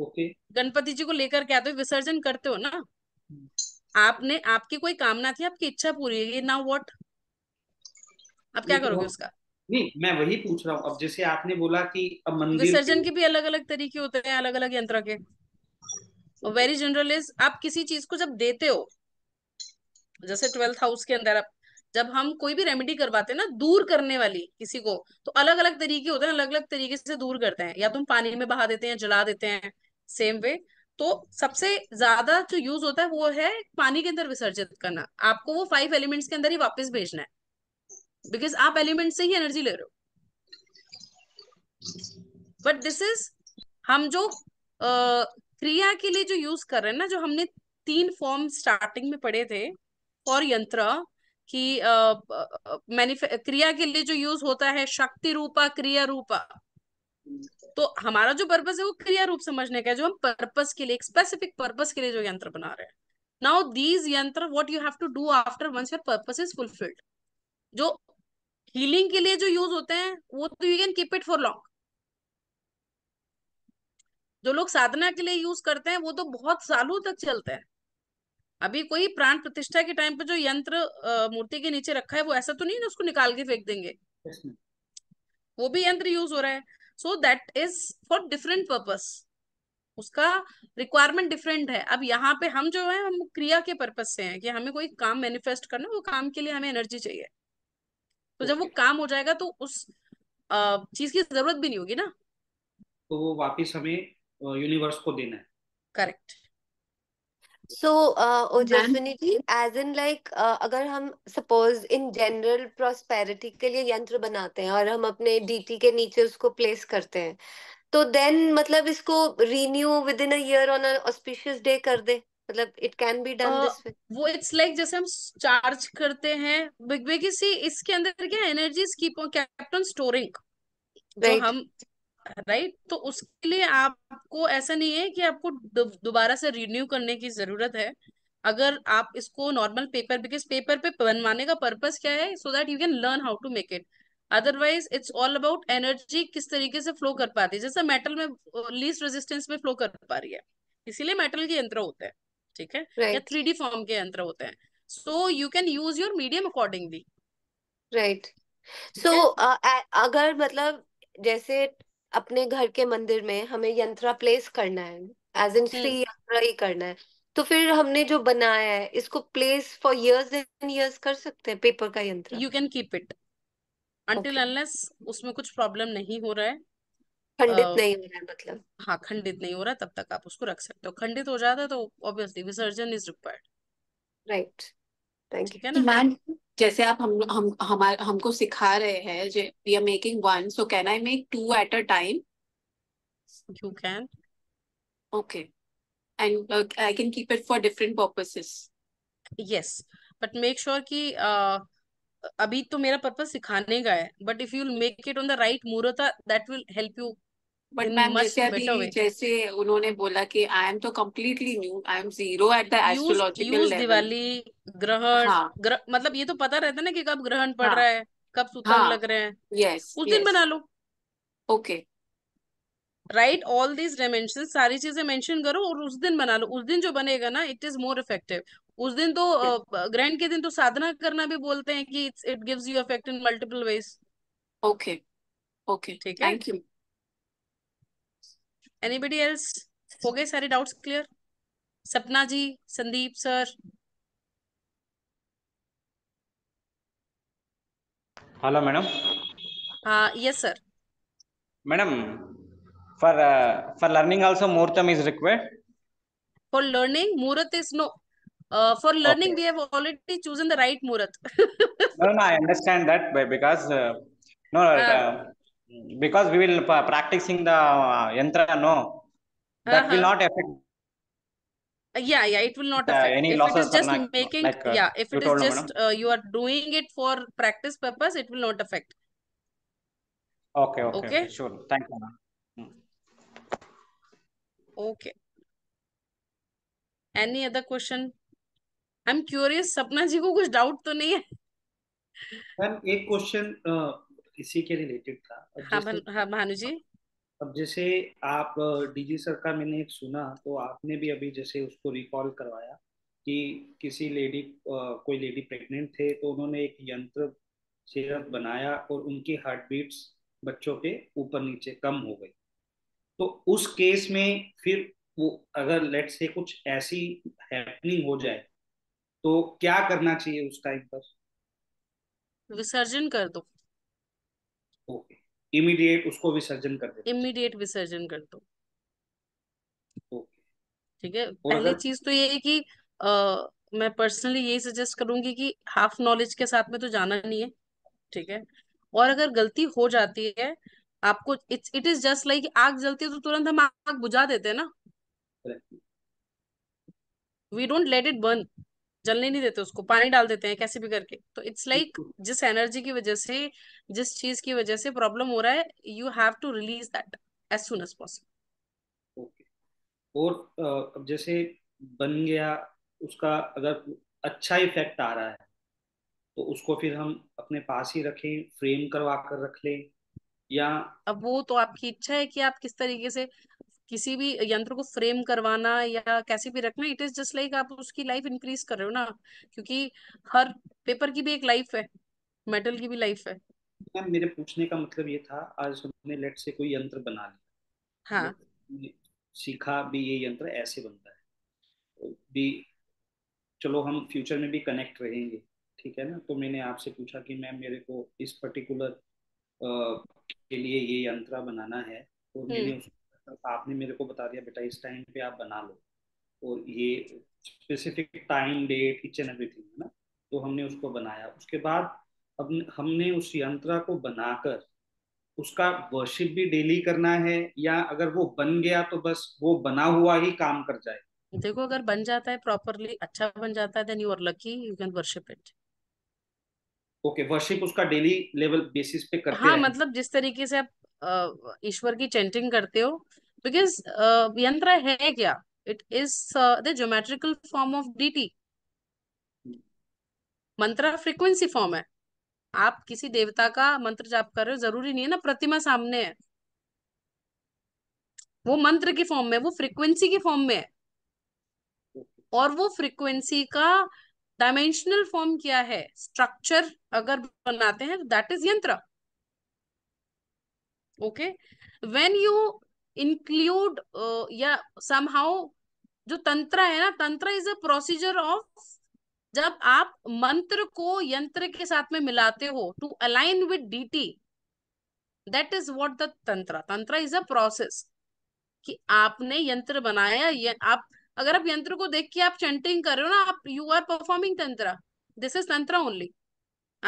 S1: ओके गणपति जी को लेकर क्या तो विसर्जन करते हो ना हम्म। आपने आपकी कोई कामना थी आपकी इच्छा पूरी है नाउ व्हाट
S2: अब क्या करोगे उसका नहीं मैं वही पूछ रहा हूँ अब जैसे आपने बोला कि अब मंदिर विसर्जन
S1: के भी अलग अलग तरीके होते हैं अलग अलग यंत्र के वेरी जनरल इज आप किसी चीज को जब देते हो जैसे ट्वेल्थ हाउस के अंदर आप जब हम कोई भी रेमेडी करवाते हैं ना दूर करने वाली किसी को तो अलग अलग तरीके होते हैं अलग अलग तरीके से दूर करते हैं या तुम तो पानी में बहा देते हैं जला देते हैं सेम वे तो सबसे ज्यादा जो यूज होता है वो है पानी के अंदर विसर्जित करना आपको वो फाइव एलिमेंट्स के अंदर ही वापस भेजना है बिकॉज आप एलिमेंट से ही एनर्जी ले रहे हो बट दिस इज हम जो क्रिया के लिए जो यूज कर रहे हैं ना जो हमने तीन फॉर्म स्टार्टिंग में पढ़े थे फॉर यंत्र कि क्रिया के लिए जो यूज होता है शक्ति रूपा क्रिया रूपा तो हमारा जो पर्पस है वो क्रिया रूप समझने का है जो हम पर्पस के लिए एक स्पेसिफिक पर्पस के लिए जो यंत्र बना रहे हैं now these yantra what you have to do after once your purpose is fulfilled जो हीलिंग के लिए जो यूज होते हैं वो तो you can keep it for long जो लोग साधना के लिए यूज करते हैं वो तो बहुत सालों तक चलते हैं अभी कोई प्राण प्रतिष्ठा के टाइम पे जो यंत्र मूर्ति के नीचे रखा है वो ऐसा तो नहीं ना उसको निकाल के फेंक देंगे वो भी यंत्र यूज हो रहा है so that is for different purpose उसका रिक्वायरमेंट डिफरेंट है अब यहाँ पे हम जो है हम क्रिया के पर्पज से हैं कि हमें कोई काम मैनिफेस्ट करना वो काम के लिए हमें एनर्जी चाहिए तो जब वो काम हो जाएगा तो उस चीज की जरूरत भी नहीं होगी ना
S2: तो वो वापिस हमें यूनिवर्स को देना है correct
S3: so Ojaswini ji as in like अगर हम सपोज इन जनरल प्रोस्पेरिटी के लिए यंत्र बनाते हैं और हम अपने डीटी के नीचे उसको प्लेस करते हैं तो देन मतलब इसको renew within a on auspicious day कर दे मतलब it can be done this
S1: way वो इट्स लाइक जैसे हम चार्ज करते हैं बिग बिग की सी इसके अंदर क्या energy keep on kept on storing जो हम राइट तो उसके लिए आपको ऐसा नहीं है कि आपको दोबारा से रिन्यू करने की जरूरत है अगर आप इसको नॉर्मल पेपर बिकॉज पेपर पे बनवाने का पर्पज क्या है so that you can learn how to make it otherwise it's all about energy किस तरीके से फ्लो कर पाती है जैसे मेटल में लीस्ट रेजिस्टेंस में फ्लो कर पा रही है इसीलिए मेटल के यंत्र होते हैं ठीक है right. या थ्री फॉर्म के यंत्र होते हैं so you can use your medium accordingly
S3: right so अगर मतलब जैसे अपने घर के मंदिर में हमें यंत्रा प्लेस करना है एज इन श्री यंत्रा ही करना है तो फिर हमने जो बनाया है इसको place for years and years कर सकते हैं पेपर का यंत्र you can keep it
S1: until unless उसमें कुछ प्रॉब्लम नहीं हो रहा है खंडित uh, नहीं हो रहा है मतलब हाँ खंडित नहीं हो रहा तब तक आप उसको रख सकते हो खंडित हो जाता है तो ऑब्वियसली विसर्जन is required right thank you जैसे आप हम हम हमारे हमको सिखा रहे हैं जे we are making one so can I make two at a time you can okay and I can keep it for different purposes yes but make sure कि uh, अभी तो मेरा पर्पस सिखाने का है but if you make it on the right muhurat that will help you but ma'am जैसे उन्होंने बोला कि आई एम तो completely new I am zero at the astrological Diwali ग्रहण हाँ। मतलब ये तो पता रहता है ना कि कब ग्रहण पड़ हाँ। रहा है कब सूत्र हाँ. लग रहे हैं यस उस दिन बना लो okay right all this dimension सारी चीजें मेंशन करो और उस दिन बना लो उस दिन जो बनेगा ना इट इज मोर इफेक्टिव उस दिन तो ग्रहण के दिन तो साधना करना भी बोलते हैं कि it gives you effect in multiple ways okay okay ठीक है थैंक यू एनीबडी एल्स हो गए सारे doubts clear Sapna ji Sandeep sir hello madam हाँ yes sir
S2: madam for uh, for learning also muhurtam is required
S1: for learning muhurat is no uh, for learning okay. we have already chosen the right muhurat
S2: no no i understand that because uh, no uh, uh, because we will practicing the yantra no that uh-huh. will not affect
S1: yeah yeah it will not affect uh, any if losses it is just not, making like, uh, yeah if it is just uh, you are doing it for practice purpose it will not affect
S2: okay okay, okay? okay sure thank you hmm.
S1: okay any other question i'm curious sapna ji ko kuch doubt to nahi hai
S2: then ek question uh... इसी के रिलेटेड था अब हाँ भानु हाँ भानु जी अब जैसे आप डीजी सर का मैंने एक सुना तो आपने भी अभी जैसे उसको रिकॉल करवाया कि किसी लेडी कोई लेडी प्रेग्नेंट थे तो उन्होंने एक यंत्र सिरप बनाया और उनके हार्ट बीट्स बच्चों के ऊपर नीचे कम हो गई तो उस केस में फिर वो अगर लेट से कुछ ऐसी हैपनिंग हो जाए तो क्या करना चाहिए उस टाइम पर
S1: विसर्जन कर दो
S2: इमीडिएट उसको विसर्जन कर दे
S1: इमीडिएट विसर्जन कर दो ठीक है पहली चीज तो ये है कि आ, मैं पर्सनली यही सजेस्ट करूंगी कि हाफ नॉलेज के साथ में तो जाना नहीं है ठीक है और अगर गलती हो जाती है आपको it's it is just like आग जलती है तो तुरंत हम आग बुझा देते हैं ना we don't let it burn जलने नहीं देते उसको पानी डाल देते हैं कैसे भी करके तो इट्स लाइक जिस एनर्जी की वजह से जिस चीज की वजह से प्रॉब्लम हो रहा है you have to release that as soon as possible
S2: और अब जैसे बन गया उसका अगर अच्छा इफेक्ट आ रहा है तो उसको फिर हम अपने पास ही रखें फ्रेम करवा कर रख लें या
S1: अब वो तो आपकी इच्छा है कि आप किस तरीके से किसी भी यंत्र को फ्रेम करवाना या कैसे भी रखना इट इज जस्ट लाइक आप उसकी लाइफ इंक्रीज कर रहे हो ना क्योंकि हर पेपर की भी एक लाइफ है मेटल की भी लाइफ है
S2: मैम मेरे पूछने का मतलब ये था आज हमने लेट से कोई यंत्र बना लिया हाँ मतलब सीखा भी ये यंत्र ऐसे बनता है भी चलो हम फ्यूचर में भी कनेक्ट रहेंगे ठीक है ना तो मैंने आपसे पूछा कि मैम मेरे को इस पर्टिकुलर के लिए ये यंत्र बनाना है और मैंने हम्म। उसको आपने मेरे को बता दिया बेटा इस टाइम पे आप बना लो और तो ये specific time date each and everything है ना तो हमने उसको बनाया उसके बाद अब हमने उस यंत्र को बनाकर उसका वर्शिप भी डेली करना है या अगर वो बन गया तो बस वो बना हुआ ही काम कर जाए
S1: देखो अगर बन जाता है प्रॉपरली अच्छा बन जाता है then you are lucky you can worship it
S2: okay worship उसका डेली लेवल बेसिस पे करते हाँ हैं। मतलब
S1: जिस तरीके से आप ईश्वर की चेंटिंग करते हो बिकॉज यंत्र है क्या it is the geometrical form of deity mantra frequency form है आप किसी देवता का मंत्र जाप कर रहे हो जरूरी नहीं है ना प्रतिमा सामने है वो मंत्र के फॉर्म में वो फ्रीक्वेंसी के फॉर्म में है और वो फ्रीक्वेंसी का डायमेंशनल फॉर्म क्या है स्ट्रक्चर अगर बनाते हैं that is yantra okay when you include या समहाउ जो तंत्र है ना तंत्र इज अ प्रोसीजर ऑफ जब आप मंत्र को यंत्र के साथ में मिलाते हो to align with deity that is what the tantra tantra is a process कि आपने यंत्र बनाया या आप अगर आप यंत्र को देख के आप चेंटिंग कर रहे हो ना आप you are performing tantra this is tantra only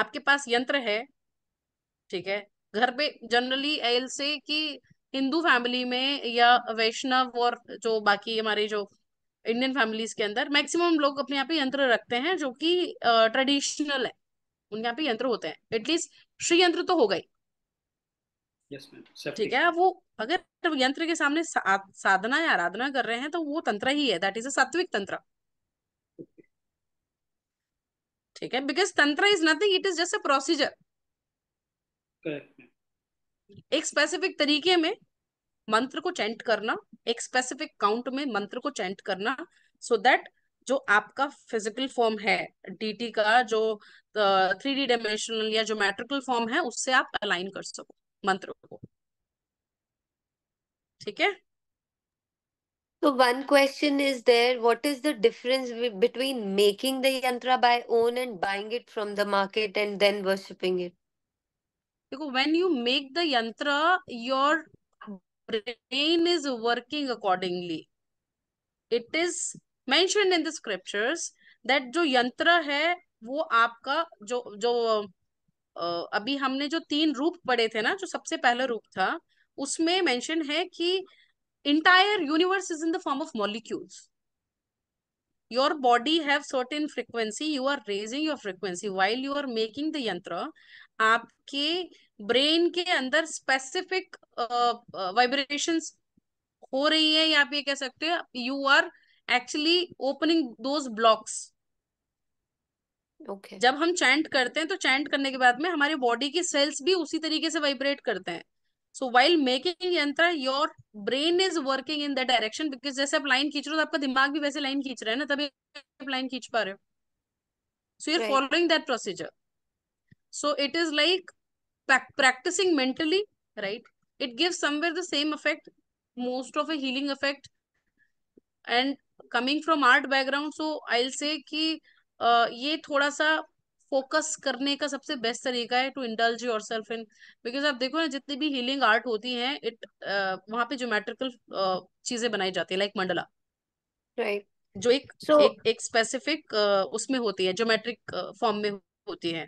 S1: आपके पास यंत्र है ठीक है घर पे जनरली एल से कि हिंदू फैमिली में या वैष्णव और जो बाकी हमारे जो इंडियन फैमिलीज के अंदर मैक्सिमम लोग अपने यहाँ पे यंत्र रखते हैं जो कि ट्रेडिशनल है उनके यहाँ पे यंत्र होते हैं एटलीस्ट श्री यंत्र तो हो गई
S2: yes, ठीक है
S1: वो अगर यंत्र के सामने सा, साधना या आराधना कर रहे हैं तो वो तंत्र ही है दैट इज अ सात्विक तंत्र ठीक है because tantra is nothing it is just a procedure
S2: एक
S1: स्पेसिफिक तरीके में मंत्र को चेंट करना एक स्पेसिफिक काउंट में मंत्र को चेंट करना सो so दैट जो आपका फिजिकल फॉर्म है डीटी का जो थ्री डी डायमेंशनल या जो मैट्रिकल फॉर्म है उससे आप अलाइन कर सको
S3: मंत्र को ठीक है तो one question is there what is the difference between making the yantra by own and buying it from the market and then worshipping it
S1: देखो when you make the yantra your brain is working accordingly it is mention in the scriptures that जो यंत्र है वो आपका जो जो अभी हमने जो तीन रूप पढ़े थे ना जो सबसे पहला रूप था उसमें मेंशन है कि entire universe is in the form of molecules your body have certain frequency you are raising your frequency while you are making the yantra आपके ब्रेन के अंदर स्पेसिफिक वाइब्रेशन uh, uh, हो रही है या आप ये कह सकते हो you are actually opening those blocks okay जब हम चैंट करते हैं तो चैंट करने के बाद में हमारे बॉडी के सेल्स भी उसी तरीके से वाइब्रेट करते हैं सो वाइल मेकिंग यंत्र your brain is working in the direction because जैसे आप लाइन खींच रहे हो तो आपका दिमाग भी वैसे लाइन खींच रहा है ना तभी आप लाइन खींच पा रहे हो so your following that procedure so it is like practicing mentally right it gives somewhere the same effect most of a healing effect and coming from art background so i'll say ki uh, ye thoda sa focus करने का सबसे बेस्ट तरीका है to indulge yourself in because आप देखो ना जितनी भी हीलिंग आर्ट होती है इट uh, वहां पे ज्योमेट्रिकल uh, चीजें बनाई जाती है लाइक like मंडला right. जो एक so, एक, एक स्पेसिफिक uh, उसमें होती है ज्योमेट्रिक फॉर्म uh, में होती है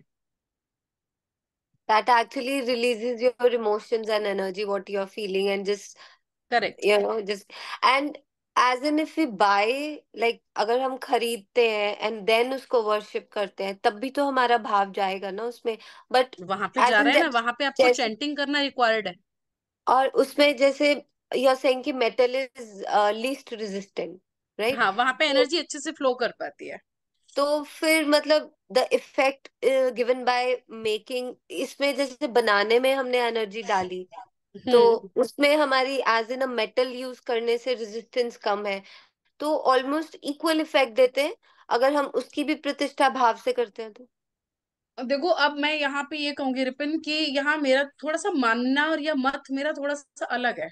S3: that actually releases your emotions and energy what you're feeling and just correct you know just and as and if you buy like अगर हम खरीदते हैं एंड देन उसको वर्शिप करते हैं तब भी तो हमारा भाव जाएगा ना उसमें बट वहां पे जा रहा है ना वहां पे आपको चैंटिंग करना रिक्वायर्ड है और उसमें जैसे यू सेइंग कि metal is least resistant right हाँ वहां पे एनर्जी
S1: तो अच्छे से फ्लो कर पाती है
S3: तो फिर मतलब the effect given by making इसमें जैसे बनाने में हमने एनर्जी डाली तो हम्म। उसमें हमारी as in a metal use करने से रेजिस्टेंस कम है तो ऑलमोस्ट इक्वल इफेक्ट देते हैं अगर हम उसकी भी प्रतिष्ठा भाव से करते हैं तो देखो अब
S1: मैं यहाँ पे ये कहूंगी रिपिन कि यहाँ मेरा थोड़ा सा मानना और यह मत मेरा थोड़ा सा अलग है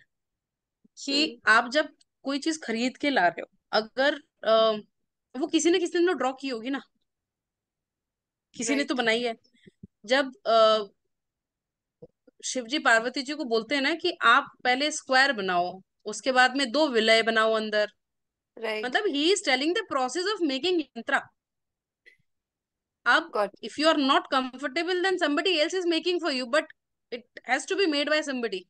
S1: कि हम्म। आप जब कोई चीज खरीद के ला रहे हो अगर आ, वो किसी ने किसी ने तो ड्रॉ की होगी ना किसी ने तो बनाई है जब शिवजी शिव जी पार्वती जी को बोलते हैं ना कि आप पहले स्क्वायर बनाओ उसके बाद में दो विलय बनाओ अंदर मतलब ही is telling the process of making यंत्र अब if you are not comfortable then somebody else is making for you but it has to be made by somebody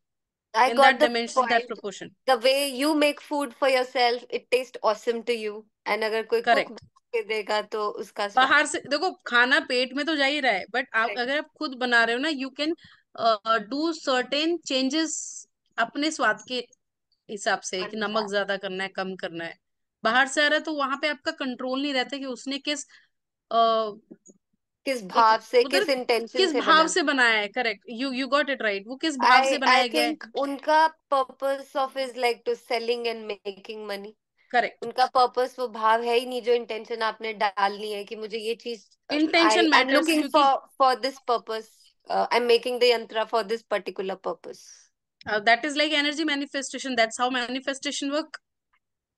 S1: I in got that dimension, point. that proportion.
S3: The way you make food for yourself, it tastes awesome to you. And अगर कोई Correct. के देगा
S1: तो उसका बाहर से देखो खाना पेट में तो जा ही रहा है बट आप अगर आप खुद बना रहे हो ना you can do certain changes अपने स्वाद के हिसाब से कि अच्छा। नमक ज्यादा करना है कम करना है बाहर से आ रहा है तो वहां पे आपका कंट्रोल नहीं रहता कि उसने किस uh, किस भाव से किस इंटेंशन किस से भाव से बनाया है correct you you got it right वो किस भाव I, से बनाया गया है
S3: उनका purpose of is like to selling and making money correct उनका पर्पस वो भाव है ही नहीं जो इंटेंशन आपने डालनी है कि मुझे ये चीज intention matters looking for for this purpose I am making the यंत्र for this particular purpose that is like energy
S1: manifestation that's how
S3: manifestation work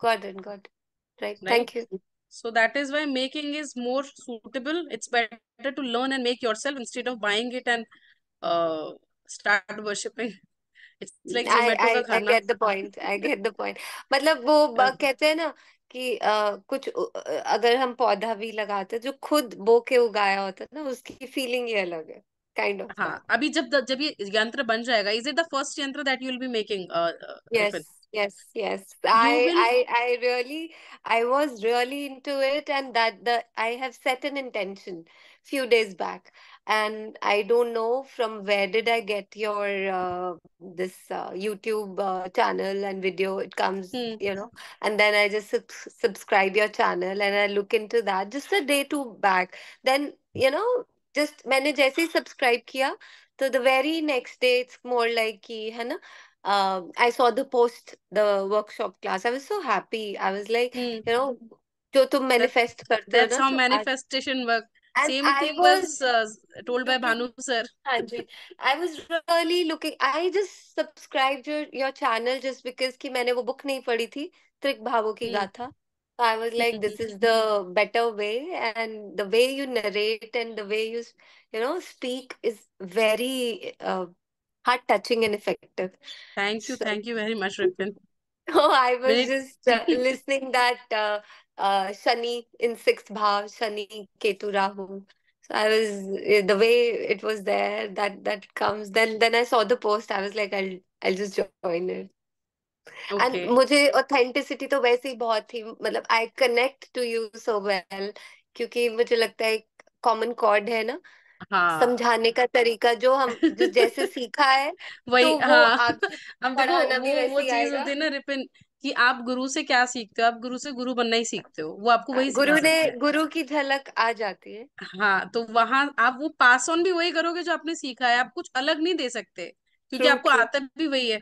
S3: got it got right thank you
S1: so that is why making is more suitable it's better better to learn and make yourself instead of buying it and uh, start worshipping it's like I, I, I get the
S3: point I get the point मतलब वो कहते हैं ना कि आ, कुछ अगर हम पौधा भी लगाते जो खुद बो के उगाया होता है ना उसकी फीलिंग ही अलग है kind of हाँ
S1: अभी जब जब ये यंत्र बन जाएगा is it the first यंत्र that you will be making uh, yes Rupin?
S3: yes yes I will... I I really I was really into it and that the I have set an intention few days back and i don't know from where did i get your uh, this uh, youtube uh, channel and video it comes hmm. you know and then i just subscribe your channel and i look into that just a day two back then you know just मैंने जैसे ही subscribe. So the very next day, it's more like like कि uh, I saw the post, the workshop class. I was so happy. I was like, mm. you know, जो manifest करते That's how manifestation works. work. And Same I thing was, was uh, told by Bhanu sir. I was really looking. I just subscribed your, your channel just because ki मैंने वो book नहीं पढ़ी थी त्रिक भावों की So I was like, this is the better way, and the way you narrate and the way you, you know, speak is very uh, heart touching and effective. Thank you, so, thank
S1: you very much, Ripin.
S3: Oh, I was just uh, listening that uh, uh, Shani in sixth bhav, Shani Ketu Rahu. So I was eh, the way it was there that that comes. Then then I saw the post. I was like, I'll I'll just join it. And मुझे authenticity तो वैसे ही बहुत ही मतलब connect to you so well क्योंकि मुझे लगता है common chord है ना हाँ समझाने का तरीका जो हम जो जैसे सीखा है वही तो वो हाँ आपसे अब देखो पढ़ाना भी वो वो वैसे ही चीज आएगा होती है ना
S1: रिपिन कि आप गुरु से क्या सीखते हो आप गुरु से गुरु बनना ही सीखते हो वो आपको वही सिखा गुरु ने सकता है गुरु की झलक आ जाती है हाँ तो वहां आप वो पास ऑन भी वही करोगे जो आपने सीखा है आप कुछ अलग नहीं दे सकते क्योंकि ट्रू आपको ट्रू आता भी वही है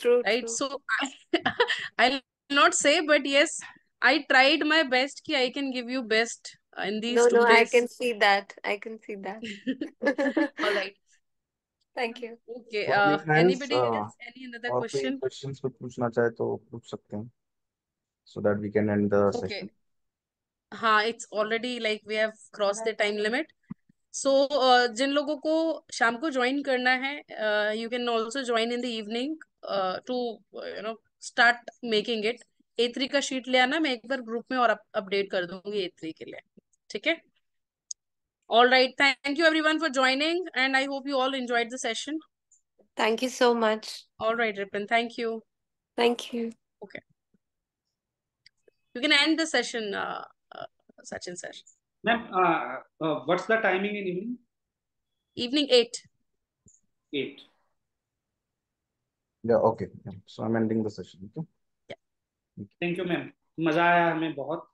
S1: true right true so I not say but yes I tried my best कि I can give you best in these no, two no, days. I can see
S3: that. I can see that. All right. Thank you. Okay. Uh, anybody uh, any another
S1: question?
S2: Questions को पूछना चाहे तो पूछ सकते हैं. So that we can end the okay. session.
S1: हाँ, it's already like we have crossed the time limit. So uh, जिन लोगों को शाम को ज्वाइन करना है, uh, you can also join in the evening uh, to you know start making it. A three का शीट ले आना मैं एक बार ग्रुप में और अपडेट कर दूंगी ए थ्री के लिए Okay. all right thank you everyone for joining and i hope you all enjoyed the session
S3: thank you so much
S1: all right ripin thank you thank you okay you can end the session uh, uh, sachin sir
S2: ma'am uh, uh, what's the timing in evening evening 8 8 yeah okay so i'm ending the session okay yeah. thank you ma'am मजा आया हमें बहुत